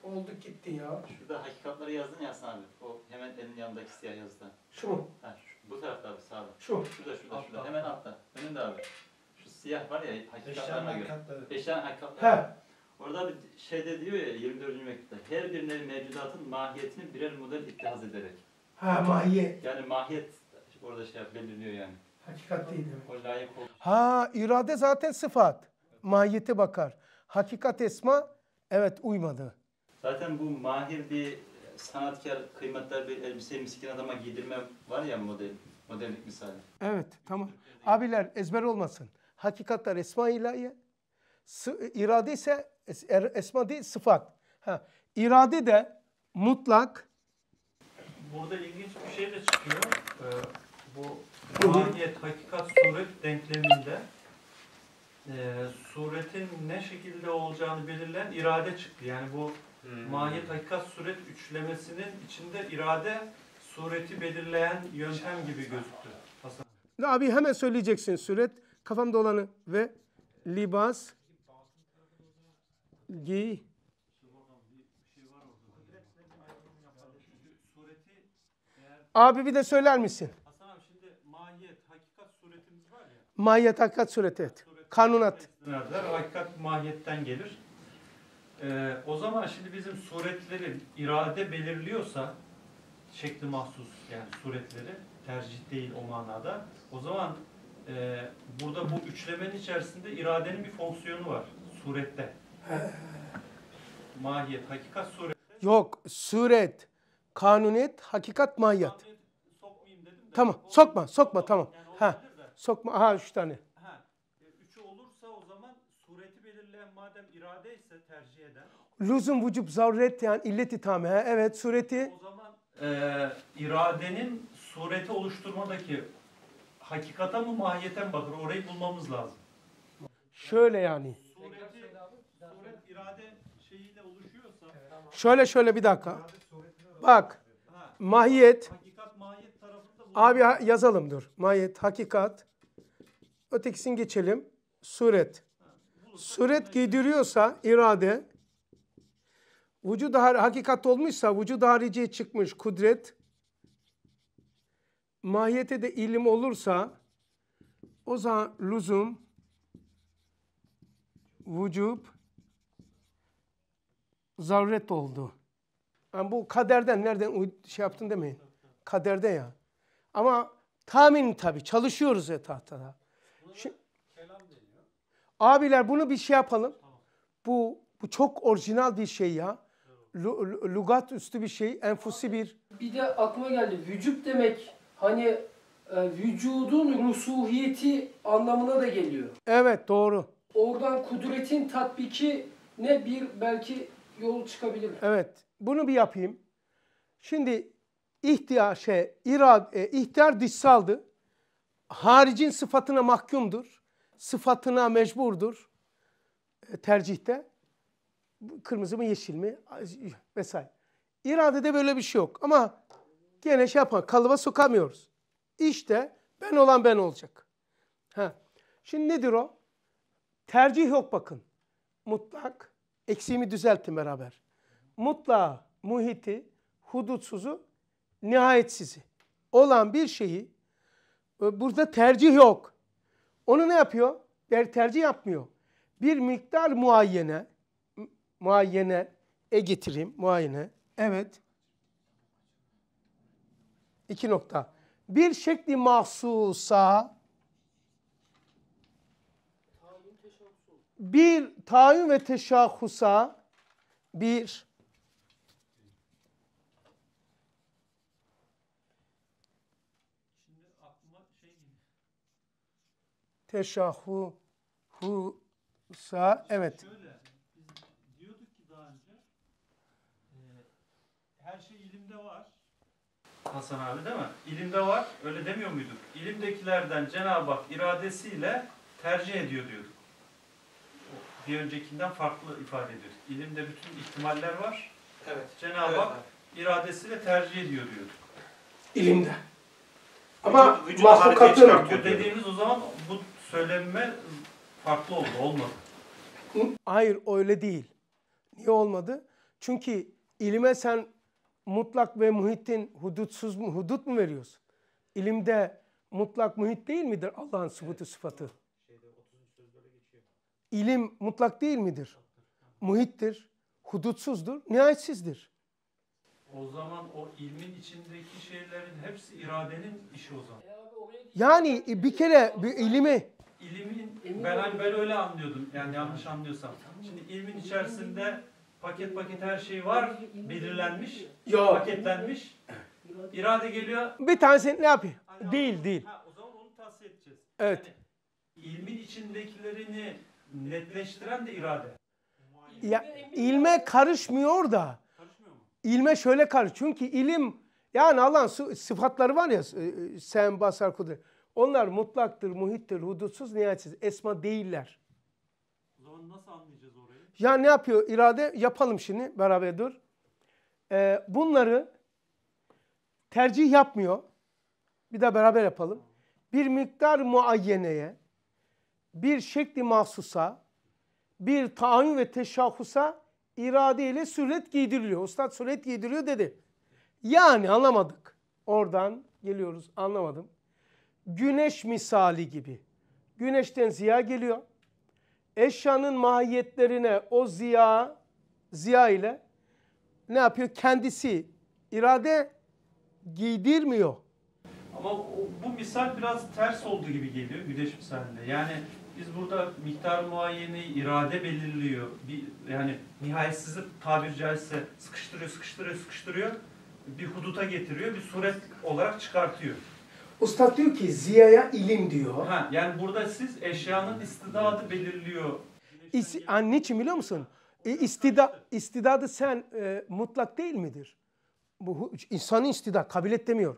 Speaker 1: Oldu gitti ya. Şurada hakikatları yazdın ya Hasan abi.
Speaker 3: O hemen elin yanındaki siyah yazıda. Şu mu? Ha, şu, bu tarafta abi sağda. Şu. Şurada şurada Altta. şurada. Hemen altta. Önünde abi. Şu siyah var ya hakikatlarına Eşyan göre. hakikatları. Beş tane He. Orada bir şeyde diyor ya 24. mektupta. Her birinin mevcudatın mahiyetini birer model ittihaz ederek. Ha mahiyet. Yani mahiyet orada şey belirliyor yani.
Speaker 1: Hakikat değil
Speaker 3: demek. O layık oldu.
Speaker 1: Ha irade zaten sıfat. Mahiyete bakar. Hakikat esma evet uymadı.
Speaker 3: Zaten bu mahir bir sanatkar kıymetler bir elbise miskin adama giydirme var ya model, modellik misali.
Speaker 1: Evet tamam. Abiler ezber olmasın. Hakikatler esma ilahiye. İrade ise er, esma değil sıfat. Ha. İrade de mutlak.
Speaker 5: Burada ilginç bir şey de çıkıyor. Ee, bu mahiyet, hakikat, suret denkleminde e, suretin ne şekilde olacağını belirleyen irade çıktı. Yani bu Hmm. Mahiyet hakikat suret üçlemesinin içinde irade sureti belirleyen yöntem gibi gözüktü. Hasan.
Speaker 1: Abi hemen söyleyeceksin suret kafamda olanı ve libas giy Abi bir de söyler misin? Hasan abi şimdi mahiyet, hakikat suretimiz var ya. Mahiyet, hakikat sureti et. Kanunat.
Speaker 5: Hakikat mahiyetten gelir. Ee, o zaman şimdi bizim suretleri irade belirliyorsa şekli mahsus yani suretleri tercih değil o manada. O zaman e, burada bu üçlemenin içerisinde iradenin bir fonksiyonu var surette. Mahiyet, hakikat suret.
Speaker 1: Yok, suret, kanuniyet, hakikat, mahiyet. Kanuniyet sokmayayım dedim de. Tamam, sokma, sokma, tamam. Yani ha, sokma, ha üç tane.
Speaker 5: irade ise tercih
Speaker 1: eden. Lüzum vücub zaruret yani illeti tamehe. Evet sureti. O zaman
Speaker 5: e, iradenin sureti oluşturmadaki hakikata mı mahiyeten bakır? Orayı bulmamız lazım.
Speaker 1: Şöyle yani. Sureti, suret irade şeyiyle oluşuyorsa. Evet, tamam. Şöyle şöyle bir dakika. Bak. Ha. Mahiyet. Hakikat mahiyet tarafında. Abi yazalım dur. Mahiyet, hakikat. Ötekisini geçelim. Suret suret giydiriyorsa irade, vücud hakikat olmuşsa vücud hariciye çıkmış kudret, mahiyete de ilim olursa o zaman lüzum, vücub, zaruret oldu. Yani bu kaderden nereden şey yaptın demeyin. Kaderde ya. Ama tahmin tabii çalışıyoruz etahtada. Abiler bunu bir şey yapalım. Bu bu çok orijinal bir şey ya. Lugat üstü bir şey, enfusi bir. Bir de aklıma geldi vücut demek hani e, vücudun rusuhiyeti
Speaker 6: anlamına da geliyor.
Speaker 1: Evet doğru.
Speaker 6: Oradan kudretin tatbiki ne
Speaker 1: bir belki yol çıkabilir. Evet. Bunu bir yapayım. Şimdi ihtiyar şey irad e, ihtiyar dışsaldı. Haricin sıfatına mahkumdur sıfatına mecburdur e, tercihte. Kırmızı mı yeşil mi vesaire. İradede böyle bir şey yok ama gene şey yapma kalıba sokamıyoruz. İşte ben olan ben olacak. Ha. Şimdi nedir o? Tercih yok bakın. Mutlak, eksiğimi düzelttim beraber. Mutlak, muhiti, hudutsuzu, nihayetsizi olan bir şeyi e, burada tercih yok. Onu ne yapıyor? Der tercih yapmıyor. Bir miktar muayene, muayene e getireyim, muayene. Evet. İki nokta. Bir şekli mahsusa bir tayin ve teşahhusa bir teşahhu husa evet.
Speaker 5: Şöyle, diyorduk ki daha önce e, her şey ilimde var. Hasan abi değil mi? İlimde var. Öyle demiyor muyduk? İlimdekilerden Cenab-ı Hak iradesiyle tercih ediyor diyorduk. Bir öncekinden farklı ifade ediyor. İlimde bütün ihtimaller var. Evet. Cenab-ı Hak evet. iradesiyle tercih ediyor diyorduk.
Speaker 1: İlimde. Ama vücut, vücut mahlukatın
Speaker 5: dediğimiz o zaman bu söylenme farklı oldu, olmadı.
Speaker 1: Hayır öyle değil. Niye olmadı? Çünkü ilime sen mutlak ve muhittin hudutsuz mu, hudut mu veriyorsun? İlimde mutlak muhit değil midir Allah'ın sıfatı sıfatı? İlim mutlak değil midir? Muhittir, hudutsuzdur, nihayetsizdir.
Speaker 5: O zaman o ilmin içindeki şeylerin hepsi iradenin işi o zaman.
Speaker 1: Yani bir kere bir ilimi
Speaker 5: ilimin ben hani ben öyle anlıyordum yani yanlış anlıyorsam. Şimdi ilmin içerisinde paket paket her şey var belirlenmiş, Yok. paketlenmiş. İrade geliyor.
Speaker 1: Bir tanesi ne yapayım? Hani Değil değil. Ha, o zaman onu tavsiye edeceğiz. Evet.
Speaker 5: Yani ilmin içindekilerini netleştiren de irade.
Speaker 1: Ya, ilme karışmıyor da. Karışmıyor mu? İlme şöyle karış. Çünkü ilim yani Allah'ın sıfatları var ya e, e, sen basar kudret. Onlar mutlaktır, muhittir, hudutsuz, nihayetsiz. Esma değiller. O zaman nasıl anlayacağız orayı? Ya ne yapıyor? İrade yapalım şimdi beraber dur. Ee, bunları tercih yapmıyor. Bir de beraber yapalım. Bir miktar muayeneye, bir şekli mahsusa, bir tayin ve teşahhusa iradeyle suret giydiriliyor. Ustad suret giydiriyor dedi. Yani anlamadık. Oradan geliyoruz anlamadım güneş misali gibi. Güneşten ziya geliyor. Eşyanın mahiyetlerine o ziya, ziya ile ne yapıyor? Kendisi irade giydirmiyor.
Speaker 5: Ama bu misal biraz ters olduğu gibi geliyor güneş misalinde. Yani biz burada miktar muayeni, irade belirliyor. Bir, yani nihayetsizi tabir caizse sıkıştırıyor, sıkıştırıyor, sıkıştırıyor. Bir huduta getiriyor, bir suret olarak çıkartıyor.
Speaker 1: Ustad diyor ki ziyaya ilim diyor.
Speaker 5: Ha, yani burada siz eşyanın istidadı belirliyor.
Speaker 1: İs, yani niçin biliyor musun? E, istida, istidadı sen e, mutlak değil midir? Bu insanın istidat kabul demiyor.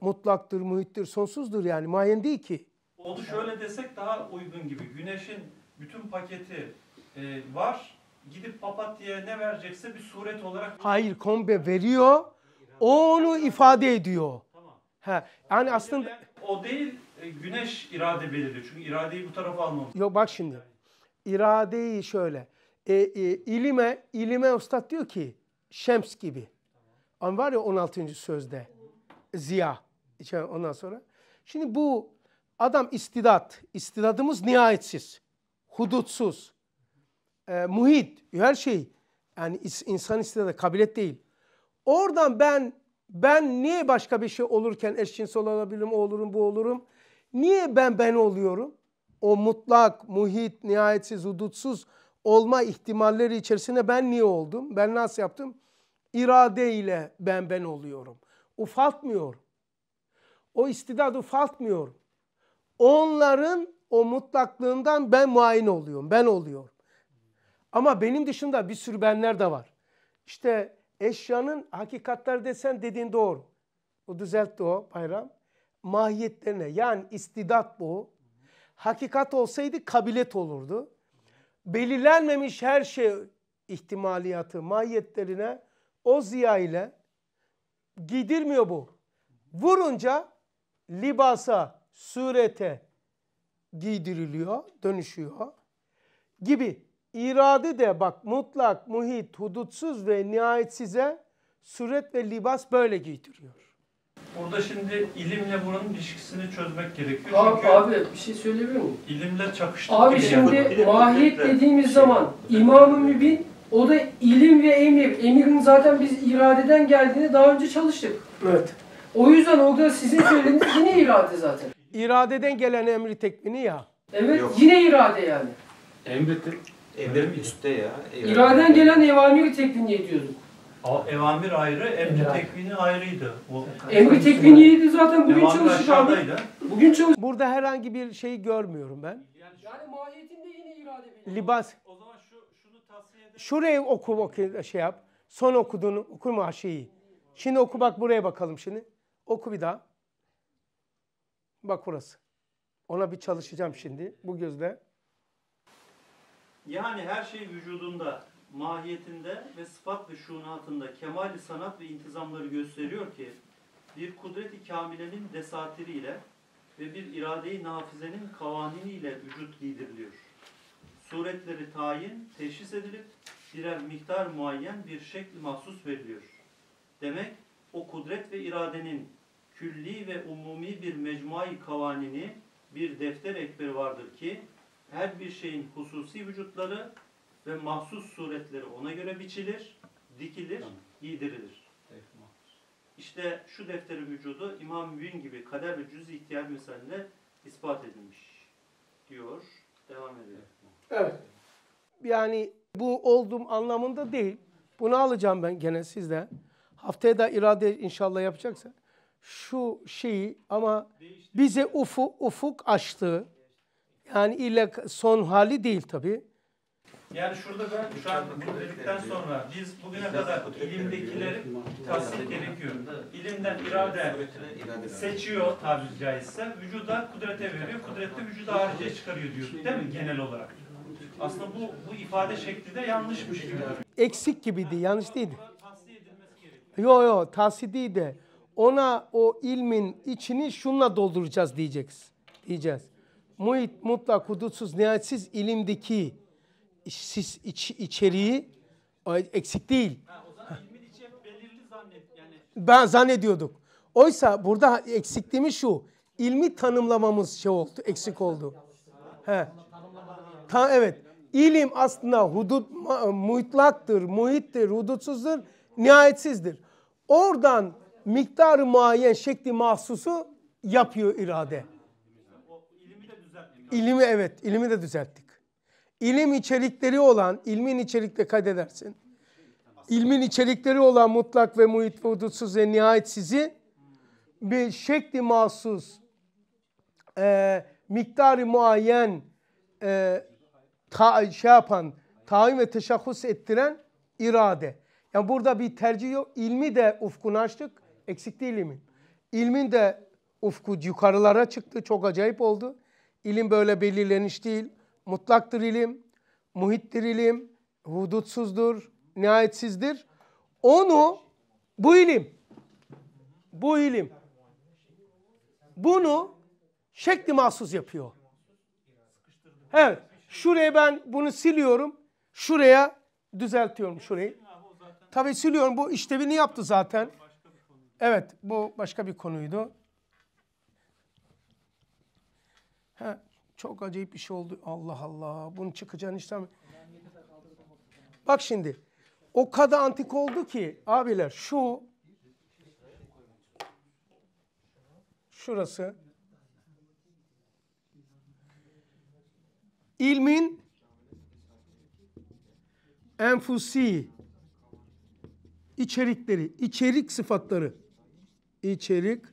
Speaker 1: Mutlaktır, muhittir, sonsuzdur yani mayen değil ki.
Speaker 5: Onu şöyle desek daha uygun gibi. Güneşin bütün paketi e, var. Gidip papatya ne verecekse bir suret olarak...
Speaker 1: Hayır kombe veriyor. O onu ifade ediyor. Ha, yani aslında
Speaker 5: o değil e, güneş irade belirliyor. Çünkü iradeyi bu tarafa
Speaker 1: almamız. Yok bak şimdi. İradeyi şöyle. E, e, ilime ilime ustad diyor ki Şems gibi. Ama var ya 16. sözde. Ziya. Ondan sonra. Şimdi bu adam istidat. İstidadımız nihayetsiz. Hudutsuz. E, muhit. Her şey. Yani insan istidadı. Kabilet değil. Oradan ben ben niye başka bir şey olurken eşcinsel olabilirim, o olurum, bu olurum? Niye ben ben oluyorum? O mutlak, muhit, nihayetsiz, hudutsuz olma ihtimalleri içerisinde ben niye oldum? Ben nasıl yaptım? İrade ile ben ben oluyorum. Ufaltmıyor. O istidadı ufaltmıyor. Onların o mutlaklığından ben muayene oluyorum, ben oluyorum. Ama benim dışında bir sürü benler de var. İşte Eşyanın hakikatler desen dediğin doğru. O düzeltti o bayram. Mahiyetlerine yani istidat bu. Hakikat olsaydı kabilet olurdu. Belirlenmemiş her şey ihtimaliyatı, mahiyetlerine o ziya ile giydirmiyor bu. Vurunca libasa, surete giydiriliyor, dönüşüyor gibi. İrade de bak mutlak, muhit, hudutsuz ve nihayetsize suret ve libas böyle giydiriyor.
Speaker 5: Burada şimdi ilimle bunun ilişkisini çözmek gerekiyor. Abi, Çünkü abi bir
Speaker 6: şey söyleyebilir miyim?
Speaker 5: İlimle çakıştık. Abi şimdi
Speaker 6: yani. mahiyet dediğimiz şey, zaman İmam-ı Mübin o da ilim ve emir. Emirin zaten biz iradeden geldiğini daha önce çalıştık.
Speaker 1: Evet. O yüzden orada sizin söylediğiniz yine irade zaten. İradeden gelen emri tekmini ya. Evet Yok. yine irade yani.
Speaker 3: Emretti. Evlerin üstte ya.
Speaker 5: Evlerin İraden
Speaker 6: gelen evamiri tekvini ediyorduk.
Speaker 5: Evamir ayrı, emri tekvini ayrıydı.
Speaker 1: O, emri tekviniydi zaten bugün çalıştık abi. Bugün çalış. Burada herhangi bir şey görmüyorum ben. Yani, yani mahiyetinde yine irade belli. Libas. O zaman şu, şunu tavsiye ederim. Şuraya oku, oku şey yap. Son okuduğunu okuma şeyi. Şimdi oku bak buraya bakalım şimdi. Oku bir daha. Bak burası. Ona bir çalışacağım şimdi bu gözle.
Speaker 5: Yani her şey vücudunda, mahiyetinde ve sıfat ve şunatında kemali sanat ve intizamları gösteriyor ki bir kudreti kamilenin desatiriyle ve bir irade-i nafizenin kavaniniyle vücut giydiriliyor. Suretleri tayin, teşhis edilip birer miktar muayyen bir şekli mahsus veriliyor. Demek o kudret ve iradenin külli ve umumi bir mecmuai kavanini bir defter ekberi vardır ki her bir şeyin hususi vücutları ve mahsus suretleri ona göre biçilir, dikilir, tamam. giydirilir. İşte şu defterin vücudu İmam bin gibi kader ve cüz ihtiyar meselinde ispat edilmiş diyor. Devam ediyor.
Speaker 1: Evet. Yani bu oldum anlamında değil. Bunu alacağım ben gene sizden. Haftaya da irade inşallah yapacaksa. Şu şeyi ama bize ufu, ufuk açtı. Yani ile son hali değil tabii.
Speaker 5: Yani şurada ben şu an bunu dedikten sonra biz bugüne kadar ilimdekileri tasdik gerekiyor. İlimden irade seçiyor tabiri caizse. Vücuda kudrete veriyor. Kudretli vücuda harcaya çıkarıyor diyor. Değil mi genel olarak? Aslında bu, bu ifade şekli de yanlışmış
Speaker 1: gibi. Eksik gibiydi. Yanlış değildi. Yo yo tahsil değil de ona o ilmin içini şunla dolduracağız diyeceksin. Diyeceğiz muhit, mutlak, hudutsuz, nihayetsiz ilimdeki siz iç, içeriği eksik değil. Ha, o zaman ilmin içi belirli zannet yani. Ben zannediyorduk. Oysa burada eksikliğimiz şu. İlmi tanımlamamız şey oldu, eksik oldu. He. Ta, evet. İlim aslında hudut muhitlaktır, muhittir, hudutsuzdur, nihayetsizdir. Oradan miktarı muayyen şekli mahsusu yapıyor irade ilimi evet, ilimi de düzelttik. İlim içerikleri olan, ilmin içerikte kaydedersin. İlmin içerikleri olan mutlak ve muhit ve hudutsuz ve nihayet bir şekli mahsus, e, miktarı muayyen, e, ta, şey yapan, tayin ve teşahhus ettiren irade. Yani burada bir tercih yok. İlmi de ufkunu açtık. Eksik değil ilmin. İlmin de ufku yukarılara çıktı. Çok acayip oldu. İlim böyle belirleniş değil. Mutlaktır ilim, muhittir ilim, hudutsuzdur, nihayetsizdir. Onu, bu ilim, bu ilim, bunu şekli mahsus yapıyor. Evet, şuraya ben bunu siliyorum, şuraya düzeltiyorum şurayı. Tabii siliyorum, bu işlevini yaptı zaten. Evet, bu başka bir konuydu. He, çok acayip bir şey oldu. Allah Allah. Bunun çıkacağını hiç Bak şimdi. O kadar antik oldu ki abiler şu şurası ilmin enfusi içerikleri, içerik sıfatları, içerik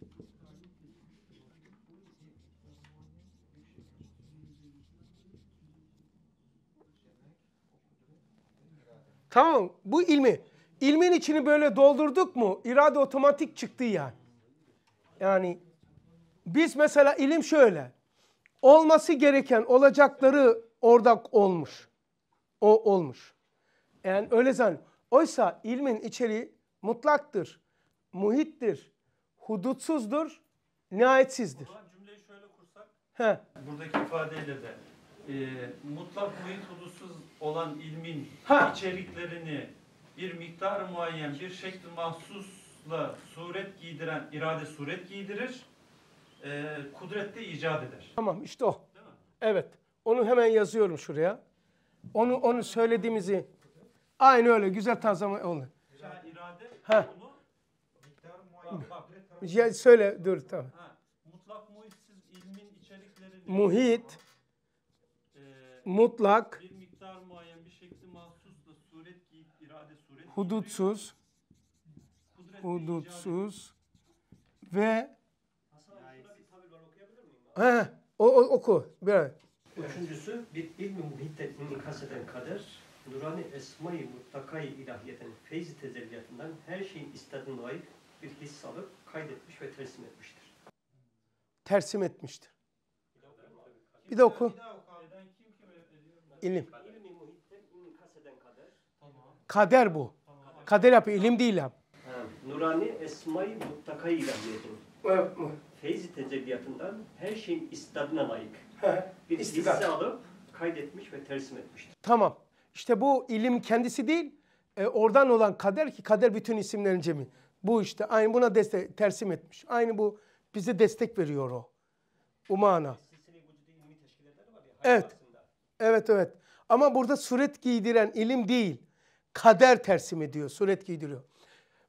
Speaker 1: Tamam bu ilmi. İlmin içini böyle doldurduk mu irade otomatik çıktı yani. Yani biz mesela ilim şöyle. Olması gereken olacakları orada olmuş. O olmuş. Yani öyle zan. Oysa ilmin içeriği mutlaktır, muhittir, hudutsuzdur, nihayetsizdir.
Speaker 5: Buradaki ifadeyle de e, mutlak muhit hudutsuz olan ilmin ha. içeriklerini bir miktar muayyen bir şekli mahsusla suret giydiren irade suret giydirir. E, kudrette icat eder.
Speaker 1: Tamam işte o. Evet. Onu hemen yazıyorum şuraya. Onu onu söylediğimizi aynı öyle güzel tazama onu. Yani ha. onu miktar muayyen ya, söyle dur tamam. Ha, mutlak muhitsiz ilmin içeriklerini muhit mutlak bir miktar muayyen bir şekli mahsusla suret giyip irade suret hudutsuz hudutsuz ve He, o, o, oku. Biraz.
Speaker 5: Üçüncüsü bir ilmi muhiddetini nikas eden kader, nurani esmayı mutlakayı ilahiyeten feyzi tezelliyatından her şeyin istediğine ait bir his alıp
Speaker 3: kaydetmiş ve tersim etmiştir.
Speaker 1: Tersim etmiştir. Bir de oku. Bir daha oku. İlim. Kader bu. Kader yapıyor. ilim değil ilham.
Speaker 5: Nurani esmayı mutlaka ilhamiyetun. Feyzi tecelliyatından her şeyin istadına layık. Bir hisse alıp kaydetmiş ve tersim etmiştir.
Speaker 1: Tamam. İşte bu ilim kendisi değil, e, oradan olan kader ki kader bütün isimlerin cemi. Bu işte aynı buna destek, tersim etmiş. Aynı bu bize destek veriyor o. Umana. Evet. Evet evet. Ama burada suret giydiren ilim değil. Kader tersimi diyor, Suret giydiriyor.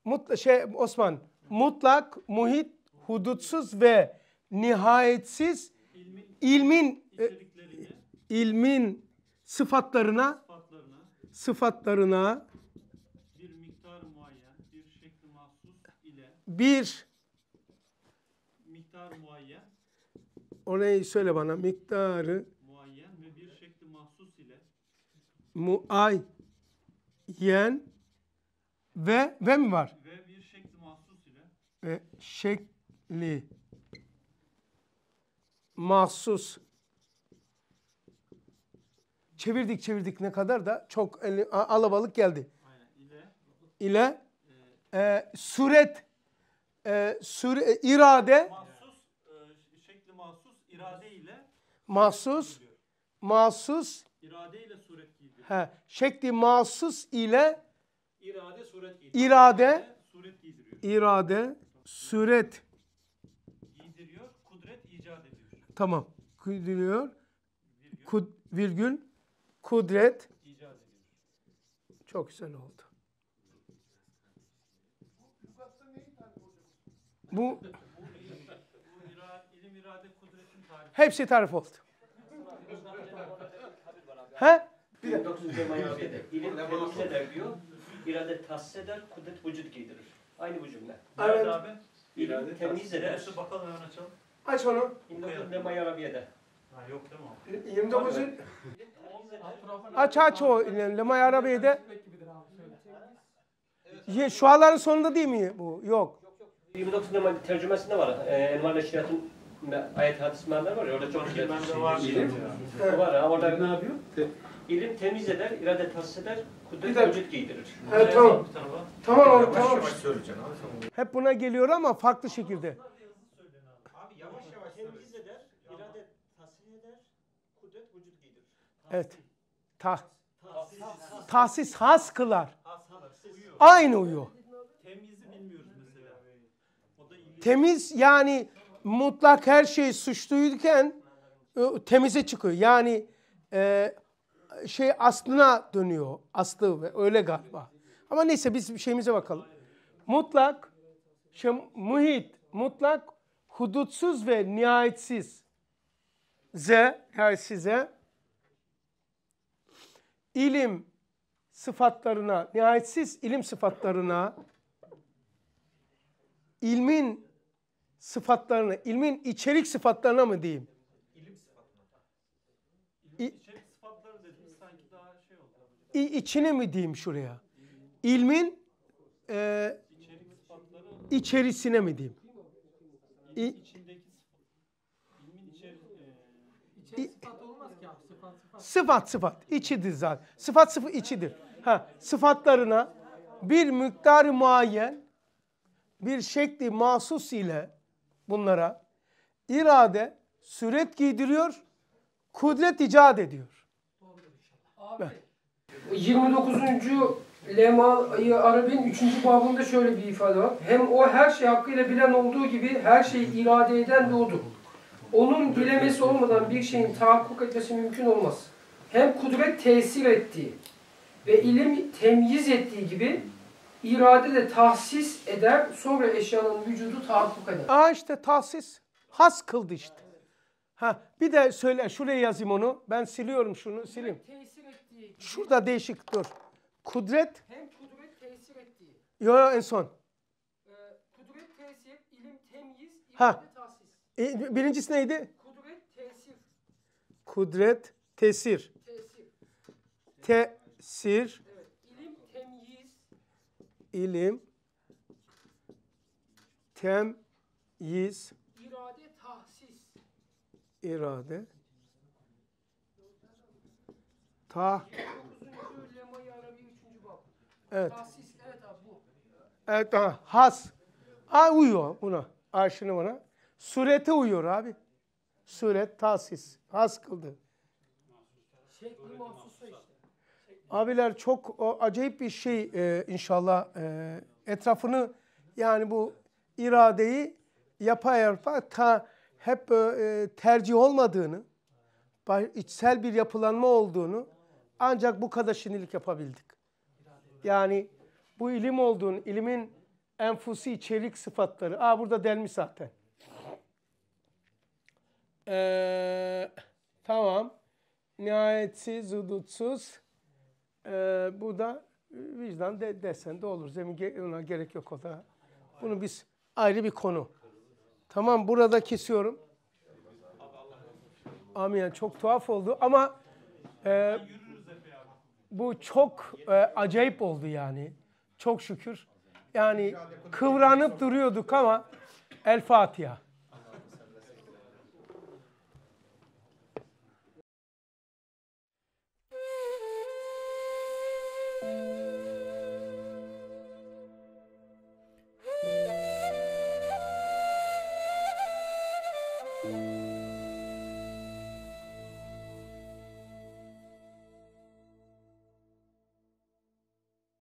Speaker 1: Mutla, şey Osman mutlak, muhit, hudutsuz ve nihayetsiz ilmin, e, ilmin içeriklerine, ilmin sıfatlarına sıfatlarına, sıfatlarına bir miktar muayyen, bir şekli mahsus ile bir
Speaker 5: miktar muayyen
Speaker 1: orayı söyle bana miktarı muayyen ve ve mi var? Ve bir şekli mahsus ile. Ve şekli mahsus. Çevirdik çevirdik ne kadar da çok alabalık geldi. Aynen. İle. İle. E, e suret. E, süre, e, irade. Mahsus. E, şekli mahsus. irade ile. Mahsus. Mahsus. İrade ile suret He, şekli mahsus ile
Speaker 5: irade suret giydiriyor. İrade suret giydiriyor.
Speaker 1: İrade suret
Speaker 5: giydiriyor. Kudret icat ediyor.
Speaker 1: Tamam. Giydiriyor. Virgül. Kud, virgül kudret icat ediyor. Çok güzel oldu. Bu ilim irade kudretin tarifi. Hepsi tarif oldu.
Speaker 5: Ha? Bir de 1920 eder. İlim temsil eder diyor. İrade tahsis eder, kudret vücut giydirir. Aynı bu cümle. Evet. abi?
Speaker 1: İlim temiz eder. Nasıl
Speaker 5: bakalım hemen açalım. Aç onu. 29 lemayı arabiyede. Ha yok
Speaker 1: değil mi? 29. aç aç o lemayı arabiyede. Evet. Şuaların sonunda değil mi bu? Yok.
Speaker 3: 29 lemayı tercümesinde var. Ee, Envar Neşriyat'ın ayet hadis mealler var ya orada çok şey. Bende var. Var Ama orada. Ne yapıyor? İlim temiz eder, irade tahsis eder, kudret
Speaker 4: Bir vücut giydirir. Evet tamam. Tamam abi Yavaş tamam. yavaş söyleyeceksin abi.
Speaker 1: sen Hep buna geliyor ama farklı şekilde.
Speaker 4: Abi yavaş yavaş Temiz eder, irade
Speaker 5: tahsis eder, kudret vücut giydirir.
Speaker 1: Evet. Tah, Tahsis, tahsis has kılar. Aynı uyuyor. Temyizi bilmiyoruz mesela. Temiz yani mutlak her şey suçluyken e, temize çıkıyor. Yani e, şey aslına dönüyor. Aslı ve öyle galiba. Ama neyse biz şeyimize bakalım. Mutlak, şey, muhit, mutlak, hudutsuz ve nihayetsiz. Z, nihayetsiz nihayetsize. ilim sıfatlarına, nihayetsiz ilim sıfatlarına, ilmin sıfatlarına, ilmin içerik sıfatlarına mı diyeyim? İlim sıfatlarına. İlim içini mi diyeyim şuraya? İlmin e, içerisine mi diyeyim? İ, Sıfat sıfat. içidir zaten. Sıfat sıfat içidir. Ha, sıfatlarına bir miktar muayyen bir şekli mahsus ile bunlara irade süret giydiriyor, kudret icat ediyor. Abi, abi.
Speaker 6: 29. Lema-i Arab'in 3. babında şöyle bir ifade var. Hem o her şey hakkıyla bilen olduğu gibi her şeyi irade eden de odur. Onun dilemesi olmadan bir şeyin tahakkuk etmesi mümkün olmaz. Hem kudret tesir ettiği ve ilim temyiz ettiği gibi irade de tahsis eder, sonra eşyanın vücudu
Speaker 1: tahakkuk eder. Aa işte tahsis, has kıldı işte. Ha, bir de söyle, şuraya yazayım onu. Ben siliyorum şunu, sileyim. Tesir ettiği. Şurada değişik dur. Kudret.
Speaker 6: Hem kudret tesir ettiği.
Speaker 1: Yok yo en son.
Speaker 6: Ee, kudret tesir, ilim
Speaker 1: temyiz, ha. tahsis. E, birincisi neydi?
Speaker 6: Kudret tesir.
Speaker 1: Kudret tesir. Tesir. Tesir. Evet.
Speaker 6: İlim temyiz.
Speaker 1: İlim temyiz.
Speaker 6: İrade tahsis.
Speaker 1: İrade Ta. Evet. Evet ha, has. Ha uyuyor buna. Arşını buna. Surete uyuyor abi. Suret tahsis. Has kıldı. Şekli Abiler çok o, acayip bir şey e, inşallah e, etrafını yani bu iradeyi yapa yapa ta hep e, tercih olmadığını, içsel bir yapılanma olduğunu ancak bu kadar şinilik yapabildik. Yani bu ilim olduğun, ilimin enfusi içerik sıfatları. Aa burada delmiş zaten. Ee, tamam. Nihayetsiz, hudutsuz. Ee, bu da vicdan de, desen de olur. Zemin ge ona gerek yok o da. Bunu biz ayrı bir konu. Tamam burada kesiyorum. Amin. Çok tuhaf oldu ama e, bu çok e, acayip oldu yani. Çok şükür. Yani kıvranıp duruyorduk ama El Fatiha.